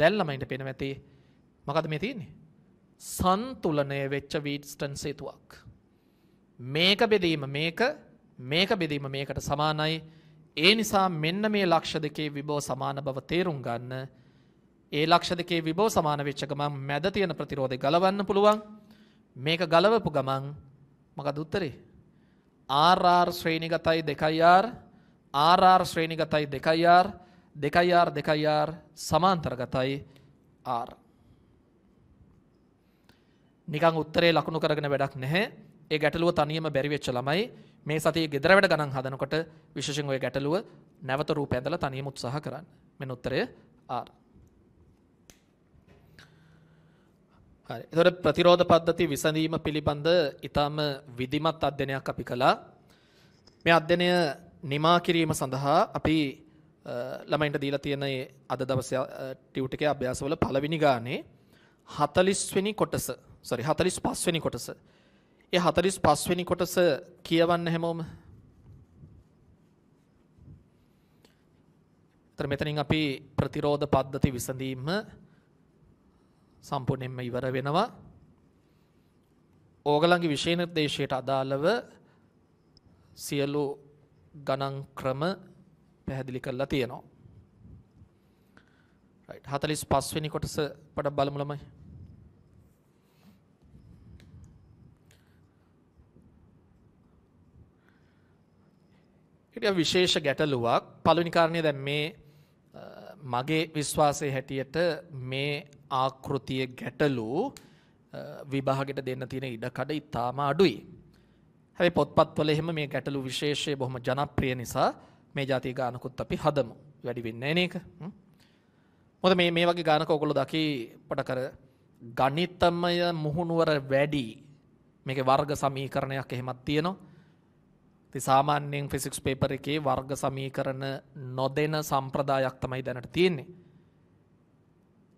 දැන් ළමයින්ට පේන වැටි මොකද මේ තියෙන්නේ? සන්තුලනය වෙච්ච වීට්ස්ටන් සේතුවක්. මේක බෙදීම මේක මේක බෙදීම මේකට සමානයි. ඒ නිසා මෙන්න මේ ලක්ෂ දෙකේ විභව සමාන බව තේරුම් ගන්න. ඒ ලක්ෂ දෙකේ විභව සමාන වෙච්ච ගමන් මැද තියෙන ප්‍රතිරෝධය ගලවන්න පුළුවන්. මේක ගලවපු ගමන් මොකද උත්තරේ? RR ශ්‍රේණිගතයි 2R RR ශ්‍රේණිගතයි 2R 2R 2R සමාන්තරගතයි R නිකන් උත්තරේ ලකුණු කරගෙන වැඩක් නැහැ. ඒ ගැටලුව තනියම බැරි වෙච්ච ළමයි මේ සතියේ ගෙදර වැඩ ගණන් හදනකොට විශේෂයෙන් ওই ගැටලුව නැවත රූපය ඇඳලා තනියම උත්සාහ කරන්න. මෙන්න උත්තරය R හරි. එතකොට ප්‍රතිරෝධ පද්ධති විසඳීම පිළිබඳ ඊටම විධිමත් අධ්‍යයනයක් අපි කළා. මේ අධ්‍යයනය නිමා කිරීම සඳහා අපි ළමයින්ට දීලා තියෙන අද දවසේ ටියුට් එකේ අභ්‍යාසවල පළවෙනි ගානේ 40 වෙනි කොටස sorry 45 වෙනි කොටස. ඒ 45 වෙනි කොටස කියවන්න හැමෝම. ඊතර මෙතනින් අපි ප්‍රතිරෝධ පද්ධති විසඳීම සම්පූර්ණයෙන්ම ඉවර වෙනවා. ඕගලන්ගේ විශේෂ නිර්දේශයට අදාළව සියලු ගණන් ක්‍රම පැහැදිලි කරලා තියෙනවා. right 45 වෙනි කොටස පොඩක් බලමු ළමයි. ඊට විශේෂ ගැටලුවක් පළවෙනි කාරණේ දැන් මේ මගේ විශ්වාසය හැටියට මේ ආකෘතිය ගැටලු විභාගෙට දෙන්න තියෙන ඉඩකඩ ඉතාම අඩුයි. හැබැයි පොත්පත්වල එහෙම මේ ගැටලු විශේෂය බොහොම ජනප්‍රිය නිසා මේ ජාතිය ගානකුත් අපි හදමු. වැඩි වෙන්නේ නැහැ නේක. මොකද මේ මේ වගේ ගානක ඔයගොල්ලෝ දකි පට කර ගණිතමය මුහුණුවර වැඩි මේකේ වර්ග සමීකරණයක් එහෙමත් තියෙනවා. ති සාමාන්‍යයෙන් ෆිසික්ස් පේපර එකේ වර්ග සමීකරණ නොදෙන සම්ප්‍රදායක් තමයි දැනට තියෙන්නේ.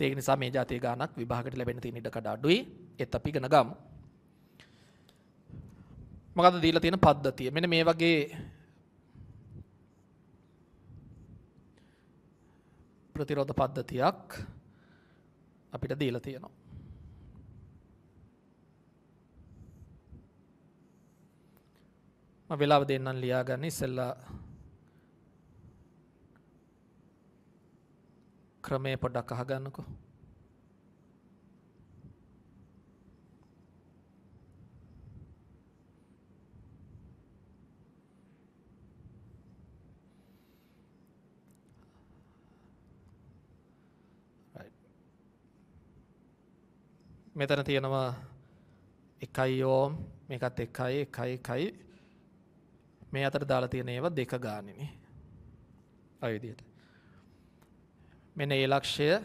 ඒක නිසා මේ ජාතිය ගානක් විභාගට ලැබෙන තියෙන ඉඩ කඩ අඩුයි. ඒත් අපි ඉගෙන ගමු. මොකද දීලා තියෙන පද්ධතිය. මෙන්න මේ වගේ ප්‍රතිරෝධ පද්ධතියක් අපිට දීලා තියෙනවා. මම වෙලාව දෙන්නම් ලියාගන්න ඉස්සෙල්ලා ක්‍රමය පොඩ්ඩක් අහගන්නකෝ මෙතන තියෙනවා එකයි ඕම් මේකත් එකයි එකයි එකයි මේ අතර දාලා තියෙන ඒවා දෙක ගානනේ. ඔය විදිහට. මෙන්න A ලක්ෂය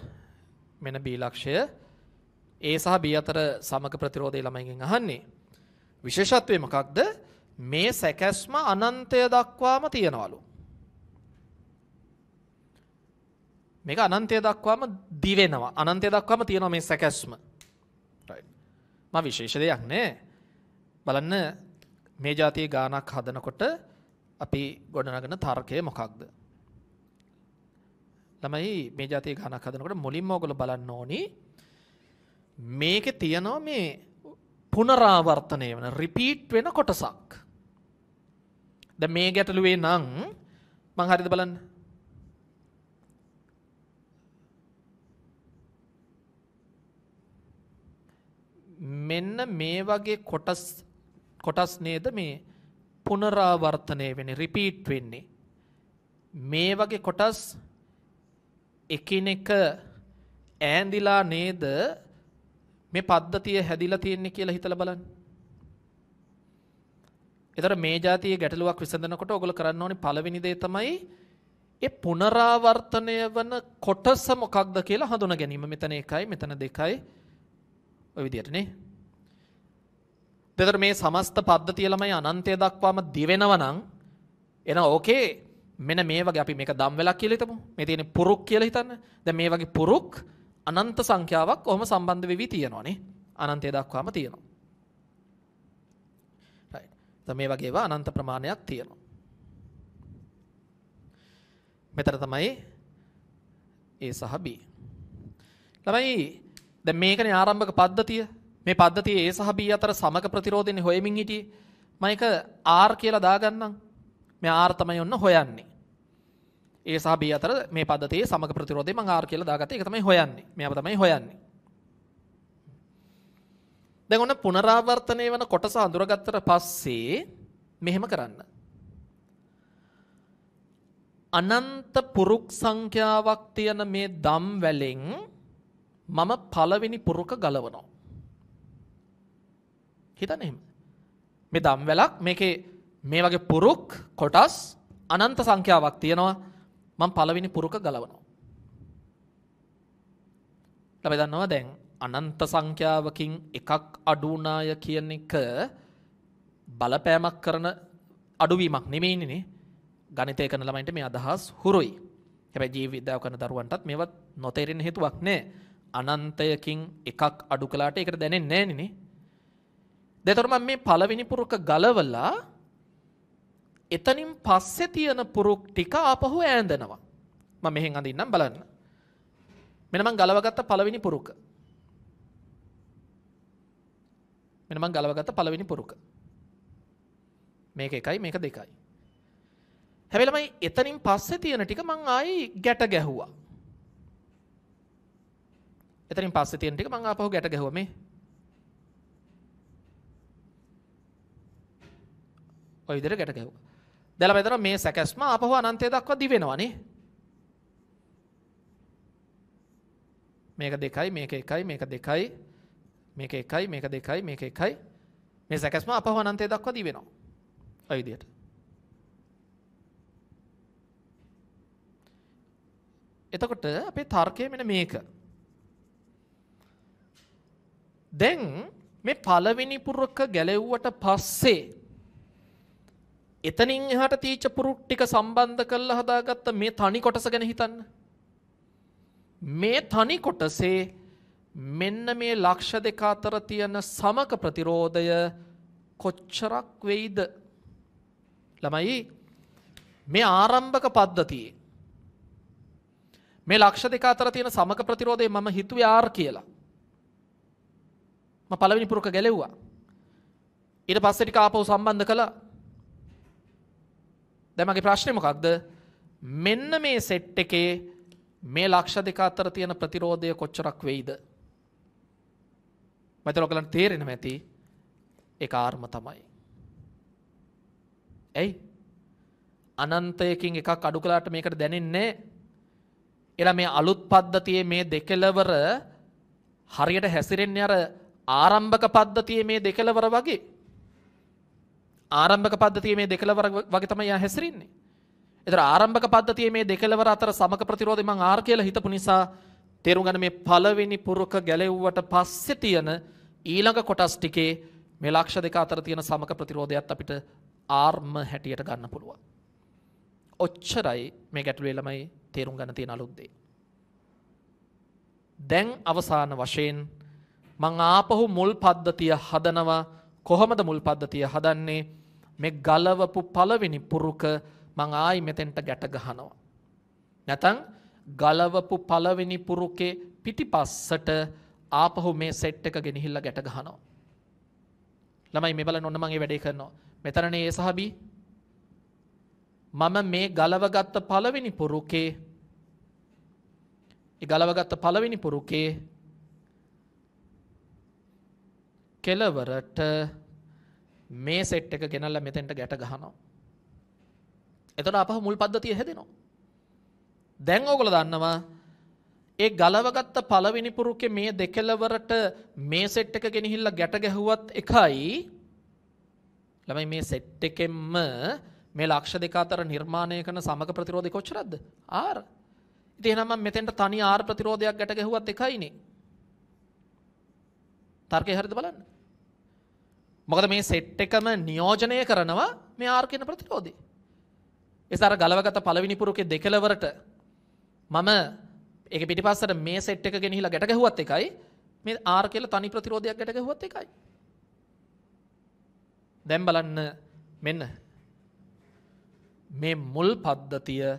මෙන්න B ලක්ෂය A සහ B අතර සමග ප්‍රතිරෝධය ළමයිගෙන් අහන්නේ. විශේෂත්වය මොකක්ද? මේ සැකැස්ම අනන්තය දක්වාම තියනවලු. මේක අනන්තය දක්වාම දිවෙනවා. අනන්තය දක්වාම තියෙනවා මේ සැකැස්ම. මම විශේෂ දෙයක් නෑ. බලන්න මේ જાතිය ගානක් හදනකොට අපි ගොඩනගන තර්කය මොකක්ද? ළමයි මේ જાතිය ගානක් හදනකොට මුලින්ම ඔයගොල්ලෝ බලන්න ඕනි මේකේ තියනවා මේ පුනරාවර්තනය වෙන රිපීට් වෙන කොටසක්. දැන් මේ ගැටලුවේ නම් මං හරිද බලන්න. මෙන්න මේ වගේ කොටස් කොටස් නේද මේ පුනරාවර්තනය වෙන්නේ රිපීට් වෙන්නේ මේ වගේ කොටස් එකිනෙක ඈඳිලා නේද මේ පද්ධතිය හැදිලා තියෙන්නේ කියලා හිතලා බලන්න. ඒතර මේ જાතියේ ගැටලුවක් විසඳනකොට ඔයගොල්ලෝ කරන්න ඕනේ පළවෙනි දේ තමයි ඒ පුනරාවර්තනය වන කොටස මොකක්ද කියලා හඳුනා ගැනීම. මෙතන එකයි, මෙතන දෙකයි. ඔය විදිහට නේ. එතකොට මේ සමස්ත පද්ධතිය ළමයි අනන්තය දක්වාම දිවෙනවනම් එන ඕකේ මෙන්න මේ වගේ අපි මේක දම් වෙලක් කියලා හිතමු. මේ තියෙන පුරුක් කියලා හිතන්න. දැන් මේ වගේ පුරුක් අනන්ත සංඛ්‍යාවක් කොහොම සම්බන්ධ වෙවි තියෙනවා නේ. අනන්තය දක්වාම තියෙනවා. right. දැන් මේ වගේ ඒවා අනන්ත ප්‍රමාණයක් තියෙනවා. මෙතන තමයි A සහ B. ළමයි දැන් මේකනේ ආරම්භක පද්ධතිය. මේ පද්ධතිය A සහ B අතර සමග ප්‍රතිරෝධෙන්නේ හොයමින් හිටියේ. මම ඒක R කියලා දාගන්නම්. මේ R තමයි ඔන්න හොයන්නේ. A සහ B අතර මේ පද්ධතියේ සමග ප්‍රතිරෝධය මම R කියලා දාගත්තා. ඒක තමයි හොයන්නේ. මෙයාම තමයි හොයන්නේ. දැන් ඔන්න පුනරාවර්තනය වෙන කොටස අඳුරගත්තට පස්සේ මෙහෙම කරන්න. අනන්ත පුරුක් සංඛ්‍යාවක් තියෙන මේ දම් වැලෙන් මම පළවෙනි පුරුක ගලවනවා. හිතන්න එහෙම. මේ දම්වැලක් මේකේ මේ වගේ පුරුක් කොටස් අනන්ත සංඛ්‍යාවක් තියෙනවා. මම පළවෙනි පුරුක ගලවනවා. ළමයි දන්නවා දැන් අනන්ත සංඛ්‍යාවකින් එකක් අඩු වුණාය කියන එක බලපෑමක් කරන අඩුවීමක් නෙමෙයිනේ නේ. ගණිතය කරන ළමයින්ට මේ අදහස් හුරුයි. හැබැයි ජීව විද්‍යාව කරන දරුවන්ටත් මේවත් නොතේරෙන හේතුවක් නැහැ. අනන්තයකින් එකක් අඩු කළාට ඒකට දැනෙන්නේ නැණිනේ. දැතොර මම මේ පළවෙනි පුරුක ගලවලා එතනින් පස්සේ තියෙන පුරුක් ටික ආපහු ඈඳනවා. මම මෙහෙන් අඳින්නම් බලන්න. මෙන්න මම ගලවගත්ත පළවෙනි පුරුක. මෙන්න මම ගලවගත්ත පළවෙනි පුරුක. මේක එකයි මේක දෙකයි. හැබැයි ළමයි එතනින් පස්සේ තියෙන ටික මං ආයි ගැට ගැහුවා. එතනින් පස්සේ තියෙන ටික මං ආපහු ගැට ගැහුවා මේ ඔය විදිහට ගැට ගැහුවා. දැල බෙදලා මේ සැකැස්ම ආපහු අනන්තය දක්වා දිවෙනවනේ. මේක දෙකයි මේක එකයි මේක දෙකයි මේක එකයි මේක දෙකයි මේක එකයි මේ සැකැස්ම අපහු අනන්තය දක්වා දී වෙනවා. ඔය විදිහට. එතකොට අපේ තර්කය මෙන්න මේක. දැන් මේ පළවෙනි පුරක ගැලෙව්වට පස්සේ එතනින් එහාට තීච පුරුක් ටික සම්බන්ධ කරලා හදාගත්ත මේ තනි කොටස ගැන හිතන්න. මේ තනි කොටසේ මෙන්න මේ ලක්ෂ දෙක අතර තියෙන සමක ප්‍රතිරෝධය කොච්චරක් වෙයිද? ළමයි මේ ආරම්භක පද්ධතියේ මේ ලක්ෂ දෙක අතර තියෙන සමක ප්‍රතිරෝධය මම හිතුවේ R කියලා. මම පළවෙනි පුරුක ගැලෙව්වා. ඊට පස්සේ ටික ආපහු සම්බන්ධ කළා. දැමගේ ප්‍රශ්නමකක්ද මෙන්න මේ සෙට් එකේ මේ ලක්ෂ දෙක අතර තියෙන ප්‍රතිරෝධය කොච්චරක් වෙයිද. මතලොකලන් තේරෙන ඇති එක ආර්ම තමයි. ඇයි අනන්තයකින් එකක් අඩු කලාට මේකට දැනෙන්නේ එලා මේ අලුත් පද්ධතියේ මේ දෙකලවර හරියට හැසිරෙන්නේ අර ආරම්භක පද්ධතියේ මේ දෙකලවර වගේ ආරම්භක පද්ධතියේ මේ දෙකලවර වගේ තමයි යා හැසිරෙන්නේ. ඒතර ආරම්භක පද්ධතියේ මේ දෙකලවර අතර සමක ප්‍රතිරෝධය මං ආර් කියලා හිතපු නිසා තේරුම් ගන්න මේ පළවෙනි පුරුක ගැලෙව්වට පස්සේ තියෙන ඊළඟ කොටස් ටිකේ මේ ලක්ෂ දෙක අතර තියෙන සමක ප්‍රතිරෝධයත් අපිට ආර්ම හැටියට ගන්න පුළුවන්. ඔච්චරයි මේ ගැටලුවේ ළමයි තේරුම් ගන්න තියෙන අලුත් දේ. දැන් අවසාන වශයෙන් මං ආපහු මුල් පද්ධතිය හදනවා කොහොමද මුල් පද්ධතිය හදන්නේ මේ ගලවපු පළවෙනි පුරුක මං ආයි මෙතෙන්ට ගැට ගහනවා. නැතන් ගලවපු පළවෙනි පුරුකේ පිටිපස්සට ආපහු මේ සෙට් එක ගෙනහිල්ලා ගැට ගහනවා. ළමයි මේ බලන්න ඔන්න මම මේ වැඩේ කරනවා. මෙතනනේ ඒ සහබී මම මේ ගලවගත්ත පළවෙනි පුරුකේ ඒ ගලවගත්ත පළවෙනි පුරුකේ කෙලවරට මේ සෙට් එක ගෙනල්ලා මෙතෙන්ට ගැට ගහනවා. එතකොට අපහු මුල් පද්ධතිය හැදෙනවා. දැන් ඕගොල්ලෝ දන්නවා ඒ ගලවගත්ත පළවෙනි පුරුකේ මේ දෙකලවරට මේ සෙට් එක ගෙනහිල්ලා ගැට ගැහුවත් එකයි ළමයි මේ සෙට් එකෙන්ම මේ ලක්ෂ දෙක අතර නිර්මාණය කරන සමග ප්‍රතිරෝධය කොච්චරද? R. ඉතින් එහෙනම් මම මෙතෙන්ට තනි R ප්‍රතිරෝධයක් ගැට ගැහුවත් එකයිනේ. තර්කය හරිද බලන්න. මොකද මේ සෙට් එකම නියෝජනය කරනවා මේ ආර්කෙන ප්‍රතිරෝධය. එසාර ගලවගත පළවෙනි පුරුකේ දෙකලවරට මම ඒක පිටිපස්සට මේ සෙට් එක ගෙනහිලා ගැට ගැහුවත් එකයි මේ R කියලා තනි ප්‍රතිරෝධයක් ගැට ගැහුවත් එකයි. දැන් බලන්න මෙන්න මේ මුල් පද්ධතිය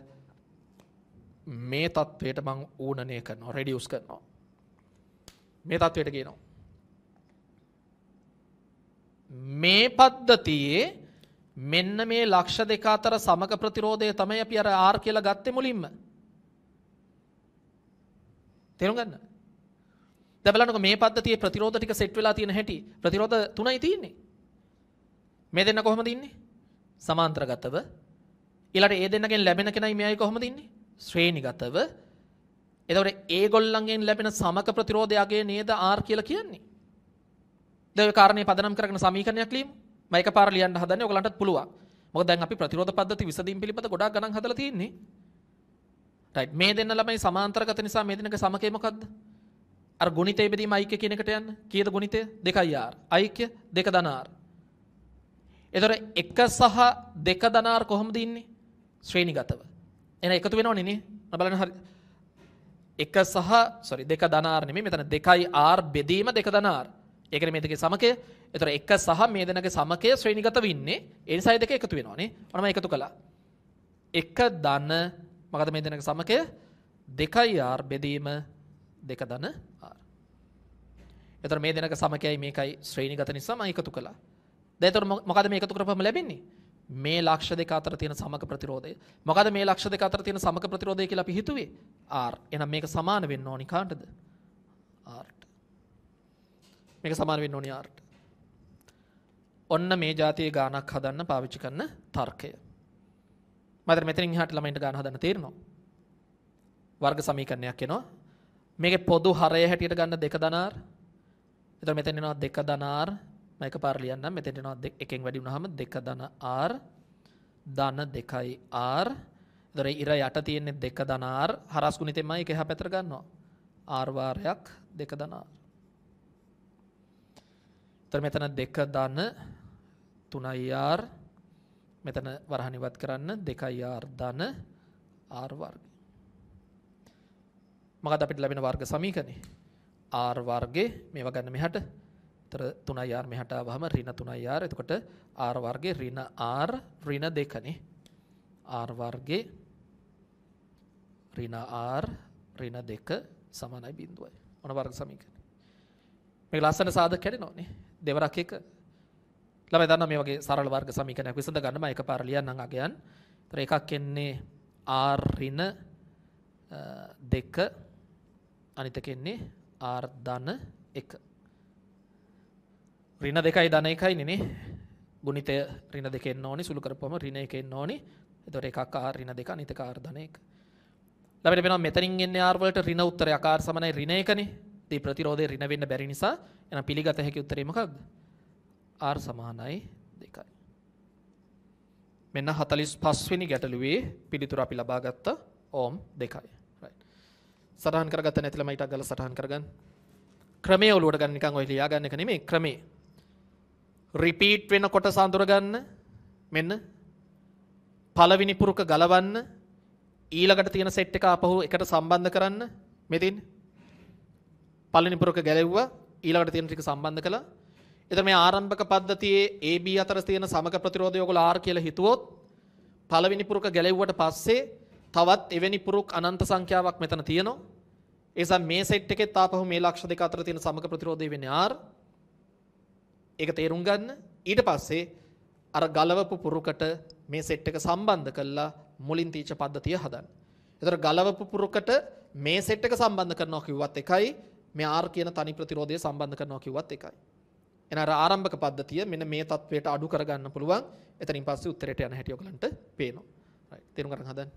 මේ தത്വයට මං ඌනණය කරනවා රිඩියුස් කරනවා. මේ தത്വයට කියනවා මේ පද්ධතියේ මෙන්න මේ ලක්ෂ දෙක අතර සමක ප්‍රතිරෝධය තමයි අපි අර R කියලා ගත්තේ මුලින්ම. තේරුම් ගන්න. දැන් බලන්නකෝ මේ පද්ධතියේ ප්‍රතිරෝධ ටික සෙට් වෙලා තියෙන හැටි. ප්‍රතිරෝධ තුනයි තියෙන්නේ. මේ දෙන්න කොහොමද ඉන්නේ? සමාන්තරගතව. ඊළඟට ඒ දෙන්නගෙන් ලැබෙන කෙනයි මෙයයි කොහොමද ඉන්නේ? ශ්‍රේණිගතව. එතකොට ඒගොල්ලන්ගෙන් ලැබෙන සමක ප්‍රතිරෝධය අගේ නේද R කියලා කියන්නේ. දැන් ඔය කාරණේ පදනම් කරගෙන සමීකරණයක් ලියමු. මම එකපාර ලියන්න හදන්නේ ඔයගලන්ටත් පුළුවන්. මොකද දැන් අපි ප්‍රතිරෝධ පද්ධති විසඳීම් පිළිබඳ ගොඩාක් ගණන් හදලා තියෙන්නේ. රයිට් මේ දෙන්න ළමයි සමාන්තරගත නිසා මේ දෙන්නගේ සමකය මොකද්ද? අර ගුණිතය බෙදීම ඓක්‍ය කියන එකට යන්න. කීයද ගුණිතය? 2r. ඓක්‍ය 2 ධන r. එතකොට 1 සහ 2 ධන r කොහොමද ඉන්නේ? ශ්‍රේණිගතව. එහෙනම් එකතු වෙනවනේ නේ. බලන්න හරි. 1 සහ sorry 2 ධන r නෙමෙයි මෙතන 2යි r බෙදීම 2 ධන r. ඒකනේ මේ දෙකේ සමකය. ඒතර 1 සහ මේ දෙනගේ සමකය ශ්‍රේණිගත වෙන්නේ ඒ නිසා දෙක එකතු වෙනවානේ. මම එකතු කළා. 1 ධන මොකද මේ දෙනගේ සමකය 2r බෙදීම 2 ධන r. ඒතර මේ දෙනක සමකයයි මේකයි ශ්‍රේණිගත නිසා මම එකතු කළා. දැන් ඒතර මොකද මේ එකතු කරපුවම ලැබෙන්නේ? මේ ලක්ෂ දෙක අතර තියෙන සමක ප්‍රතිරෝධය. මොකද මේ ලක්ෂ දෙක අතර තියෙන සමක ප්‍රතිරෝධය කියලා අපි හිතුවේ? r. එහෙනම් මේක සමාන වෙන්න ඕනි කාටද? r. මේක සමාන වෙන්න ඕනේ ආර්ට. ඔන්න මේ જાතියේ ගානක් හදන්න පාවිච්චි කරන තර්කය. මතර මෙතනින් එහාට ළමයින්ට ගාන හදන්න තේරෙනවා. වර්ග සමීකරණයක් එනවා. මේකේ පොදු හරය හැටියට ගන්න දෙක දනාර්. එතකොට මෙතෙන් එනවා දෙක දනාර්. මම එකපාර ලියන්නම්. මෙතෙන් එනවා එකෙන් වැඩි වුණාම දෙක දන r ධන 2යි r. එතකොට ඉර යට තියෙන්නේ දෙක දනාර්. හරස් ගුණිතෙමයි ඒක එහා පැත්තට ගන්නවා. r වාරයක් දෙක දනාර්. එතන මෙතන 2 ධන 3R මෙතන වරහන් ඉවත් කරන්න 2R ධන R වර්ගය. මොකද අපිට ලැබෙන වර්ග සමීකරණේ R වර්ගේ මේවා ගන්න මෙහාට. එතන 3R මෙහාට ආවහම ඍණ 3R. එතකොට R වර්ගේ ඍණ R ඍණ 2නේ. R වර්ගේ ඍණ R ඍණ 2 සමානයි 0යි. ඔන වර්ග සමීකරණය. මේක ලස්සන සාධක කැඩෙනවනේ. දෙවරක් එක ළමයි දන්නවා මේ වගේ සරල වර්ග සමීකරණයක් විසඳ ගන්න මම එකපාර ලියන්නම් අගයන්. ඒතර එකක් එන්නේ r ඍණ 2 අනිත් එක එන්නේ r ධන 1. ඍණ 2යි ධන 1යි නේ නේ. ගුණිතය ඍණ 2 එන්න ඕනි සුළු කරපුවම ඍණ 1 එන්න ඕනි. එතකොට එකක් r ඍණ 2 අනිත් එක r ධන 1. ළමයිට වෙනවා මෙතනින් එන්නේ r වලට ඍණ උත්තරය r සමානයි ඍණ 1 නේ. ඒ ප්‍රතිරෝධය රින වෙන්න බැරි නිසා එන පිළිගත හැකි උත්තරේ මොකක්ද? R සමානයි 2යි. මෙන්න 45 වෙනි ගැටලුවේ පිළිතුර අපි ලබා ගත්තා ඕම් 2යි. right. සටහන් කරගත්ත නැතිලම ඊටක් ගාලා සටහන් කරගන්න. ක්‍රමයේ ඔලුවට ගන්න නිකන් ඔය ලියා ගන්න එක නෙමෙයි ක්‍රමේ. රිපීට් වෙනකොට සඳුර ගන්න මෙන්න පළවෙනි පුරුක ගලවන්න ඊළඟට තියෙන සෙට් එක ආපහු එකට සම්බන්ධ කරන්න මෙතින් පළවෙනි පුරක ගැලෙව්වා ඊළඟට තියෙන ටික සම්බන්ධ කළා. එතකොට මේ ආරම්භක පද්ධතියේ AB අතර තියෙන සමග ප්‍රතිරෝධය ඔයගොල්ලෝ R කියලා හිතුවොත් පළවෙනි පුරක ගැලෙව්වට පස්සේ තවත් එවැනි පුරුක් අනන්ත සංඛ්‍යාවක් මෙතන තියෙනවා. ඒ නිසා මේ සෙට් එකෙත් ආපහු මේ ලක්ෂ දෙක අතර තියෙන සමග ප්‍රතිරෝධය වෙන්නේ R. ඒක තේරුම් ගන්න. ඊට පස්සේ අර ගලවපු පුරුකට මේ සෙට් එක සම්බන්ධ කළා මුලින් තීච පද්ධතිය හදන්න. ඒතර ගලවපු පුරුකට මේ සෙට් එක සම්බන්ධ කරනවා කිව්වත් එකයි මේ R කියන තනි ප්‍රතිරෝධය සම්බන්ධ කරනවා කිව්වත් එකයි. එන අර ආරම්භක පද්ධතිය මෙන්න මේ தത്വයට අඩු කරගන්න පුළුවන්. එතනින් පස්සේ උත්තරයට යන හැටි ඔයගලන්ට පේනවා. right. තේරුම් ගන්න හදන්න.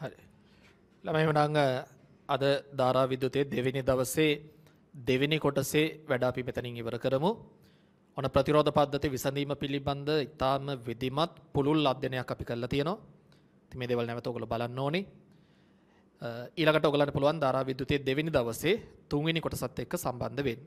හරි. ළමයිමනංග අද ධාරා විද්‍යුතයේ දෙවෙනි දවසේ දෙවෙනි කොටසේ වැඩ අපි මෙතනින් ඉවර කරමු. ඔන ප්‍රතිරෝධ පද්ධති විසඳීම පිළිබඳ ඉතාම විධිමත් පුළුල් අධ්‍යයනයක් අපි කරලා තියෙනවා. ඉතින් මේ දේවල් නැවත ඔයගොල්ලෝ බලන්න ඕනේ. ඊළඟට ඔයගලන්ට පුළුවන් ධාරා විද්‍යුතයේ දෙවෙනි දවසේ තුන්වෙනි කොටසත් එක්ක සම්බන්ධ වෙන්න.